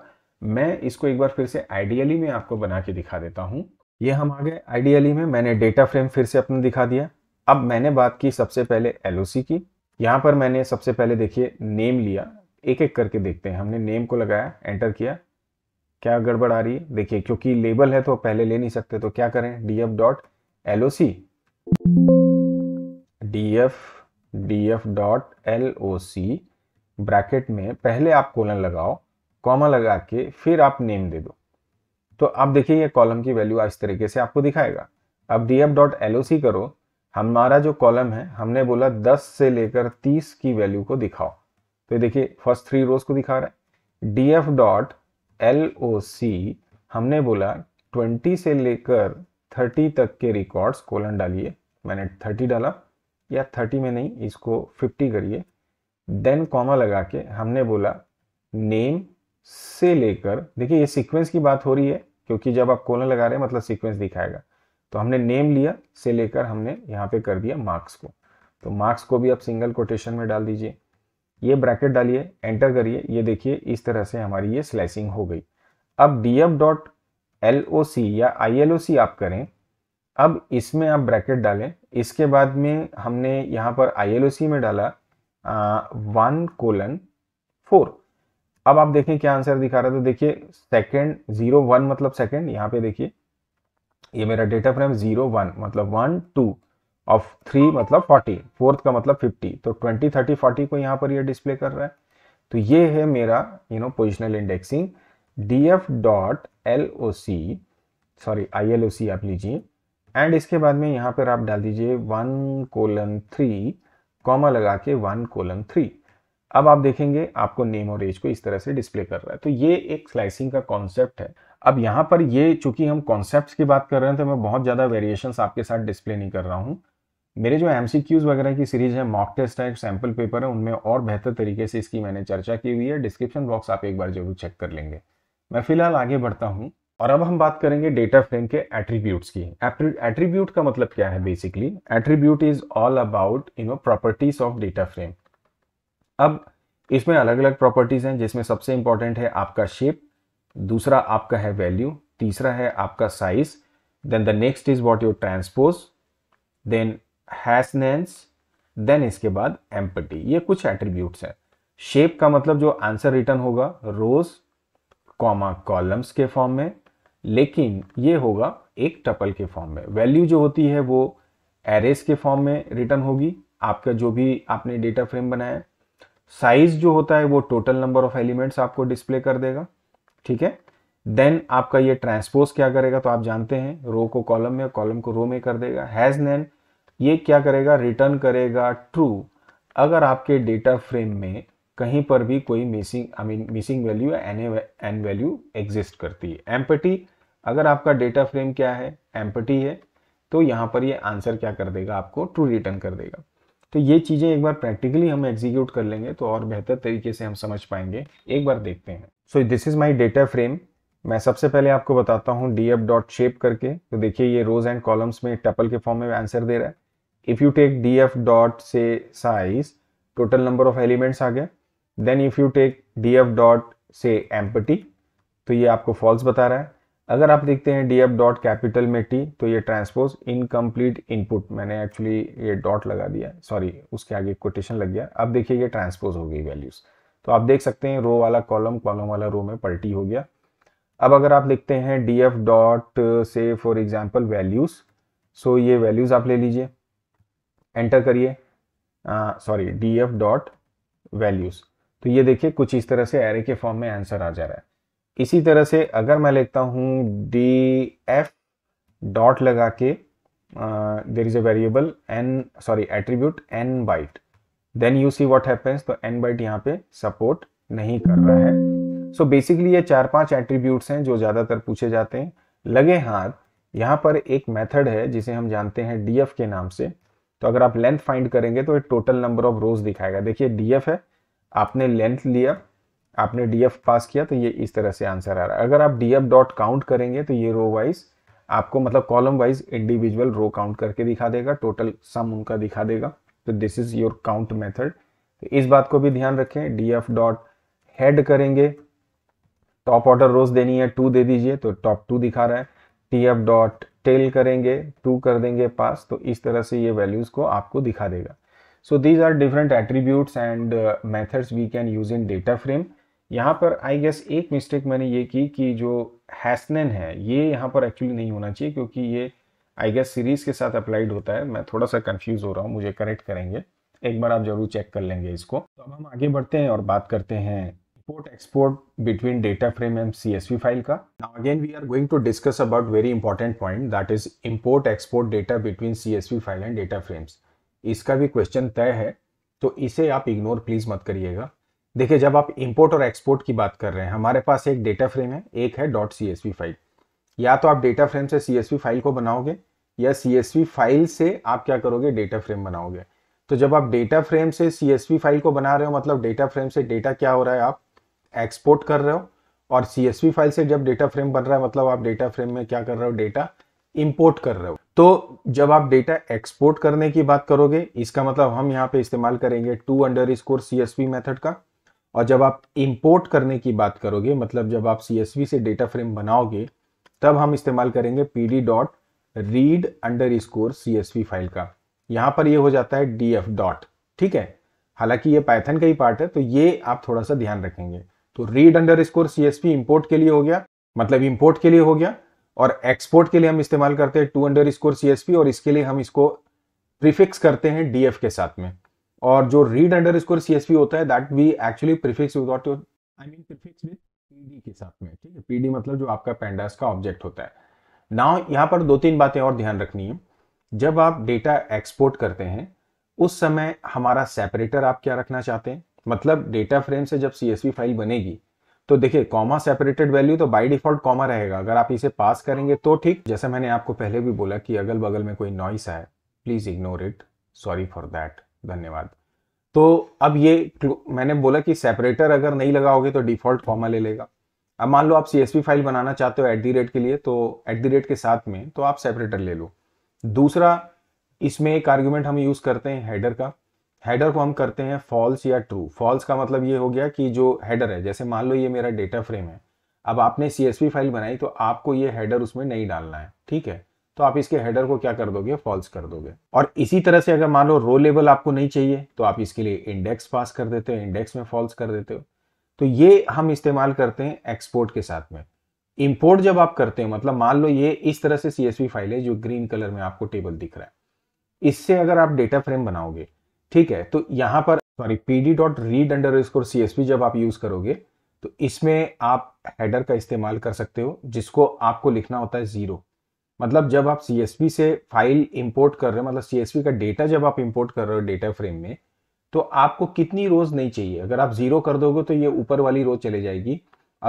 मैं इसको एक बार फिर से आइडियली में आपको बना के दिखा देता हूँ ये हम आ गए आइडियली में मैंने डेटा फ्रेम फिर से अपना दिखा दिया अब मैंने बात की सबसे पहले एल की यहाँ पर मैंने सबसे पहले देखिए नेम लिया एक एक करके देखते हैं हमने नेम को लगाया एंटर किया क्या गड़बड़ आ रही है देखिए क्योंकि लेबल है तो पहले ले नहीं सकते तो क्या करें D F dot L O C D F D F dot L O C bracket में पहले आप कोलन लगाओ कॉमा लगा के फिर आप नेम दे दो तो आप देखिए ये कॉलम की वैल्यू इस तरीके से आपको दिखाएगा अब D F dot L O C करो हमारा जो कॉलम है हमने बोला 10 से लेकर 30 की वैल्यू को दिखाओ तो देखिए फर्स्ट थ्री रोज को दिखा रहा है D F dot L O C हमने बोला 20 से लेकर 30 तक के रिकॉर्ड्स कोलन डालिए मैंने 30 डाला या 30 में नहीं इसको 50 करिए देन कॉमा लगा के हमने बोला नेम से लेकर देखिए ये सीक्वेंस की बात हो रही है क्योंकि जब आप कोलन लगा रहे हैं मतलब सीक्वेंस दिखाएगा तो हमने नेम लिया से लेकर हमने यहाँ पे कर दिया मार्क्स को तो मार्क्स को भी आप सिंगल कोटेशन में डाल दीजिए ये ब्रैकेट डालिए एंटर करिए ये देखिए इस तरह से हमारी ये स्लाइसिंग हो गई अब D F dot L O C या आई एल ओ सी आप करें अब इसमें आप ब्रैकेट डालें इसके बाद में हमने यहाँ पर आई एल ओ सी में डाला वन कोलन फोर अब आप देखें क्या आंसर दिखा रहा है तो देखिए सेकंड जीरो वन मतलब सेकंड यहाँ पे देखिए ये मेरा डेटा फ्रेम जीरो वन मतलब वन टू ऑफ थ्री मतलब फोर्टी फोर्थ का मतलब फिफ्टी तो ट्वेंटी थर्टी फोर्टी को यहाँ पर ये यह डिस्प्ले कर रहा है तो ये है मेरा you know positional indexing D F dot L O C sorry I L O C आप लीजिए एंड इसके बाद में यहाँ पर आप डाल दीजिए वन कोलन थ्री कॉमा लगा के वन कोलम थ्री अब आप देखेंगे आपको नेम और एज को इस तरह से डिस्प्ले कर रहा है तो ये एक स्लाइसिंग का कॉन्सेप्ट है अब यहाँ पर ये चूंकि हम कॉन्सेप्ट की बात कर रहे हैं तो मैं बहुत ज़्यादा वेरिएशन आपके साथ डिस्प्ले नहीं कर रहा हूँ मेरे जो एम वगैरह की सीरीज है मॉक टेस्ट है सैम्पल पेपर है उनमें और बेहतर तरीके से इसकी मैंने चर्चा की हुई है डिस्क्रिप्शन बॉक्स आप एक बार जरूर चेक कर लेंगे मैं फिलहाल आगे बढ़ता हूँ और अब हम बात करेंगे डेटा फ्रेम के एट्रीब्यूट्स की एट्रीब्यूट का मतलब क्या है basically attribute is all about you know properties of data frame अब इसमें अलग अलग प्रॉपर्टीज हैं जिसमें सबसे इंपॉर्टेंट है आपका शेप दूसरा आपका है वैल्यू तीसरा है आपका size then the next is what your transpose then hasnans then इसके बाद एम्पटी ये कुछ एट्रीब्यूट्स हैं शेप का मतलब जो आंसर रिटर्न होगा रोज कॉमा कॉलम्स के फॉर्म में लेकिन ये होगा एक टपल के फॉर्म में वैल्यू जो होती है वो एरेस के फॉर्म में रिटर्न होगी आपका जो भी आपने डेटा फ्रेम बनाया साइज जो होता है वो टोटल नंबर ऑफ एलिमेंट्स आपको डिस्प्ले कर देगा ठीक है देन आपका ये ट्रांसपोज क्या करेगा तो आप जानते हैं रो को कॉलम में कॉलम को रो में कर देगा हैज नैन ये क्या करेगा रिटर्न करेगा ट्रू अगर आपके डेटा फ्रेम में कहीं पर भी कोई missing I mean missing value या एन वैल्यू एग्जिस्ट करती है एम्पटी अगर आपका डेटा फ्रेम क्या है एम्पटी है तो यहाँ पर ये आंसर क्या कर देगा आपको ट्रू रिटर्न कर देगा तो ये चीज़ें एक बार प्रैक्टिकली हम एग्जीक्यूट कर लेंगे तो और बेहतर तरीके से हम समझ पाएंगे एक बार देखते हैं so this is my data frame मैं सबसे पहले आपको बताता हूँ डी एफ डॉट शेप करके तो देखिए ये रोज एंड कॉलम्स में टपल के फॉर्म में आंसर दे रहा है if you take D F dot से size total number of elements आ गया then if you take D F dot से एम्पटी तो ये आपको फॉल्स बता रहा है अगर आप देखते हैं डी एफ डॉट कैपिटल में टी तो ये ट्रांसपोज इनकम्प्लीट इनपुट मैंने एक्चुअली ये डॉट लगा दिया सॉरी उसके आगे कोटेशन लग गया अब देखिए ये ट्रांसपोज हो गई वैल्यूज़ तो आप देख सकते हैं रो वाला कॉलम कॉलम वाला रो में पलटी हो गया अब अगर आप देखते हैं डी एफ डॉट से फॉर एग्जाम्पल वैल्यूज़ सो ये वैल्यूज़ आप ले लीजिए एंटर करिए sorry D F dot values तो ये देखिए कुछ इस तरह से एरे के फॉर्म में आंसर आ जा रहा है इसी तरह से अगर मैं लिखता हूँ डी एफ डॉट लगा के there is a variable N sorry attribute N byte then you see what happens तो एन बाइट यहाँ पे सपोर्ट नहीं कर रहा है सो so बेसिकली ये चार पांच एट्रीब्यूट्स हैं जो ज़्यादातर पूछे जाते हैं लगे हाथ यहाँ पर एक मेथड है जिसे हम जानते हैं डी के नाम से तो अगर आप लेंथ फाइंड करेंगे तो एक टोटल नंबर ऑफ रोज दिखाएगा देखिए डी है आपने लेंथ लिया आपने डी एफ पास किया तो ये इस तरह से आंसर आ रहा है अगर आप डी डॉट काउंट करेंगे तो ये रो वाइज आपको मतलब column wise individual row count करके दिखा देगा टोटल सम उनका दिखा देगा तो this is your count method तो इस बात को भी ध्यान रखें डी डॉट हेड करेंगे टॉप ऑर्डर रोज देनी है टू दे दीजिए तो टॉप टू दिखा रहा है टी एफ डॉट टेल करेंगे टू कर देंगे पास तो इस तरह से ये वैल्यूज को आपको दिखा देगा so these are different attributes and methods we can use in data frame यहाँ पर आई गेस एक मिस्टेक मैंने ये की कि जो हैसनेन है ये यहाँ पर एक्चुअली नहीं होना चाहिए क्योंकि ये आई गेस सीरीज के साथ अप्लाइड होता है मैं थोड़ा सा कन्फ्यूज हो रहा हूँ मुझे करेक्ट करेंगे एक बार आप जरूर चेक कर लेंगे इसको तो अब हम आगे बढ़ते हैं और बात करते हैं import export between data frame and C S V file का now again we are going to discuss about very important point that is import export data between C S V file and data frames इसका भी question तय है तो इसे आप ignore please मत करिएगा देखिए जब आप इंपोर्ट और एक्सपोर्ट की बात कर रहे हैं हमारे पास एक डेटा फ्रेम है एक है डॉट सी फाइल या तो आप डेटा फ्रेम से सी फाइल को बनाओगे या सी फाइल से आप क्या करोगे डेटा फ्रेम बनाओगे तो जब आप डेटा फ्रेम से सी फाइल को बना रहे हो मतलब डेटा फ्रेम से डेटा क्या हो रहा है आप एक्सपोर्ट कर रहे हो और सी फाइल से जब डेटा फ्रेम बन रहा है मतलब आप डेटा फ्रेम में क्या कर रहे हो डेटा इम्पोर्ट कर रहे हो तो जब आप डेटा एक्सपोर्ट करने की बात करोगे इसका मतलब हम यहाँ पे इस्तेमाल करेंगे to under score C method का और जब आप इंपोर्ट करने की बात करोगे मतलब जब आप सी से डेटा फ्रेम बनाओगे तब हम इस्तेमाल करेंगे P D dot read under score C file का यहाँ पर ये हो जाता है डी एफ डॉट ठीक है हालांकि ये पैथन का ही पार्ट है तो ये आप थोड़ा सा ध्यान रखेंगे तो रीड अंडर स्कोर सी एस इंपोर्ट के लिए हो गया मतलब इंपोर्ट के लिए हो गया और एक्सपोर्ट के लिए हम इस्तेमाल करते हैं टू अंडर स्कोर सी और इसके लिए हम इसको प्रीफिक्स करते हैं डी के साथ में और जो रीड अंडर स्कोर सी होता है that we actually prefix without I mean prefix with PD के साथ में ठीक है पीडी मतलब जो आपका पेंडास का ऑब्जेक्ट होता है नाउ यहाँ पर दो तीन बातें और ध्यान रखनी है जब आप डेटा एक्सपोर्ट करते हैं उस समय हमारा सेपरेटर आप क्या रखना चाहते हैं मतलब डेटा फ्रेम से जब सी फाइल बनेगी तो देखिए कॉमा सेपरेटेड वैल्यू तो बाई डिफॉल्ट कॉमा रहेगा अगर आप इसे पास करेंगे तो ठीक जैसे मैंने आपको पहले भी बोला कि अगल बगल में कोई नॉइस है please ignore it sorry for that धन्यवाद तो अब ये मैंने बोला कि सेपरेटर अगर नहीं लगाओगे तो डिफॉल्ट कॉमा ले लेगा अब मान लो आप सी फाइल बनाना चाहते हो एट दी रेट के लिए तो एट दी रेट के साथ में तो आप सेपरेटर ले लो दूसरा इसमें एक आर्ग्यूमेंट हम यूज़ करते हैं हेडर का हेडर को हम करते हैं फॉल्स या ट्रू फॉल्स का मतलब ये हो गया कि जो हेडर है जैसे मान लो ये मेरा डेटा फ्रेम है अब आपने सी फाइल बनाई तो आपको ये हेडर उसमें नहीं डालना है ठीक है तो आप इसके हेडर को क्या कर दोगे फॉल्स कर दोगे और इसी तरह से अगर मान लो रो लेवल आपको नहीं चाहिए तो आप इसके लिए इंडेक्स पास कर देते हो इंडेक्स में फॉल्स कर देते हो तो ये हम इस्तेमाल करते हैं एक्सपोर्ट के साथ में इम्पोर्ट जब आप करते हो मतलब मान लो ये इस तरह से सी फाइल है जो ग्रीन कलर में आपको टेबल दिख रहा है इससे अगर आप डेटा फ्रेम बनाओगे ठीक है तो यहाँ पर sorry P D dot read under score C S P जब आप यूज़ करोगे तो इसमें आप हेडर का इस्तेमाल कर सकते हो जिसको आपको लिखना होता है ज़ीरो मतलब जब आप सी से फाइल इंपोर्ट कर रहे हो मतलब सी का डेटा जब आप इंपोर्ट कर रहे हो डेटा फ्रेम में तो आपको कितनी रोज नहीं चाहिए अगर आप जीरो कर दोगे तो ये ऊपर वाली रोज चले जाएगी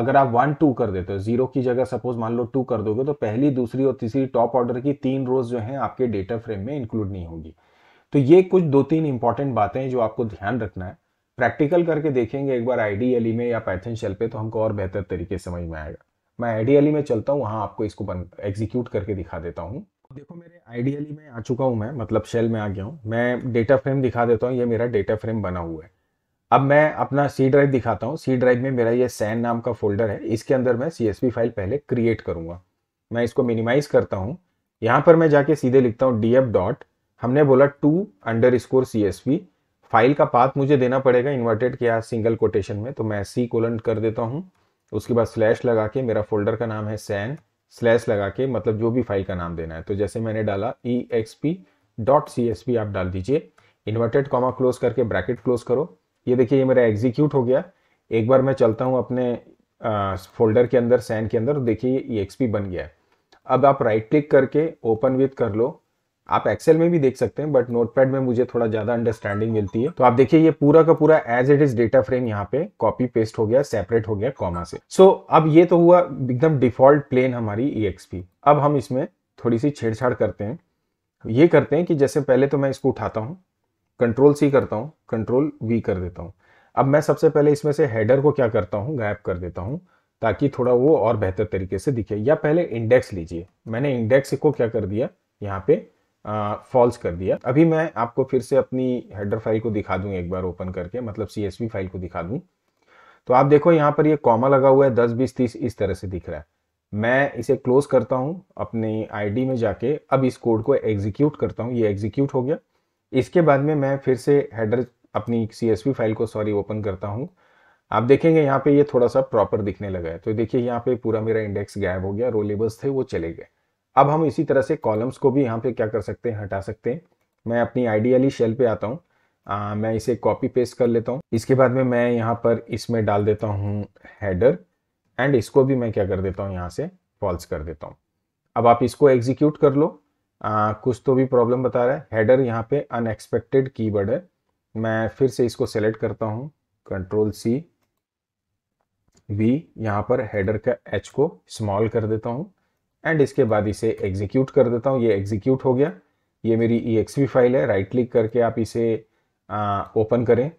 अगर आप वन टू कर देते हो जीरो की जगह सपोज मान लो टू कर दोगे तो पहली दूसरी और तीसरी टॉप ऑर्डर की तीन रोज जो है आपके डेटा फ्रेम में इंक्लूड नहीं होगी तो ये कुछ दो तीन इंपॉर्टेंट बातें हैं जो आपको ध्यान रखना है प्रैक्टिकल करके देखेंगे एक बार आईडीएलई में या पैथन शेल पे तो हमको और बेहतर तरीके समझ में आएगा मैं आईडीएलई में चलता हूँ वहाँ आपको इसको एग्जीक्यूट करके दिखा देता हूँ देखो मेरे आईडीएलई में आ चुका हूँ मैं मतलब शेल में आ गया हूँ मैं डेटा फ्रेम दिखा देता हूँ ये मेरा डेटा फ्रेम बना हुआ है अब मैं अपना सी ड्राइव दिखाता हूँ सी ड्राइव में मेरा ये सैन नाम का फोल्डर है इसके अंदर मैं सी फाइल पहले क्रिएट करूँगा मैं इसको मिनिमाइज करता हूँ यहाँ पर मैं जाके सीधे लिखता हूँ डी एफ डॉट हमने बोला to under score C S P file का पाथ मुझे देना पड़ेगा इन्वर्टेड किया सिंगल कोटेशन में तो मैं सी कोलन कर देता हूँ उसके बाद स्लैश लगा के मेरा फोल्डर का नाम है सैन स्लैश लगा के मतलब जो भी फाइल का नाम देना है तो जैसे मैंने डाला E X P dot C S P आप डाल दीजिए इन्वर्टेड कॉमा क्लोज करके ब्रैकेट क्लोज करो ये देखिए ये मेरा एग्जीक्यूट हो गया एक बार मैं चलता हूँ अपने फोल्डर के अंदर सैन के अंदर देखिए ये ई एक्स पी बन गया है अब आप राइट क्लिक करके ओपन विथ कर लो आप एक्सेल में भी देख सकते हैं बट नोटपैड में मुझे थोड़ा ज्यादा अंडरस्टैंडिंग मिलती है तो आप देखिए ये पूरा का पूरा as it is data frame यहाँ पे कॉपी पेस्ट हो गया सेपरेट हो गया कॉमा से सो so, अब ये तो हुआ एकदम डिफॉल्ट प्लेन हमारी ई अब हम इसमें थोड़ी सी छेड़छाड़ करते हैं ये करते हैं कि जैसे पहले तो मैं इसको उठाता हूँ कंट्रोल सी करता हूँ कंट्रोल वी कर देता हूँ अब मैं सबसे पहले इसमें से हेडर को क्या करता हूँ गायब कर देता हूँ ताकि थोड़ा वो और बेहतर तरीके से दिखे या पहले इंडेक्स लीजिए मैंने इंडेक्स को क्या कर दिया यहाँ पे फॉल्स कर दिया अभी मैं आपको फिर से अपनी हेडर फाइल को दिखा दूँ एक बार ओपन करके मतलब सी फाइल को दिखा दूँ तो आप देखो यहाँ पर ये कॉमा लगा हुआ है दस बीस तीस इस तरह से दिख रहा है मैं इसे क्लोज करता हूँ अपने आईडी में जाके अब इस कोड को एग्जीक्यूट करता हूँ ये एग्जीक्यूट हो गया इसके बाद में मैं फिर से हेडर अपनी सी फाइल को सॉरी ओपन करता हूँ आप देखेंगे यहाँ पे ये थोड़ा सा प्रॉपर दिखने लगा है तो देखिए यहाँ पे पूरा मेरा इंडेक्स गायब हो गया रोलेबल्स थे वो चले गए अब हम इसी तरह से कॉलम्स को भी यहाँ पे क्या कर सकते हैं हटा सकते हैं मैं अपनी आइडियली शेल पे आता हूँ मैं इसे कॉपी पेस्ट कर लेता हूँ इसके बाद में मैं यहाँ पर इसमें डाल देता हूँ हेडर एंड इसको भी मैं क्या कर देता हूँ यहाँ से फॉल्स कर देता हूँ अब आप इसको एग्जीक्यूट कर लो आ, कुछ तो भी प्रॉब्लम बता रहा है हेडर यहाँ पे अनएक्सपेक्टेड कीवर्ड है मैं फिर से इसको सेलेक्ट करता हूँ कंट्रोल सी वी यहाँ पर हेडर का एच को स्मॉल कर देता हूँ एंड इसके बाद इसे एग्जीक्यूट कर देता हूँ ये एग्जीक्यूट हो गया ये मेरी ई फाइल है राइट क्लिक करके आप इसे ओपन करें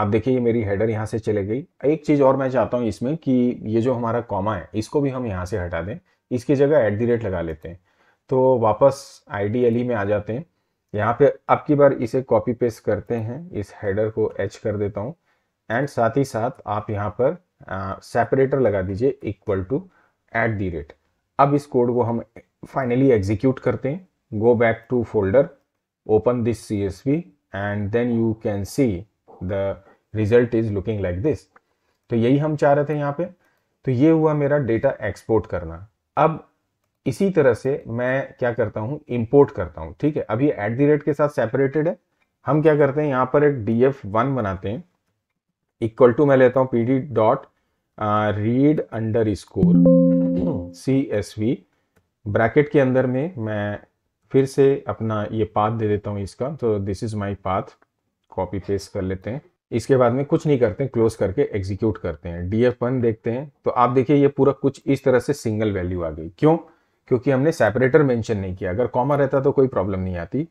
आप देखिए ये मेरी हेडर यहाँ से चले गई एक चीज़ और मैं चाहता हूँ इसमें कि ये जो हमारा कॉमा है इसको भी हम यहाँ से हटा दें इसकी जगह एट दी रेट लगा लेते हैं तो वापस आई में आ जाते हैं यहाँ पे अब की बार इसे कॉपी पेस्ट करते हैं इस हेडर को एच कर देता हूँ एंड साथ ही साथ आप यहाँ पर सेपरेटर लगा दीजिए equal to at the rate अब इस कोड को हम फाइनली एग्जीक्यूट करते हैं go back to folder open this C S V and then you can see the result is looking like this तो यही हम चाह रहे थे यहाँ पे तो ये हुआ मेरा डेटा एक्सपोर्ट करना अब इसी तरह से मैं क्या करता हूँ इम्पोर्ट करता हूँ ठीक है अभी एट दी रेट के साथ सेपरेटेड है हम क्या करते हैं यहाँ पर एक डी एफ वन बनाते हैं इक्वल टू मैं लेता हूँ P D dot read under score सी एस वी ब्रैकेट के अंदर में मैं फिर से अपना ये पाथ दे देता हूँ इसका तो this is my path copy paste कर लेते हैं इसके बाद में कुछ नहीं करते क्लोज करके एग्जीक्यूट करते हैं डी एफ वन देखते हैं तो आप देखिए ये पूरा कुछ इस तरह से सिंगल वैल्यू आ गई क्यों क्योंकि हमने सेपरेटर मेंशन नहीं किया अगर कॉमा रहता तो कोई प्रॉब्लम नहीं आती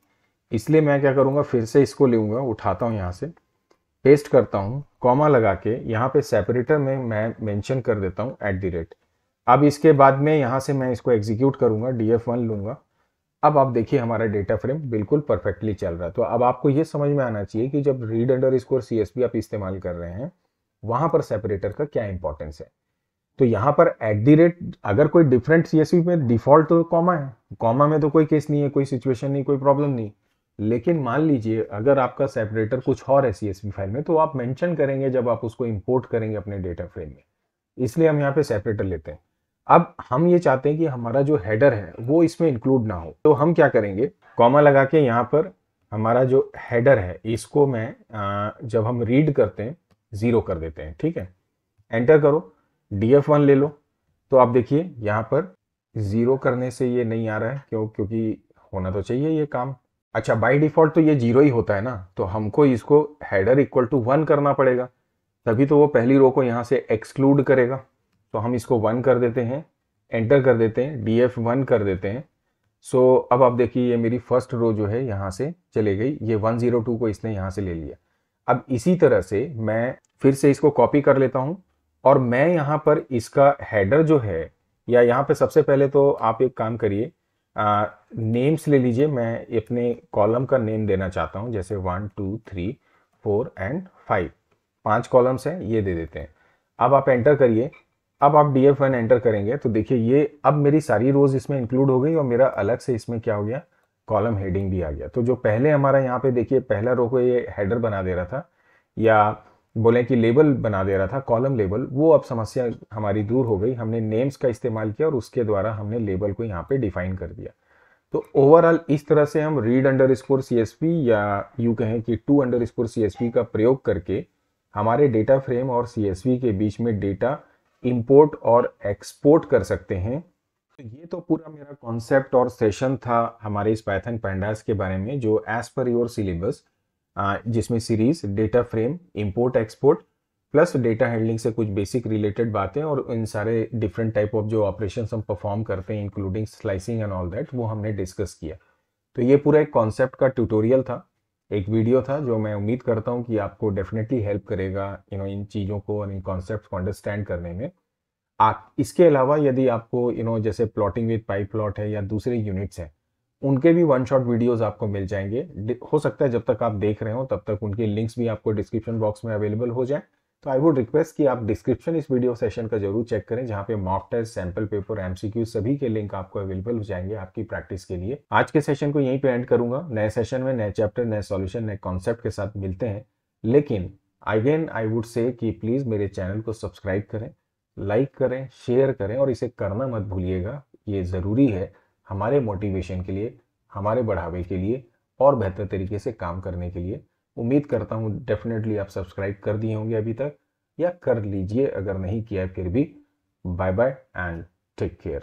इसलिए मैं क्या करूँगा फिर से इसको लूँगा उठाता हूँ यहाँ से पेस्ट करता हूँ कॉमा लगा के यहाँ पे सेपरेटर में मैं मेंशन कर देता हूँ एट दी रेट अब इसके बाद में यहाँ से मैं इसको एग्जीक्यूट करूँगा डी एफ वन लूँगा अब आप देखिए हमारा डेटा फ्रेम बिल्कुल परफेक्टली चल रहा है तो अब आपको ये समझ में आना चाहिए कि जब read under score C S P आप इस्तेमाल कर रहे हैं वहाँ पर सेपरेटर का क्या इंपॉर्टेंस है तो यहाँ पर एट दी रेट अगर कोई डिफरेंट सी में डिफॉल्ट तो कॉमा है कॉमा में तो कोई केस नहीं है कोई सिचुएशन नहीं कोई प्रॉब्लम नहीं लेकिन मान लीजिए अगर आपका सेपरेटर कुछ और है सी फाइल में तो आप मेंशन करेंगे जब आप उसको इंपोर्ट करेंगे अपने डेटा फ्रेम में इसलिए हम यहाँ पे सेपरेटर लेते हैं अब हम ये चाहते हैं कि हमारा जो हेडर है वो इसमें इंक्लूड ना हो तो हम क्या करेंगे कॉमा लगा के यहाँ पर हमारा जो हेडर है इसको मैं जब हम रीड करते हैं ज़ीरो कर देते हैं ठीक है एंटर करो डी एफ वन ले लो तो आप देखिए यहाँ पर ज़ीरो करने से ये नहीं आ रहा है क्यों क्योंकि होना तो चाहिए ये काम अच्छा बाय डिफ़ॉल्ट तो ये जीरो ही होता है ना तो हमको इसको हैडर इक्वल टू वन करना पड़ेगा तभी तो वो पहली रो को यहाँ से एक्सक्लूड करेगा तो हम इसको वन कर देते हैं एंटर कर देते हैं डी एफ वन कर देते हैं सो so, अब आप देखिए ये मेरी फर्स्ट रो जो है यहाँ से चले गई ये वन जीरो टू को इसने यहाँ से ले लिया अब इसी तरह से मैं फिर से इसको कॉपी कर लेता हूँ और मैं यहाँ पर इसका हैडर जो है या यहाँ पर सबसे पहले तो आप एक काम करिए नेम्स ले लीजिए मैं अपने कॉलम का नेम देना चाहता हूँ जैसे one two three four and five पांच कॉलम्स हैं ये दे देते हैं अब आप एंटर करिए अब आप डी एफ वन एंटर करेंगे तो देखिए ये अब मेरी सारी रोज इसमें इंक्लूड हो गई और मेरा अलग से इसमें क्या हो गया कॉलम हेडिंग भी आ गया तो जो पहले हमारा यहाँ पे देखिए पहला रो को ये हेडर बना दे रहा था या बोले कि लेबल बना दे रहा था कॉलम लेबल वो अब समस्या हमारी दूर हो गई हमने नेम्स का इस्तेमाल किया और उसके द्वारा हमने लेबल को यहाँ पे डिफाइन कर दिया तो ओवरऑल इस तरह से हम रीड अंडर स्कोर सी या यू कहें कि टू अंडर स्कोर सी का प्रयोग करके हमारे डेटा फ्रेम और सी के बीच में डेटा इंपोर्ट और एक्सपोर्ट कर सकते हैं तो ये तो पूरा मेरा कॉन्सेप्ट और सेशन था हमारे इस पैथन पैंडास के बारे में जो एज पर योर सिलेबस जिसमें series data frame import export plus data handling से कुछ बेसिक रिलेटेड बातें और इन सारे डिफरेंट टाइप ऑफ जो ऑपरेशन हम परफॉर्म करते हैं including slicing and all that वो हमने डिस्कस किया तो ये पूरा एक कॉन्सेप्ट का ट्यूटोरियल था एक वीडियो था जो मैं उम्मीद करता हूँ कि आपको डेफिनेटली हेल्प करेगा यू नो इन चीज़ों को और इन कॉन्सेप्ट को अंडरस्टैंड करने में आप इसके अलावा यदि आपको यू नो जैसे प्लॉटिंग विद पाइप प्लॉट है या दूसरे यूनिट्स हैं उनके भी वन शॉट वीडियोज आपको मिल जाएंगे हो सकता है जब तक आप देख रहे हो तब तक उनके लिंक्स भी आपको डिस्क्रिप्शन बॉक्स में अवेलेबल हो जाए तो आई वुड रिक्वेस्ट कि आप डिस्क्रिप्शन इस वीडियो सेशन का जरूर चेक करें जहाँ पे mock test sample paper MCQ सभी के लिंक आपको अवेलेबल हो जाएंगे आपकी प्रैक्टिस के लिए आज के सेशन को यहीं पे एंड करूंगा नए सेशन में नए चैप्टर नए सॉल्यूशन नए कॉन्सेप्ट के साथ मिलते हैं लेकिन अगेन आई वुड से कि प्लीज़ मेरे चैनल को सब्सक्राइब करें लाइक करें शेयर करें और इसे करना मत भूलिएगा ये ज़रूरी है हमारे मोटिवेशन के लिए हमारे बढ़ावे के लिए और बेहतर तरीके से काम करने के लिए उम्मीद करता हूँ डेफिनेटली आप सब्सक्राइब कर दिए होंगे अभी तक या कर लीजिए अगर नहीं किया फिर भी bye bye and take care